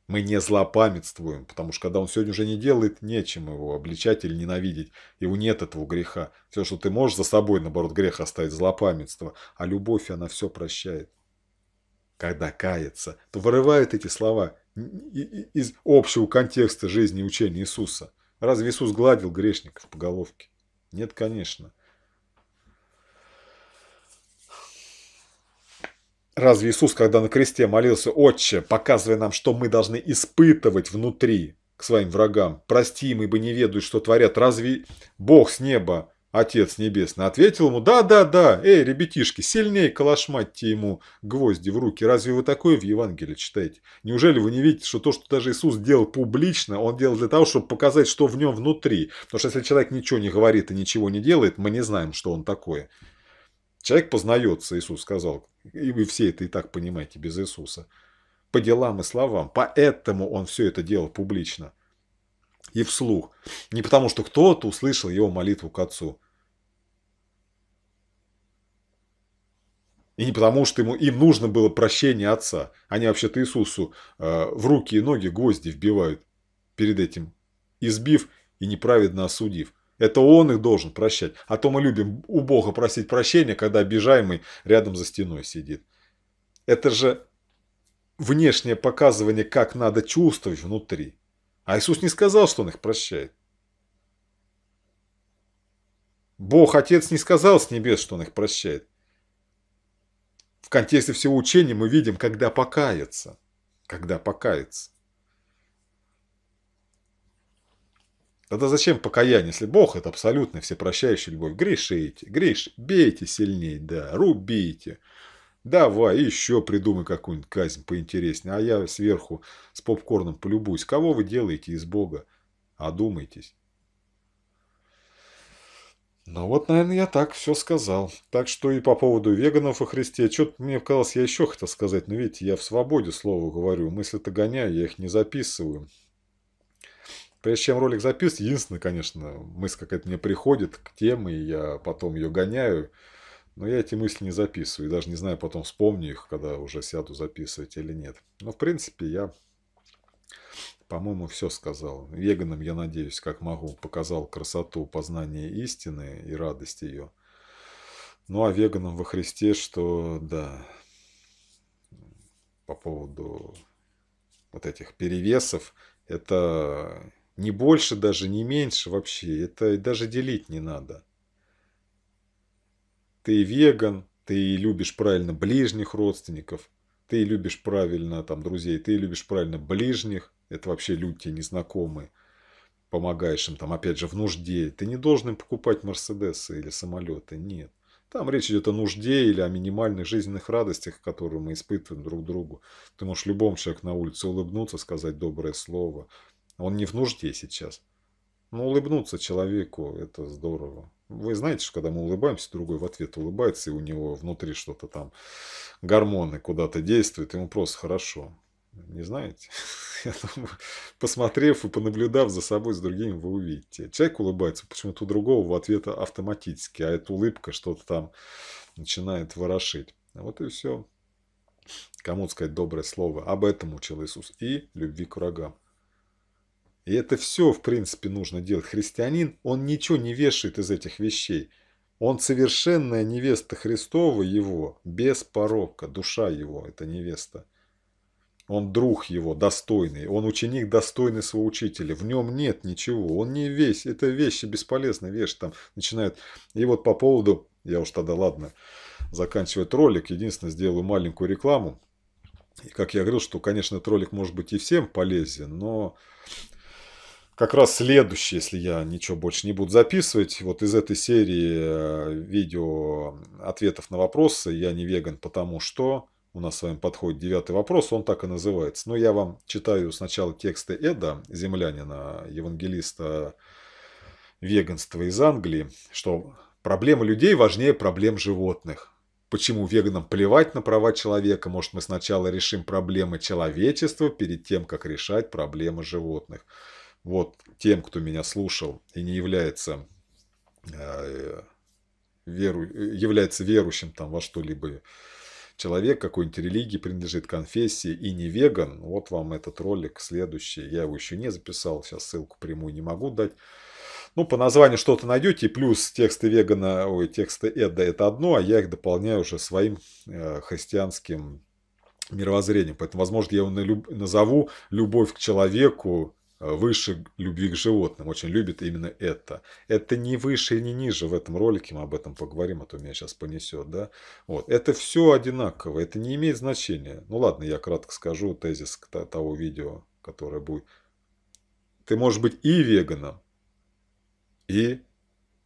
Мы не злопамятствуем, потому что когда он сегодня уже не делает, нечем его обличать или ненавидеть. и у нет этого греха. Все, что ты можешь за собой, наоборот, грех оставить, злопамятство. А любовь, она все прощает. Когда кается, то вырывает эти слова из общего контекста жизни и учения Иисуса. Разве Иисус гладил грешников по головке? Нет, конечно. Разве Иисус, когда на кресте молился, «Отче, показывай нам, что мы должны испытывать внутри к своим врагам, прости им, ибо не ведают, что творят, разве Бог с неба, Отец Небесный, ответил ему, «Да, да, да, эй, ребятишки, сильнее калашматьте ему гвозди в руки, разве вы такое в Евангелии читаете? Неужели вы не видите, что то, что даже Иисус делал публично, он делал для того, чтобы показать, что в нем внутри? Потому что если человек ничего не говорит и ничего не делает, мы не знаем, что он такое». Человек познается, Иисус сказал, и вы все это и так понимаете без Иисуса. По делам и словам. Поэтому он все это делал публично и вслух. Не потому, что кто-то услышал его молитву к отцу. И не потому, что ему, им нужно было прощение отца. Они вообще-то Иисусу э, в руки и ноги гвозди вбивают перед этим, избив и неправедно осудив. Это он их должен прощать. А то мы любим у Бога просить прощения, когда обижаемый рядом за стеной сидит. Это же внешнее показывание, как надо чувствовать внутри. А Иисус не сказал, что Он их прощает. Бог Отец не сказал с небес, что Он их прощает. В контексте всего учения мы видим, когда покаяться. Когда покаяться. Тогда зачем покаяние, если Бог – это абсолютная всепрощающая любовь? Грешите, греш, бейте сильнее, да, рубите. Давай, еще придумай какую-нибудь казнь поинтереснее, а я сверху с попкорном полюбуюсь. Кого вы делаете из Бога? Одумайтесь. Ну вот, наверное, я так все сказал. Так что и по поводу веганов и Христе. Что-то мне казалось, я еще хотел сказать, но видите, я в свободе слова говорю. Мысли-то гоняю, я их не записываю. Прежде чем ролик записывать, единственное, конечно, мысль какая-то мне приходит к теме, и я потом ее гоняю. Но я эти мысли не записываю, и даже не знаю, потом вспомню их, когда уже сяду записывать или нет. Но, в принципе, я, по-моему, все сказал. Веганом, я надеюсь, как могу, показал красоту познания истины и радость ее. Ну, а веганом во Христе, что, да, по поводу вот этих перевесов, это не больше даже, не меньше вообще. Это даже делить не надо. Ты веган, ты любишь правильно ближних родственников, ты любишь правильно там друзей, ты любишь правильно ближних, это вообще люди тебе незнакомые, помогаешь им там опять же в нужде. Ты не должен им покупать Мерседесы или самолеты, нет. Там речь идет о нужде или о минимальных жизненных радостях, которые мы испытываем друг другу. Ты можешь любому человеку на улице улыбнуться, сказать доброе слово, он не в нужде сейчас. Но ну, улыбнуться человеку – это здорово. Вы знаете, что когда мы улыбаемся, другой в ответ улыбается, и у него внутри что-то там, гормоны куда-то действуют, ему просто хорошо. Не знаете? Я думаю, посмотрев и понаблюдав за собой с другими, вы увидите. Человек улыбается почему-то у другого в ответ автоматически, а эта улыбка что-то там начинает ворошить. Вот и все. Кому сказать доброе слово об этом учил Иисус и любви к врагам. И это все, в принципе, нужно делать. Христианин, он ничего не вешает из этих вещей. Он совершенная невеста Христова его, без порока, душа его, это невеста. Он друг его, достойный, он ученик, достойный своего учителя, в нем нет ничего, он не весь, это вещи бесполезные, вещи там начинают. И вот по поводу, я уж тогда, ладно, заканчивает ролик, единственное, сделаю маленькую рекламу. И как я говорил, что, конечно, этот ролик может быть и всем полезен, но как раз следующий, если я ничего больше не буду записывать, вот из этой серии э, видео ответов на вопросы «Я не веган, потому что...» У нас с вами подходит девятый вопрос, он так и называется. Но я вам читаю сначала тексты Эда, землянина, евангелиста веганства из Англии, что проблема людей важнее проблем животных. Почему веганам плевать на права человека? Может, мы сначала решим проблемы человечества перед тем, как решать проблемы животных вот тем, кто меня слушал и не является, э, веру, является верующим там во что-либо, человек какой-нибудь религии принадлежит, конфессии и не веган, вот вам этот ролик следующий. Я его еще не записал, сейчас ссылку прямую не могу дать. Ну, по названию что-то найдете, плюс тексты вегана, ой, тексты Эда – это одно, а я их дополняю уже своим э, христианским мировоззрением. Поэтому, возможно, я его назову «Любовь к человеку выше любви к животным, очень любит именно это. Это не выше и не ниже, в этом ролике мы об этом поговорим, а то меня сейчас понесет, да. Вот. Это все одинаково, это не имеет значения. Ну ладно, я кратко скажу тезис того видео, которое будет. Ты можешь быть и веганом, и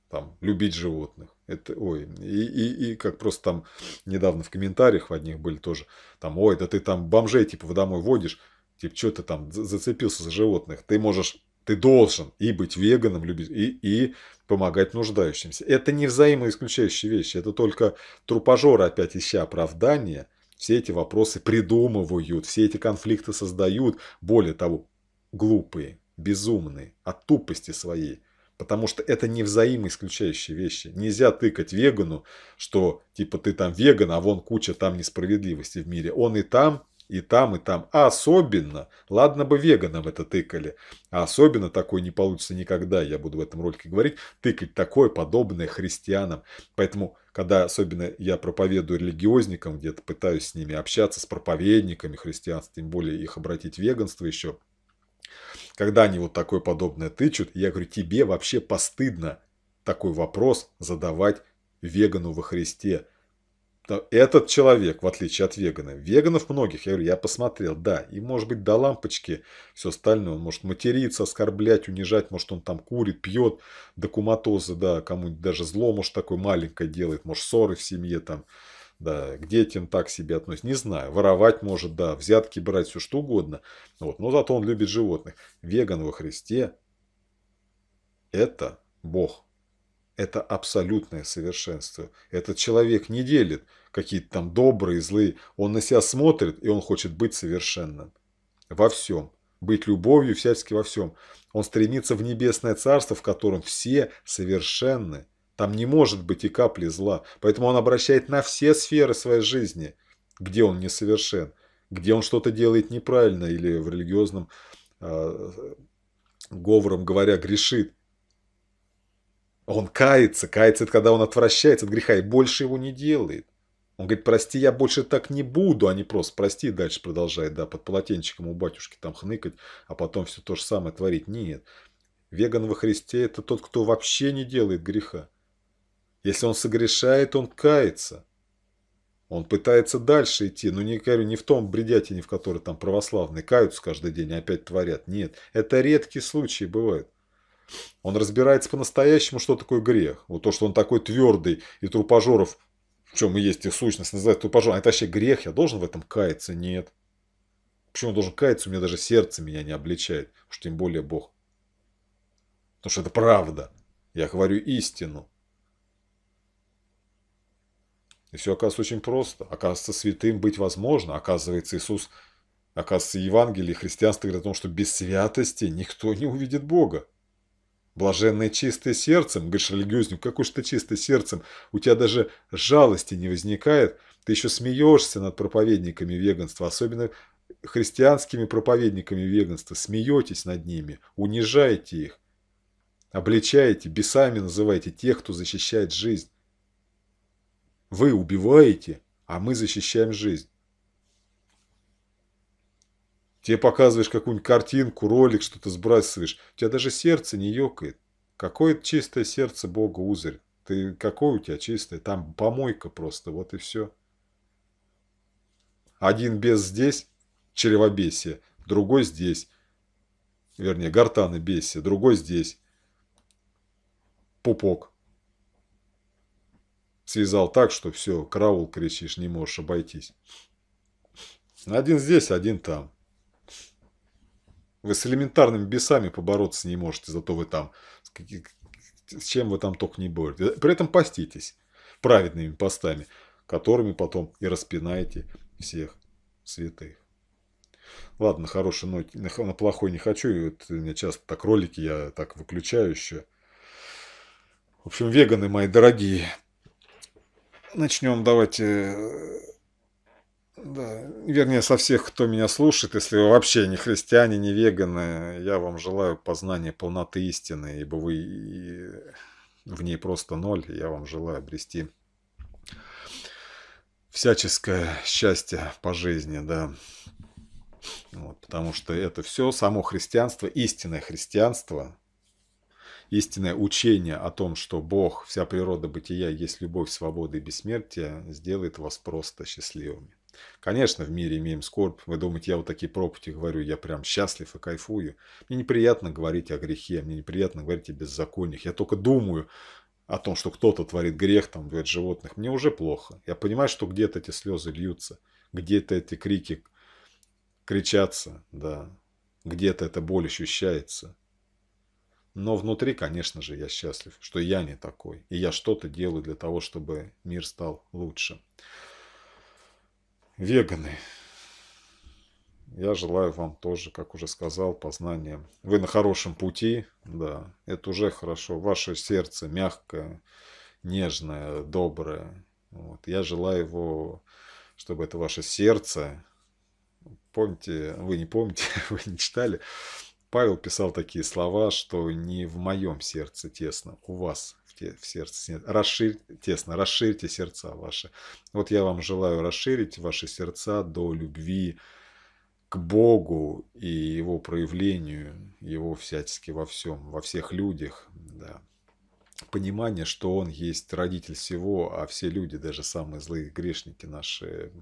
там, любить животных. Это, ой, и, и, и как просто там недавно в комментариях в одних были тоже, там, ой, да ты там бомжей типа домой водишь, Типа, что ты там зацепился за животных? Ты можешь, ты должен и быть веганом, любить, и, и помогать нуждающимся. Это не взаимоисключающие вещи. Это только трупажоры, опять ища оправдания, все эти вопросы придумывают, все эти конфликты создают. Более того, глупые, безумные, от тупости своей. Потому что это не взаимоисключающие вещи. Нельзя тыкать вегану, что типа ты там веган, а вон куча там несправедливости в мире. Он и там и там, и там. А особенно, ладно бы веганам это тыкали, а особенно такое не получится никогда, я буду в этом ролике говорить, тыкать такое, подобное христианам. Поэтому, когда особенно я проповедую религиозникам, где-то пытаюсь с ними общаться, с проповедниками христианства, тем более их обратить в веганство еще, когда они вот такое подобное тычут, я говорю, тебе вообще постыдно такой вопрос задавать вегану во Христе этот человек, в отличие от вегана, веганов многих, я говорю, я посмотрел, да, и может быть до лампочки все остальное, он может материться, оскорблять, унижать, может он там курит, пьет до куматозы, да, кому-нибудь даже зло, может такое маленькое делает, может ссоры в семье там, да, к детям так себе относится, не знаю, воровать может, да, взятки брать, все что угодно, вот, но зато он любит животных. Веган во Христе – это Бог, это абсолютное совершенство. Этот человек не делит какие-то там добрые, злые. Он на себя смотрит, и он хочет быть совершенным. Во всем. Быть любовью всячески во всем. Он стремится в небесное царство, в котором все совершенны. Там не может быть и капли зла. Поэтому он обращает на все сферы своей жизни, где он несовершен, где он что-то делает неправильно или в религиозном а, э, говором говоря грешит. Он кается, кается, это когда он отвращается от греха и больше его не делает. Он говорит, прости, я больше так не буду, а не просто прости, дальше продолжает, да, под полотенчиком у батюшки там хныкать, а потом все то же самое творить. Нет, веган во Христе – это тот, кто вообще не делает греха. Если он согрешает, он кается. Он пытается дальше идти, но не, говорю, не в том бредятине, в которой там православные каются каждый день и опять творят. Нет, это редкие случаи бывают. Он разбирается по-настоящему, что такое грех. Вот то, что он такой твердый и трупожоров, в чем и есть их сущность, называют трупожором. А это вообще грех, я должен в этом каяться? Нет. Почему я должен каяться? У меня даже сердце меня не обличает. Уж тем более Бог. Потому что это правда. Я говорю истину. И все оказывается очень просто. Оказывается, святым быть возможно. Оказывается, Иисус, оказывается, Евангелие и христианство говорит о том, что без святости никто не увидит Бога. Блаженный чистый сердцем, говоришь религиозник, как уж ты чистый сердцем, у тебя даже жалости не возникает, ты еще смеешься над проповедниками веганства, особенно христианскими проповедниками веганства, смеетесь над ними, унижаете их, обличаете, бесами называете тех, кто защищает жизнь. Вы убиваете, а мы защищаем жизнь. Тебе показываешь какую-нибудь картинку, ролик, что-то сбрасываешь. У тебя даже сердце не ёкает. Какое чистое сердце Бога узарь. Ты, какое у тебя чистое? Там помойка просто, вот и все. Один бес здесь, чревобесие, другой здесь, вернее, гортаны бесие, другой здесь, пупок. Связал так, что все, караул кричишь, не можешь обойтись. Один здесь, один там. Вы с элементарными бесами побороться не можете, зато вы там, с чем вы там только не боретесь. Э, при этом поститесь праведными постами, которыми потом и распинаете всех святых. Ладно, на хорошей ноте, на плохой не хочу, и вот у меня часто так ролики, я так выключаю еще. В общем, веганы мои дорогие, начнем давайте э, да, вернее, со всех, кто меня слушает, если вы вообще не христиане, не веганы, я вам желаю познания полноты истины, ибо вы в ней просто ноль, я вам желаю обрести всяческое счастье по жизни, да. Вот, потому что это все само христианство, истинное христианство, истинное учение о том, что Бог, вся природа бытия есть любовь, свобода и бессмертие, сделает вас просто счастливыми. Конечно, в мире имеем скорбь. Вы думаете, я вот такие пропути говорю, я прям счастлив и кайфую. Мне неприятно говорить о грехе, мне неприятно говорить о беззакониях. Я только думаю о том, что кто-то творит грех, там, бывает животных. Мне уже плохо. Я понимаю, что где-то эти слезы льются, где-то эти крики кричатся, да. Где-то эта боль ощущается. Но внутри, конечно же, я счастлив, что я не такой. И я что-то делаю для того, чтобы мир стал лучше. Веганы. Я желаю вам тоже, как уже сказал, познания. Вы на хорошем пути, да, это уже хорошо. Ваше сердце мягкое, нежное, доброе. Вот. Я желаю его, чтобы это ваше сердце, помните, вы не помните, вы не читали, Павел писал такие слова, что не в моем сердце тесно, у вас в, те, в сердце расширь, тесно, расширьте сердца ваши. Вот я вам желаю расширить ваши сердца до любви к Богу и Его проявлению, Его всячески во всем, во всех людях. Да. Понимание, что Он есть родитель всего, а все люди, даже самые злые грешники наши,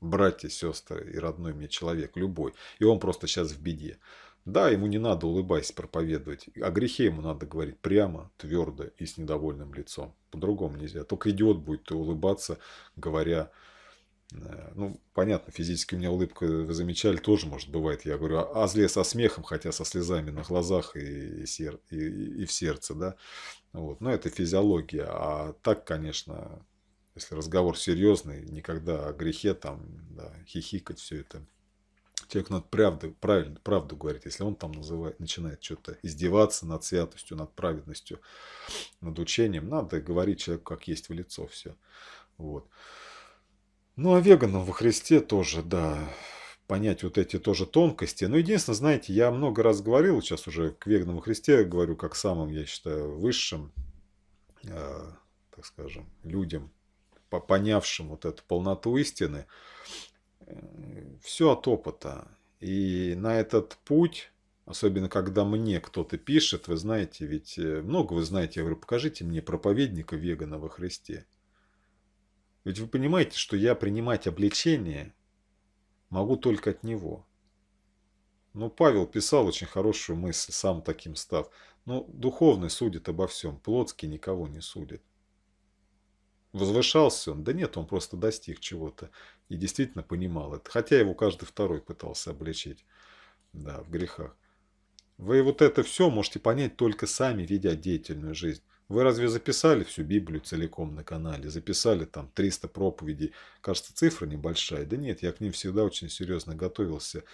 братья, сестры и родной мне человек, любой. И Он просто сейчас в беде. Да, ему не надо, улыбаясь, проповедовать. О грехе ему надо говорить прямо, твердо и с недовольным лицом. По-другому нельзя. Только идиот будет улыбаться, говоря... Э, ну, понятно, физически у меня улыбка, вы замечали, тоже, может, бывает. Я говорю а, а зле со смехом, хотя со слезами на глазах и, и, сер, и, и в сердце, да. Вот. Но это физиология. А так, конечно, если разговор серьезный, никогда о грехе там, да, хихикать, все это человеку надо правду, правильно, правду говорить. Если он там называет, начинает что-то издеваться над святостью, над праведностью, над учением, надо говорить человеку, как есть в лицо все. Вот. Ну, а веганам во Христе тоже, да, понять вот эти тоже тонкости. Но ну, единственное, знаете, я много раз говорил, сейчас уже к веганам во Христе говорю, как самым, я считаю, высшим, э, так скажем, людям, понявшим вот эту полноту истины, все от опыта. И на этот путь, особенно когда мне кто-то пишет, вы знаете, ведь э, много вы знаете, я говорю, покажите мне проповедника вегана во Христе. Ведь вы понимаете, что я принимать обличение могу только от него. Ну, Павел писал очень хорошую мысль, сам таким став. Но ну, духовный судит обо всем, плотский никого не судит. Возвышался он? Да нет, он просто достиг чего-то и действительно понимал это. Хотя его каждый второй пытался обличить да, в грехах. Вы вот это все можете понять только сами, ведя деятельную жизнь. Вы разве записали всю Библию целиком на канале? Записали там 300 проповедей? Кажется, цифра небольшая. Да нет, я к ним всегда очень серьезно готовился.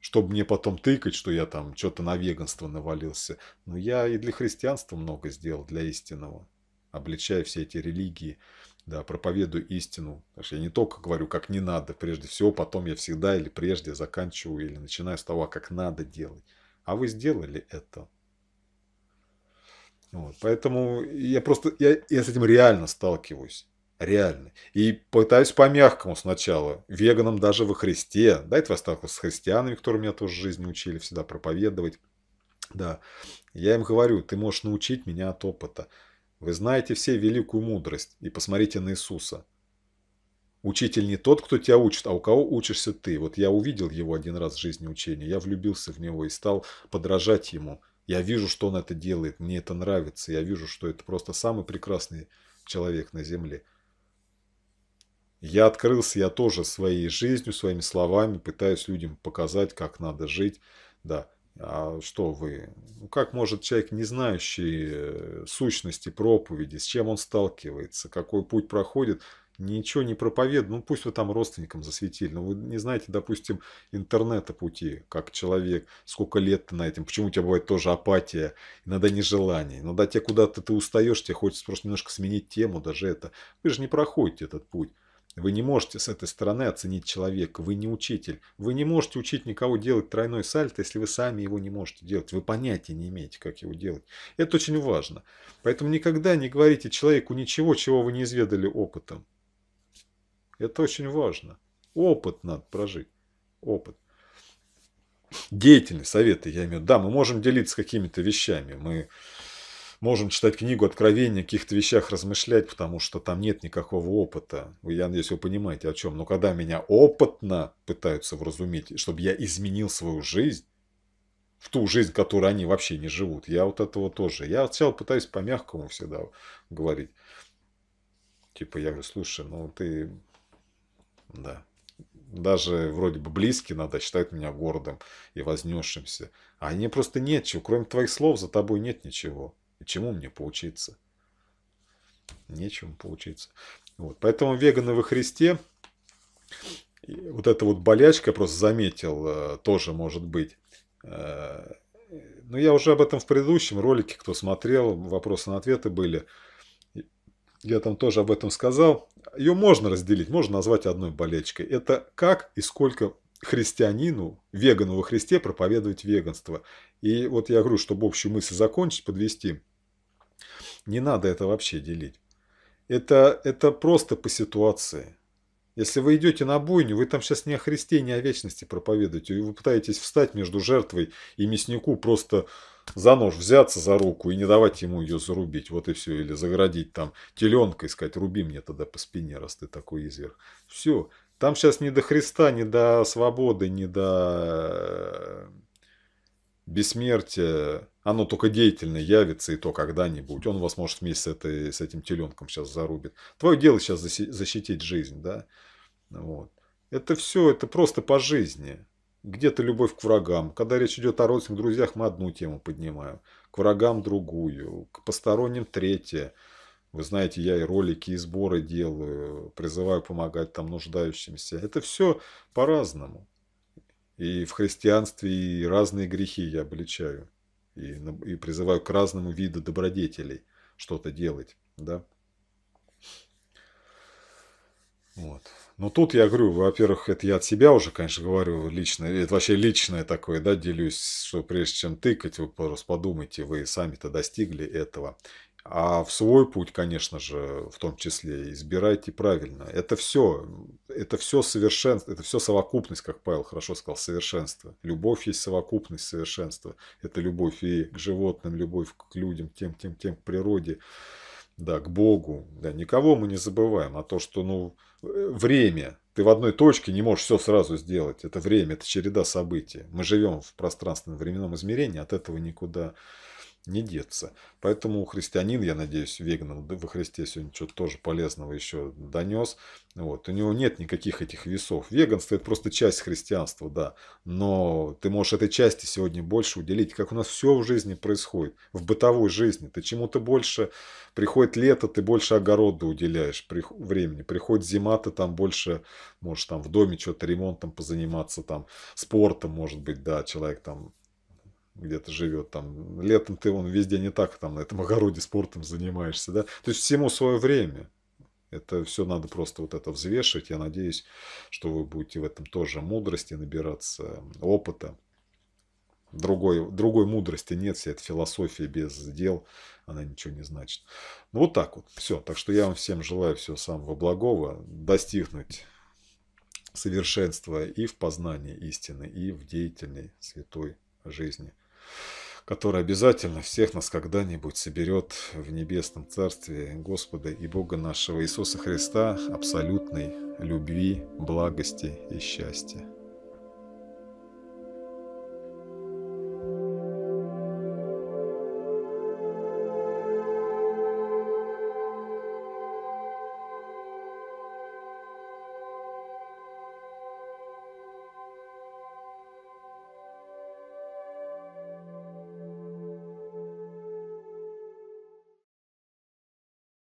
Чтобы мне потом тыкать, что я там что-то на веганство навалился. Но я и для христианства много сделал, для истинного обличая все эти религии, да, проповедую истину. я не только говорю, как не надо, прежде всего, потом я всегда или прежде заканчиваю или начинаю с того, как надо делать. А вы сделали это. Вот, поэтому я просто, я, я с этим реально сталкиваюсь. Реально. И пытаюсь по-мягкому сначала. Веганам даже во Христе. Да, это я сталкивался с христианами, которые меня тоже в жизни учили всегда проповедовать. Да. Я им говорю, ты можешь научить меня от опыта. Вы знаете все великую мудрость и посмотрите на Иисуса. Учитель не тот, кто тебя учит, а у кого учишься ты. Вот я увидел его один раз в жизни учения, я влюбился в него и стал подражать ему. Я вижу, что он это делает, мне это нравится, я вижу, что это просто самый прекрасный человек на земле. Я открылся, я тоже своей жизнью, своими словами пытаюсь людям показать, как надо жить. Да, а что вы? Ну, как может человек, не знающий э, сущности проповеди, с чем он сталкивается, какой путь проходит, ничего не проповедует? Ну, пусть вы там родственникам засветили, но вы не знаете, допустим, интернета пути, как человек, сколько лет ты на этом, почему у тебя бывает тоже апатия, иногда нежелание, иногда тебе куда-то ты устаешь, тебе хочется просто немножко сменить тему, даже это. Вы же не проходите этот путь. Вы не можете с этой стороны оценить человека, вы не учитель. Вы не можете учить никого делать тройной сальто, если вы сами его не можете делать. Вы понятия не имеете, как его делать. Это очень важно. Поэтому никогда не говорите человеку ничего, чего вы не изведали опытом. Это очень важно. Опыт надо прожить. Опыт. Деятельность, советы, я имею в виду. Да, мы можем делиться какими-то вещами. Мы можем читать книгу Откровения, о каких-то вещах размышлять, потому что там нет никакого опыта. я надеюсь, вы понимаете, о чем. Но когда меня опытно пытаются вразумить, чтобы я изменил свою жизнь, в ту жизнь, в которой они вообще не живут. Я вот этого тоже. Я сначала пытаюсь по-мягкому всегда говорить. Типа, я говорю, слушай, ну ты... Да. Даже вроде бы близкие надо считать меня гордым и вознесшимся. А мне просто нечего. Кроме твоих слов за тобой нет ничего. Чему мне поучиться? нечем поучиться. Вот. Поэтому веганы во Христе, вот эта вот болячка, просто заметил, э, тоже может быть. Э, но я уже об этом в предыдущем ролике, кто смотрел, вопросы на ответы были. Я там тоже об этом сказал. Ее можно разделить, можно назвать одной болечкой. Это как и сколько христианину, вегану во Христе проповедовать веганство. И вот я говорю, чтобы общую мысль закончить, подвести – не надо это вообще делить. Это, это просто по ситуации. Если вы идете на бойню, вы там сейчас не о Христе, не о вечности проповедуете, и вы пытаетесь встать между жертвой и мяснику просто за нож взяться за руку и не давать ему ее зарубить, вот и все, или заградить там теленкой, сказать, руби мне тогда по спине, раз ты такой изверг. Все, там сейчас не до Христа, не до свободы, не до э, бессмертие, оно только деятельно явится, и то когда-нибудь. Он вас, может, вместе с, этой, с этим теленком сейчас зарубит. Твое дело сейчас защитить жизнь, да? Вот. Это все, это просто по жизни. Где-то любовь к врагам. Когда речь идет о родственных друзьях, мы одну тему поднимаем. К врагам другую, к посторонним третье. Вы знаете, я и ролики, и сборы делаю, призываю помогать там нуждающимся. Это все по-разному. И в христианстве и разные грехи я обличаю. И, и призываю к разному виду добродетелей что-то делать. Да? Вот. Но тут я говорю, во-первых, это я от себя уже, конечно, говорю лично, это вообще личное такое, да, делюсь, что прежде чем тыкать, вы просто подумайте, вы сами-то достигли этого а в свой путь, конечно же, в том числе, избирайте правильно. Это все, это все совершенство, это все совокупность, как Павел хорошо сказал, совершенство. Любовь есть совокупность совершенства. Это любовь и к животным, любовь к людям, тем, тем, тем, к природе, да, к Богу. Да, никого мы не забываем, а то, что, ну, время, ты в одной точке не можешь все сразу сделать. Это время, это череда событий. Мы живем в пространственном временном измерении, от этого никуда не деться. Поэтому христианин, я надеюсь, Вегнан во Христе сегодня что-то тоже полезного еще донес. Вот. У него нет никаких этих весов. Веганство – это просто часть христианства, да. Но ты можешь этой части сегодня больше уделить, как у нас все в жизни происходит, в бытовой жизни. Ты чему-то больше, приходит лето, ты больше огороду уделяешь времени. Приходит зима, ты там больше можешь там в доме что-то ремонтом позаниматься, там спортом, может быть, да, человек там где-то живет там. Летом ты он везде не так там на этом огороде спортом занимаешься, да. То есть всему свое время. Это все надо просто вот это взвешивать. Я надеюсь, что вы будете в этом тоже мудрости набираться, опыта. Другой, другой мудрости нет, вся эта философия без дел, она ничего не значит. Ну вот так вот, все. Так что я вам всем желаю всего самого благого, достигнуть совершенства и в познании истины, и в деятельной святой жизни который обязательно всех нас когда-нибудь соберет в небесном царстве Господа и Бога нашего Иисуса Христа абсолютной любви, благости и счастья.